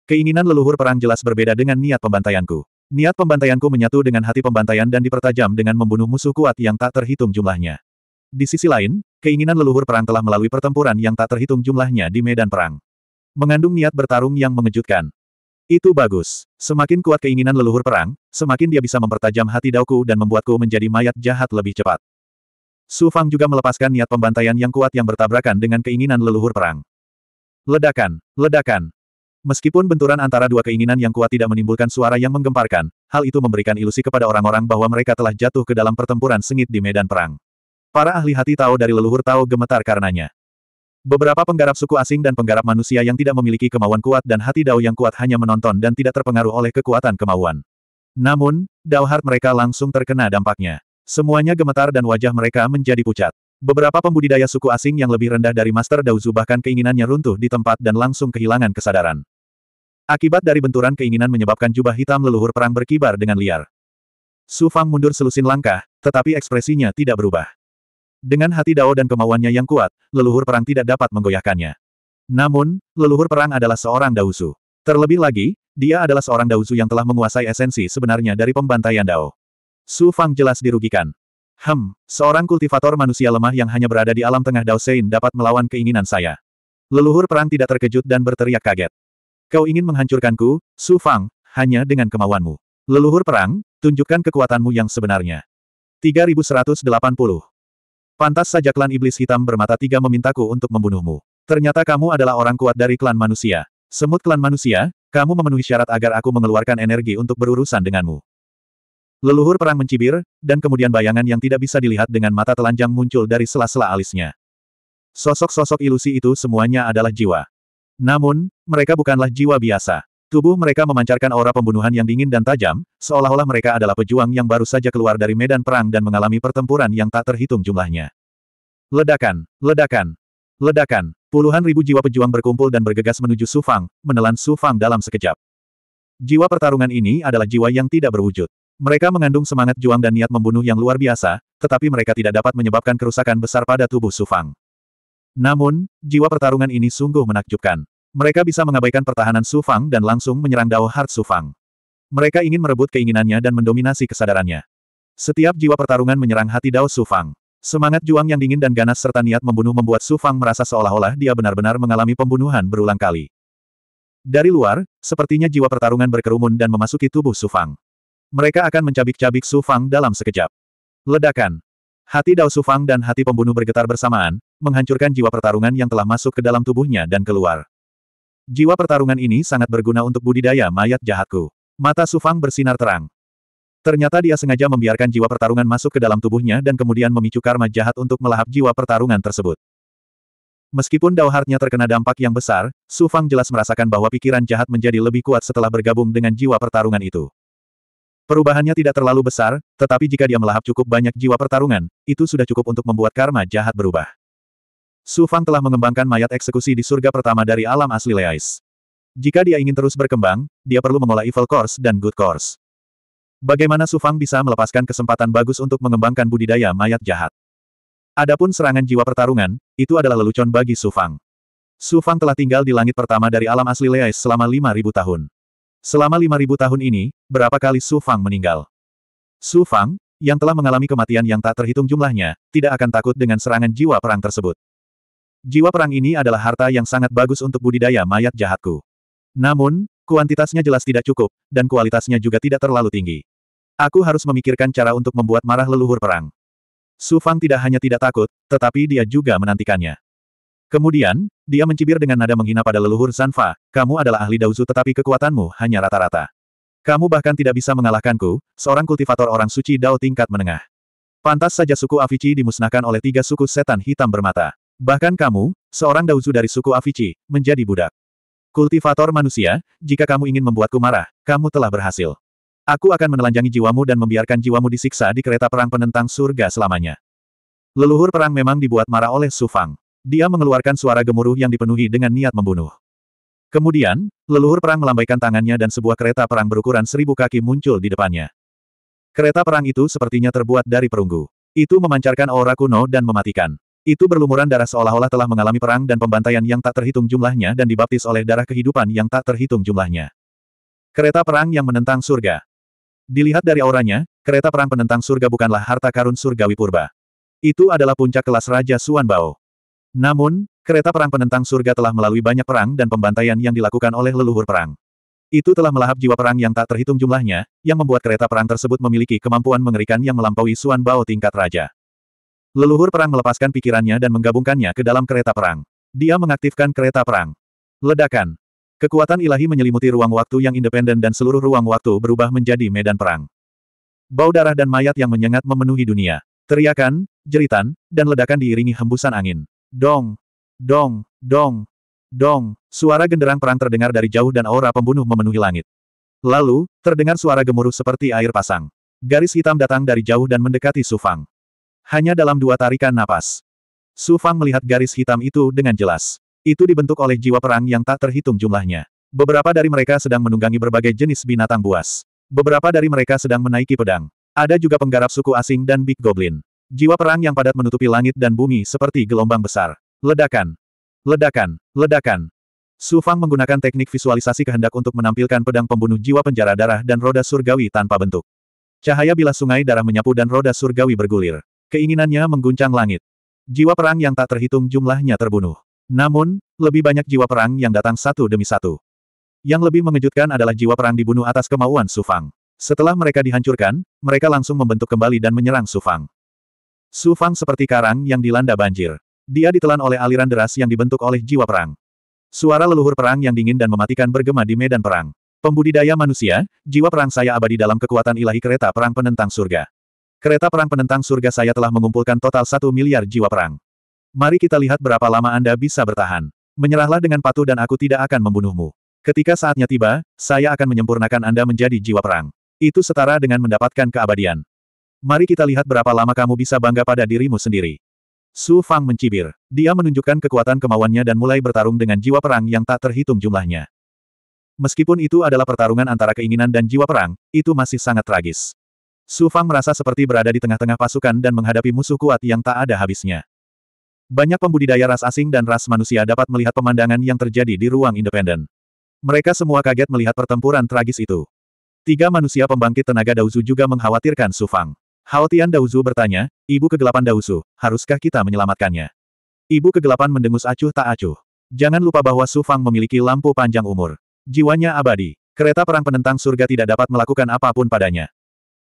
Keinginan leluhur perang jelas berbeda dengan niat pembantaianku. Niat pembantaianku menyatu dengan hati pembantaian dan dipertajam dengan membunuh musuh kuat yang tak terhitung jumlahnya. Di sisi lain, keinginan leluhur perang telah melalui pertempuran yang tak terhitung jumlahnya di medan perang. Mengandung niat bertarung yang mengejutkan. Itu bagus. Semakin kuat keinginan leluhur perang, semakin dia bisa mempertajam hati Dauku dan membuatku menjadi mayat jahat lebih cepat. Su Fang juga melepaskan niat pembantaian yang kuat yang bertabrakan dengan keinginan leluhur perang. Ledakan, ledakan, Meskipun benturan antara dua keinginan yang kuat tidak menimbulkan suara yang menggemparkan, hal itu memberikan ilusi kepada orang-orang bahwa mereka telah jatuh ke dalam pertempuran sengit di medan perang. Para ahli hati tahu dari leluhur tahu gemetar karenanya. Beberapa penggarap suku asing dan penggarap manusia yang tidak memiliki kemauan kuat dan hati Dao yang kuat hanya menonton dan tidak terpengaruh oleh kekuatan kemauan. Namun, Dao Heart mereka langsung terkena dampaknya. Semuanya gemetar dan wajah mereka menjadi pucat. Beberapa pembudidaya suku asing yang lebih rendah dari Master Dauzu bahkan keinginannya runtuh di tempat dan langsung kehilangan kesadaran. Akibat dari benturan keinginan menyebabkan jubah hitam leluhur perang berkibar dengan liar. Su Fang mundur selusin langkah, tetapi ekspresinya tidak berubah. Dengan hati Dao dan kemauannya yang kuat, leluhur perang tidak dapat menggoyahkannya. Namun, leluhur perang adalah seorang dausu. Terlebih lagi, dia adalah seorang dausu yang telah menguasai esensi sebenarnya dari pembantaian Dao. Su Fang jelas dirugikan. Hem, seorang kultivator manusia lemah yang hanya berada di alam tengah Dao Sein dapat melawan keinginan saya. Leluhur perang tidak terkejut dan berteriak kaget. Kau ingin menghancurkanku, Su Fang, hanya dengan kemauanmu. Leluhur perang, tunjukkan kekuatanmu yang sebenarnya. 3180. Pantas saja klan iblis hitam bermata tiga memintaku untuk membunuhmu. Ternyata kamu adalah orang kuat dari klan manusia. Semut klan manusia, kamu memenuhi syarat agar aku mengeluarkan energi untuk berurusan denganmu. Leluhur perang mencibir, dan kemudian bayangan yang tidak bisa dilihat dengan mata telanjang muncul dari sela-sela alisnya. Sosok-sosok ilusi itu semuanya adalah jiwa. Namun, mereka bukanlah jiwa biasa. Tubuh mereka memancarkan aura pembunuhan yang dingin dan tajam, seolah-olah mereka adalah pejuang yang baru saja keluar dari medan perang dan mengalami pertempuran yang tak terhitung jumlahnya. Ledakan, ledakan, ledakan, puluhan ribu jiwa pejuang berkumpul dan bergegas menuju Sufang, menelan Sufang dalam sekejap. Jiwa pertarungan ini adalah jiwa yang tidak berwujud. Mereka mengandung semangat juang dan niat membunuh yang luar biasa, tetapi mereka tidak dapat menyebabkan kerusakan besar pada tubuh Sufang. Namun, jiwa pertarungan ini sungguh menakjubkan. Mereka bisa mengabaikan pertahanan Su Fang dan langsung menyerang Dao Heart Su Fang. Mereka ingin merebut keinginannya dan mendominasi kesadarannya. Setiap jiwa pertarungan menyerang hati Dao Su Fang. Semangat juang yang dingin dan ganas serta niat membunuh membuat Su Fang merasa seolah-olah dia benar-benar mengalami pembunuhan berulang kali. Dari luar, sepertinya jiwa pertarungan berkerumun dan memasuki tubuh Su Fang. Mereka akan mencabik-cabik Su Fang dalam sekejap. Ledakan. Hati Dao Su Fang dan hati pembunuh bergetar bersamaan, menghancurkan jiwa pertarungan yang telah masuk ke dalam tubuhnya dan keluar. Jiwa pertarungan ini sangat berguna untuk budidaya mayat jahatku. Mata Sufang bersinar terang. Ternyata dia sengaja membiarkan jiwa pertarungan masuk ke dalam tubuhnya dan kemudian memicu karma jahat untuk melahap jiwa pertarungan tersebut. Meskipun Dauhartnya terkena dampak yang besar, Sufang jelas merasakan bahwa pikiran jahat menjadi lebih kuat setelah bergabung dengan jiwa pertarungan itu. Perubahannya tidak terlalu besar, tetapi jika dia melahap cukup banyak jiwa pertarungan, itu sudah cukup untuk membuat karma jahat berubah. Su Fang telah mengembangkan mayat eksekusi di surga pertama dari alam asli Leais. Jika dia ingin terus berkembang, dia perlu mengolah Evil Course dan Good Course. Bagaimana Su Fang bisa melepaskan kesempatan bagus untuk mengembangkan budidaya mayat jahat? Adapun serangan jiwa pertarungan, itu adalah lelucon bagi Su Fang. Su Fang telah tinggal di langit pertama dari alam asli Leais selama 5.000 tahun. Selama 5.000 tahun ini, berapa kali Su Fang meninggal? Su Fang, yang telah mengalami kematian yang tak terhitung jumlahnya, tidak akan takut dengan serangan jiwa perang tersebut. Jiwa perang ini adalah harta yang sangat bagus untuk budidaya mayat jahatku. Namun, kuantitasnya jelas tidak cukup, dan kualitasnya juga tidak terlalu tinggi. Aku harus memikirkan cara untuk membuat marah leluhur perang. Su Fang tidak hanya tidak takut, tetapi dia juga menantikannya. Kemudian, dia mencibir dengan nada menghina pada leluhur Sanfa, kamu adalah ahli dauzu tetapi kekuatanmu hanya rata-rata. Kamu bahkan tidak bisa mengalahkanku, seorang kultivator orang suci dao tingkat menengah. Pantas saja suku Avici dimusnahkan oleh tiga suku setan hitam bermata. Bahkan kamu, seorang dauzu dari suku Avici, menjadi budak. Kultivator manusia, jika kamu ingin membuatku marah, kamu telah berhasil. Aku akan menelanjangi jiwamu dan membiarkan jiwamu disiksa di kereta perang penentang surga selamanya. Leluhur perang memang dibuat marah oleh Sufang. Dia mengeluarkan suara gemuruh yang dipenuhi dengan niat membunuh. Kemudian, leluhur perang melambaikan tangannya dan sebuah kereta perang berukuran seribu kaki muncul di depannya. Kereta perang itu sepertinya terbuat dari perunggu. Itu memancarkan aura kuno dan mematikan. Itu berlumuran darah seolah-olah telah mengalami perang dan pembantaian yang tak terhitung jumlahnya dan dibaptis oleh darah kehidupan yang tak terhitung jumlahnya. Kereta perang yang menentang surga. Dilihat dari auranya, kereta perang penentang surga bukanlah harta karun surgawi purba. Itu adalah puncak kelas Raja Bao. Namun, kereta perang penentang surga telah melalui banyak perang dan pembantaian yang dilakukan oleh leluhur perang. Itu telah melahap jiwa perang yang tak terhitung jumlahnya, yang membuat kereta perang tersebut memiliki kemampuan mengerikan yang melampaui Suan Bao tingkat raja. Leluhur perang melepaskan pikirannya dan menggabungkannya ke dalam kereta perang. Dia mengaktifkan kereta perang. Ledakan. Kekuatan ilahi menyelimuti ruang waktu yang independen dan seluruh ruang waktu berubah menjadi medan perang. Bau darah dan mayat yang menyengat memenuhi dunia. Teriakan, jeritan, dan ledakan diiringi hembusan angin. Dong, dong, dong, dong, suara genderang perang terdengar dari jauh dan aura pembunuh memenuhi langit. Lalu, terdengar suara gemuruh seperti air pasang. Garis hitam datang dari jauh dan mendekati Sufang. Hanya dalam dua tarikan napas. Su Fang melihat garis hitam itu dengan jelas. Itu dibentuk oleh jiwa perang yang tak terhitung jumlahnya. Beberapa dari mereka sedang menunggangi berbagai jenis binatang buas. Beberapa dari mereka sedang menaiki pedang. Ada juga penggarap suku asing dan Big Goblin. Jiwa perang yang padat menutupi langit dan bumi seperti gelombang besar. Ledakan. Ledakan. Ledakan. Su Fang menggunakan teknik visualisasi kehendak untuk menampilkan pedang pembunuh jiwa penjara darah dan roda surgawi tanpa bentuk. Cahaya bila sungai darah menyapu dan roda surgawi bergulir. Keinginannya mengguncang langit. Jiwa perang yang tak terhitung jumlahnya terbunuh. Namun, lebih banyak jiwa perang yang datang satu demi satu. Yang lebih mengejutkan adalah jiwa perang dibunuh atas kemauan Sufang. Setelah mereka dihancurkan, mereka langsung membentuk kembali dan menyerang Sufang. Sufang seperti karang yang dilanda banjir. Dia ditelan oleh aliran deras yang dibentuk oleh jiwa perang. Suara leluhur perang yang dingin dan mematikan bergema di medan perang. Pembudidaya manusia, jiwa perang saya abadi dalam kekuatan ilahi kereta perang penentang surga. Kereta perang penentang surga saya telah mengumpulkan total satu miliar jiwa perang. Mari kita lihat berapa lama Anda bisa bertahan. Menyerahlah dengan patuh dan aku tidak akan membunuhmu. Ketika saatnya tiba, saya akan menyempurnakan Anda menjadi jiwa perang. Itu setara dengan mendapatkan keabadian. Mari kita lihat berapa lama kamu bisa bangga pada dirimu sendiri. Su Fang mencibir. Dia menunjukkan kekuatan kemauannya dan mulai bertarung dengan jiwa perang yang tak terhitung jumlahnya. Meskipun itu adalah pertarungan antara keinginan dan jiwa perang, itu masih sangat tragis. Su Fang merasa seperti berada di tengah-tengah pasukan dan menghadapi musuh kuat yang tak ada habisnya. Banyak pembudidaya ras asing dan ras manusia dapat melihat pemandangan yang terjadi di ruang independen. Mereka semua kaget melihat pertempuran tragis itu. Tiga manusia pembangkit tenaga Dauzu juga mengkhawatirkan Su Fang. Tian Dauzu bertanya, Ibu kegelapan Dauzu, haruskah kita menyelamatkannya? Ibu kegelapan mendengus acuh tak acuh. Jangan lupa bahwa Su Fang memiliki lampu panjang umur. Jiwanya abadi. Kereta perang penentang surga tidak dapat melakukan apapun padanya.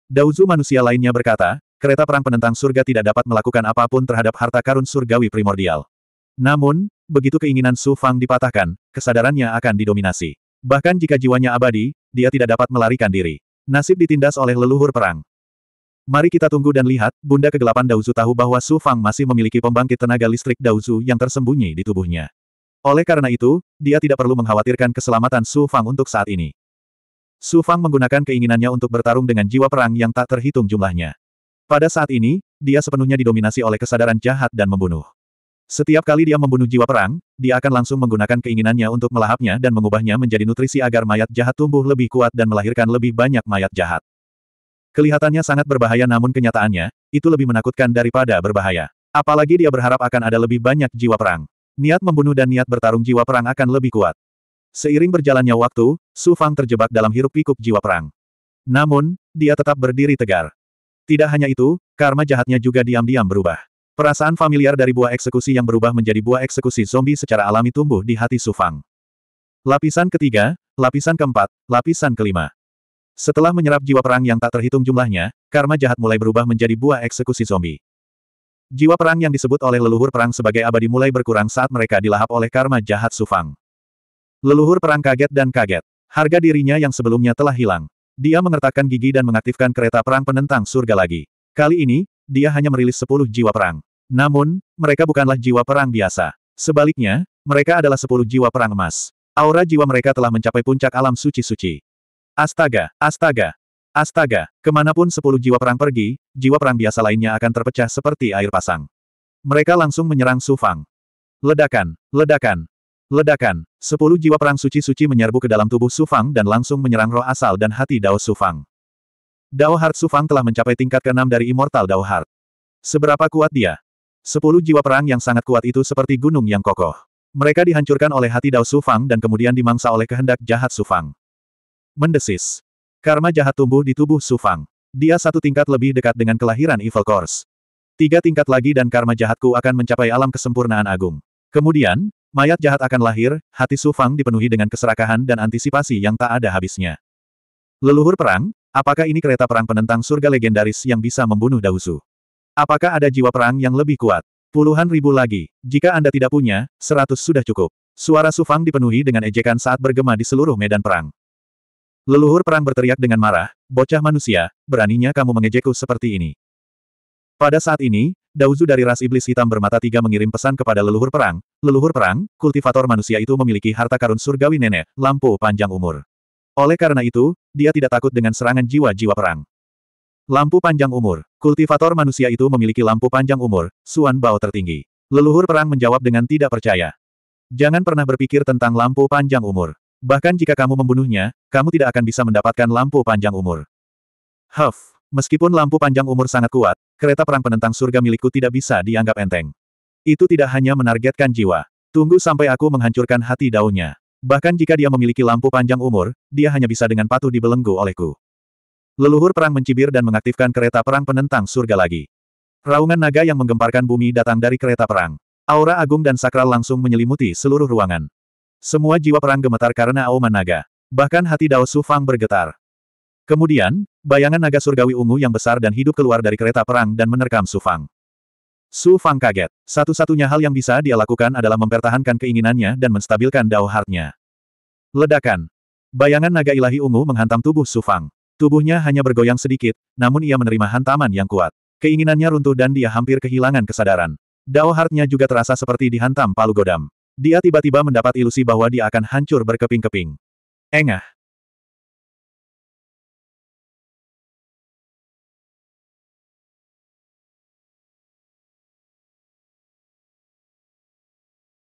Dauzu manusia lainnya berkata, kereta perang penentang surga tidak dapat melakukan apapun terhadap harta karun surgawi primordial. Namun, begitu keinginan Su Fang dipatahkan, kesadarannya akan didominasi. Bahkan jika jiwanya abadi, dia tidak dapat melarikan diri. Nasib ditindas oleh leluhur perang. Mari kita tunggu dan lihat, Bunda Kegelapan Dauzu tahu bahwa Su Fang masih memiliki pembangkit tenaga listrik Dauzu yang tersembunyi di tubuhnya. Oleh karena itu, dia tidak perlu mengkhawatirkan keselamatan Su Fang untuk saat ini. Su Fang menggunakan keinginannya untuk bertarung dengan jiwa perang yang tak terhitung jumlahnya. Pada saat ini, dia sepenuhnya didominasi oleh kesadaran jahat dan membunuh. Setiap kali dia membunuh jiwa perang, dia akan langsung menggunakan keinginannya untuk melahapnya dan mengubahnya menjadi nutrisi agar mayat jahat tumbuh lebih kuat dan melahirkan lebih banyak mayat jahat. Kelihatannya sangat berbahaya namun kenyataannya, itu lebih menakutkan daripada berbahaya. Apalagi dia berharap akan ada lebih banyak jiwa perang. Niat membunuh dan niat bertarung jiwa perang akan lebih kuat. Seiring berjalannya waktu, Su Fang terjebak dalam hiruk-pikuk jiwa perang. Namun, dia tetap berdiri tegar. Tidak hanya itu, karma jahatnya juga diam-diam berubah. Perasaan familiar dari buah eksekusi yang berubah menjadi buah eksekusi zombie secara alami tumbuh di hati Su Fang. Lapisan ketiga, lapisan keempat, lapisan kelima. Setelah menyerap jiwa perang yang tak terhitung jumlahnya, karma jahat mulai berubah menjadi buah eksekusi zombie. Jiwa perang yang disebut oleh leluhur perang sebagai abadi mulai berkurang saat mereka dilahap oleh karma jahat Su Fang. Leluhur perang kaget dan kaget. Harga dirinya yang sebelumnya telah hilang. Dia mengertakkan gigi dan mengaktifkan kereta perang penentang surga lagi. Kali ini, dia hanya merilis sepuluh jiwa perang. Namun, mereka bukanlah jiwa perang biasa. Sebaliknya, mereka adalah sepuluh jiwa perang emas. Aura jiwa mereka telah mencapai puncak alam suci-suci. Astaga, astaga, astaga, kemanapun sepuluh jiwa perang pergi, jiwa perang biasa lainnya akan terpecah seperti air pasang. Mereka langsung menyerang Sufang. Ledakan, ledakan, Ledakan, sepuluh jiwa perang suci-suci menyerbu ke dalam tubuh Sufang dan langsung menyerang roh asal dan hati Dao Sufang. Dao Heart Sufang telah mencapai tingkat keenam dari Immortal Dao Heart. Seberapa kuat dia? Sepuluh jiwa perang yang sangat kuat itu seperti gunung yang kokoh. Mereka dihancurkan oleh hati Dao Sufang dan kemudian dimangsa oleh kehendak jahat Sufang. Mendesis. Karma jahat tumbuh di tubuh Sufang. Dia satu tingkat lebih dekat dengan kelahiran Evil Course. Tiga tingkat lagi dan karma jahatku akan mencapai alam kesempurnaan agung. Kemudian, Mayat jahat akan lahir, hati Su Fang dipenuhi dengan keserakahan dan antisipasi yang tak ada habisnya. Leluhur perang, apakah ini kereta perang penentang surga legendaris yang bisa membunuh Dausu? Apakah ada jiwa perang yang lebih kuat? Puluhan ribu lagi. Jika Anda tidak punya, seratus sudah cukup. Suara Su Fang dipenuhi dengan ejekan saat bergema di seluruh medan perang. Leluhur perang berteriak dengan marah, bocah manusia, beraninya kamu mengejekku seperti ini. Pada saat ini, Dauzu dari ras iblis hitam bermata tiga mengirim pesan kepada leluhur perang, leluhur perang, kultivator manusia itu memiliki harta karun surgawi nenek, lampu panjang umur. Oleh karena itu, dia tidak takut dengan serangan jiwa-jiwa perang. Lampu panjang umur, kultivator manusia itu memiliki lampu panjang umur, Suan Bao tertinggi. Leluhur perang menjawab dengan tidak percaya. Jangan pernah berpikir tentang lampu panjang umur. Bahkan jika kamu membunuhnya, kamu tidak akan bisa mendapatkan lampu panjang umur. Huff, meskipun lampu panjang umur sangat kuat, Kereta perang penentang surga milikku tidak bisa dianggap enteng. Itu tidak hanya menargetkan jiwa. Tunggu sampai aku menghancurkan hati daunnya. Bahkan jika dia memiliki lampu panjang umur, dia hanya bisa dengan patuh dibelenggu olehku. Leluhur perang mencibir dan mengaktifkan kereta perang penentang surga lagi. Raungan naga yang menggemparkan bumi datang dari kereta perang. Aura agung dan sakral langsung menyelimuti seluruh ruangan. Semua jiwa perang gemetar karena auman naga. Bahkan hati Dao Su Fang bergetar. Kemudian, bayangan naga surgawi ungu yang besar dan hidup keluar dari kereta perang dan menerkam Su Fang. Su Fang kaget. Satu-satunya hal yang bisa dia lakukan adalah mempertahankan keinginannya dan menstabilkan Dao Heart-nya. Ledakan. Bayangan naga ilahi ungu menghantam tubuh Su Fang. Tubuhnya hanya bergoyang sedikit, namun ia menerima hantaman yang kuat. Keinginannya runtuh dan dia hampir kehilangan kesadaran. Dao Heart-nya juga terasa seperti dihantam palu godam. Dia tiba-tiba mendapat ilusi bahwa dia akan hancur berkeping-keping. Engah.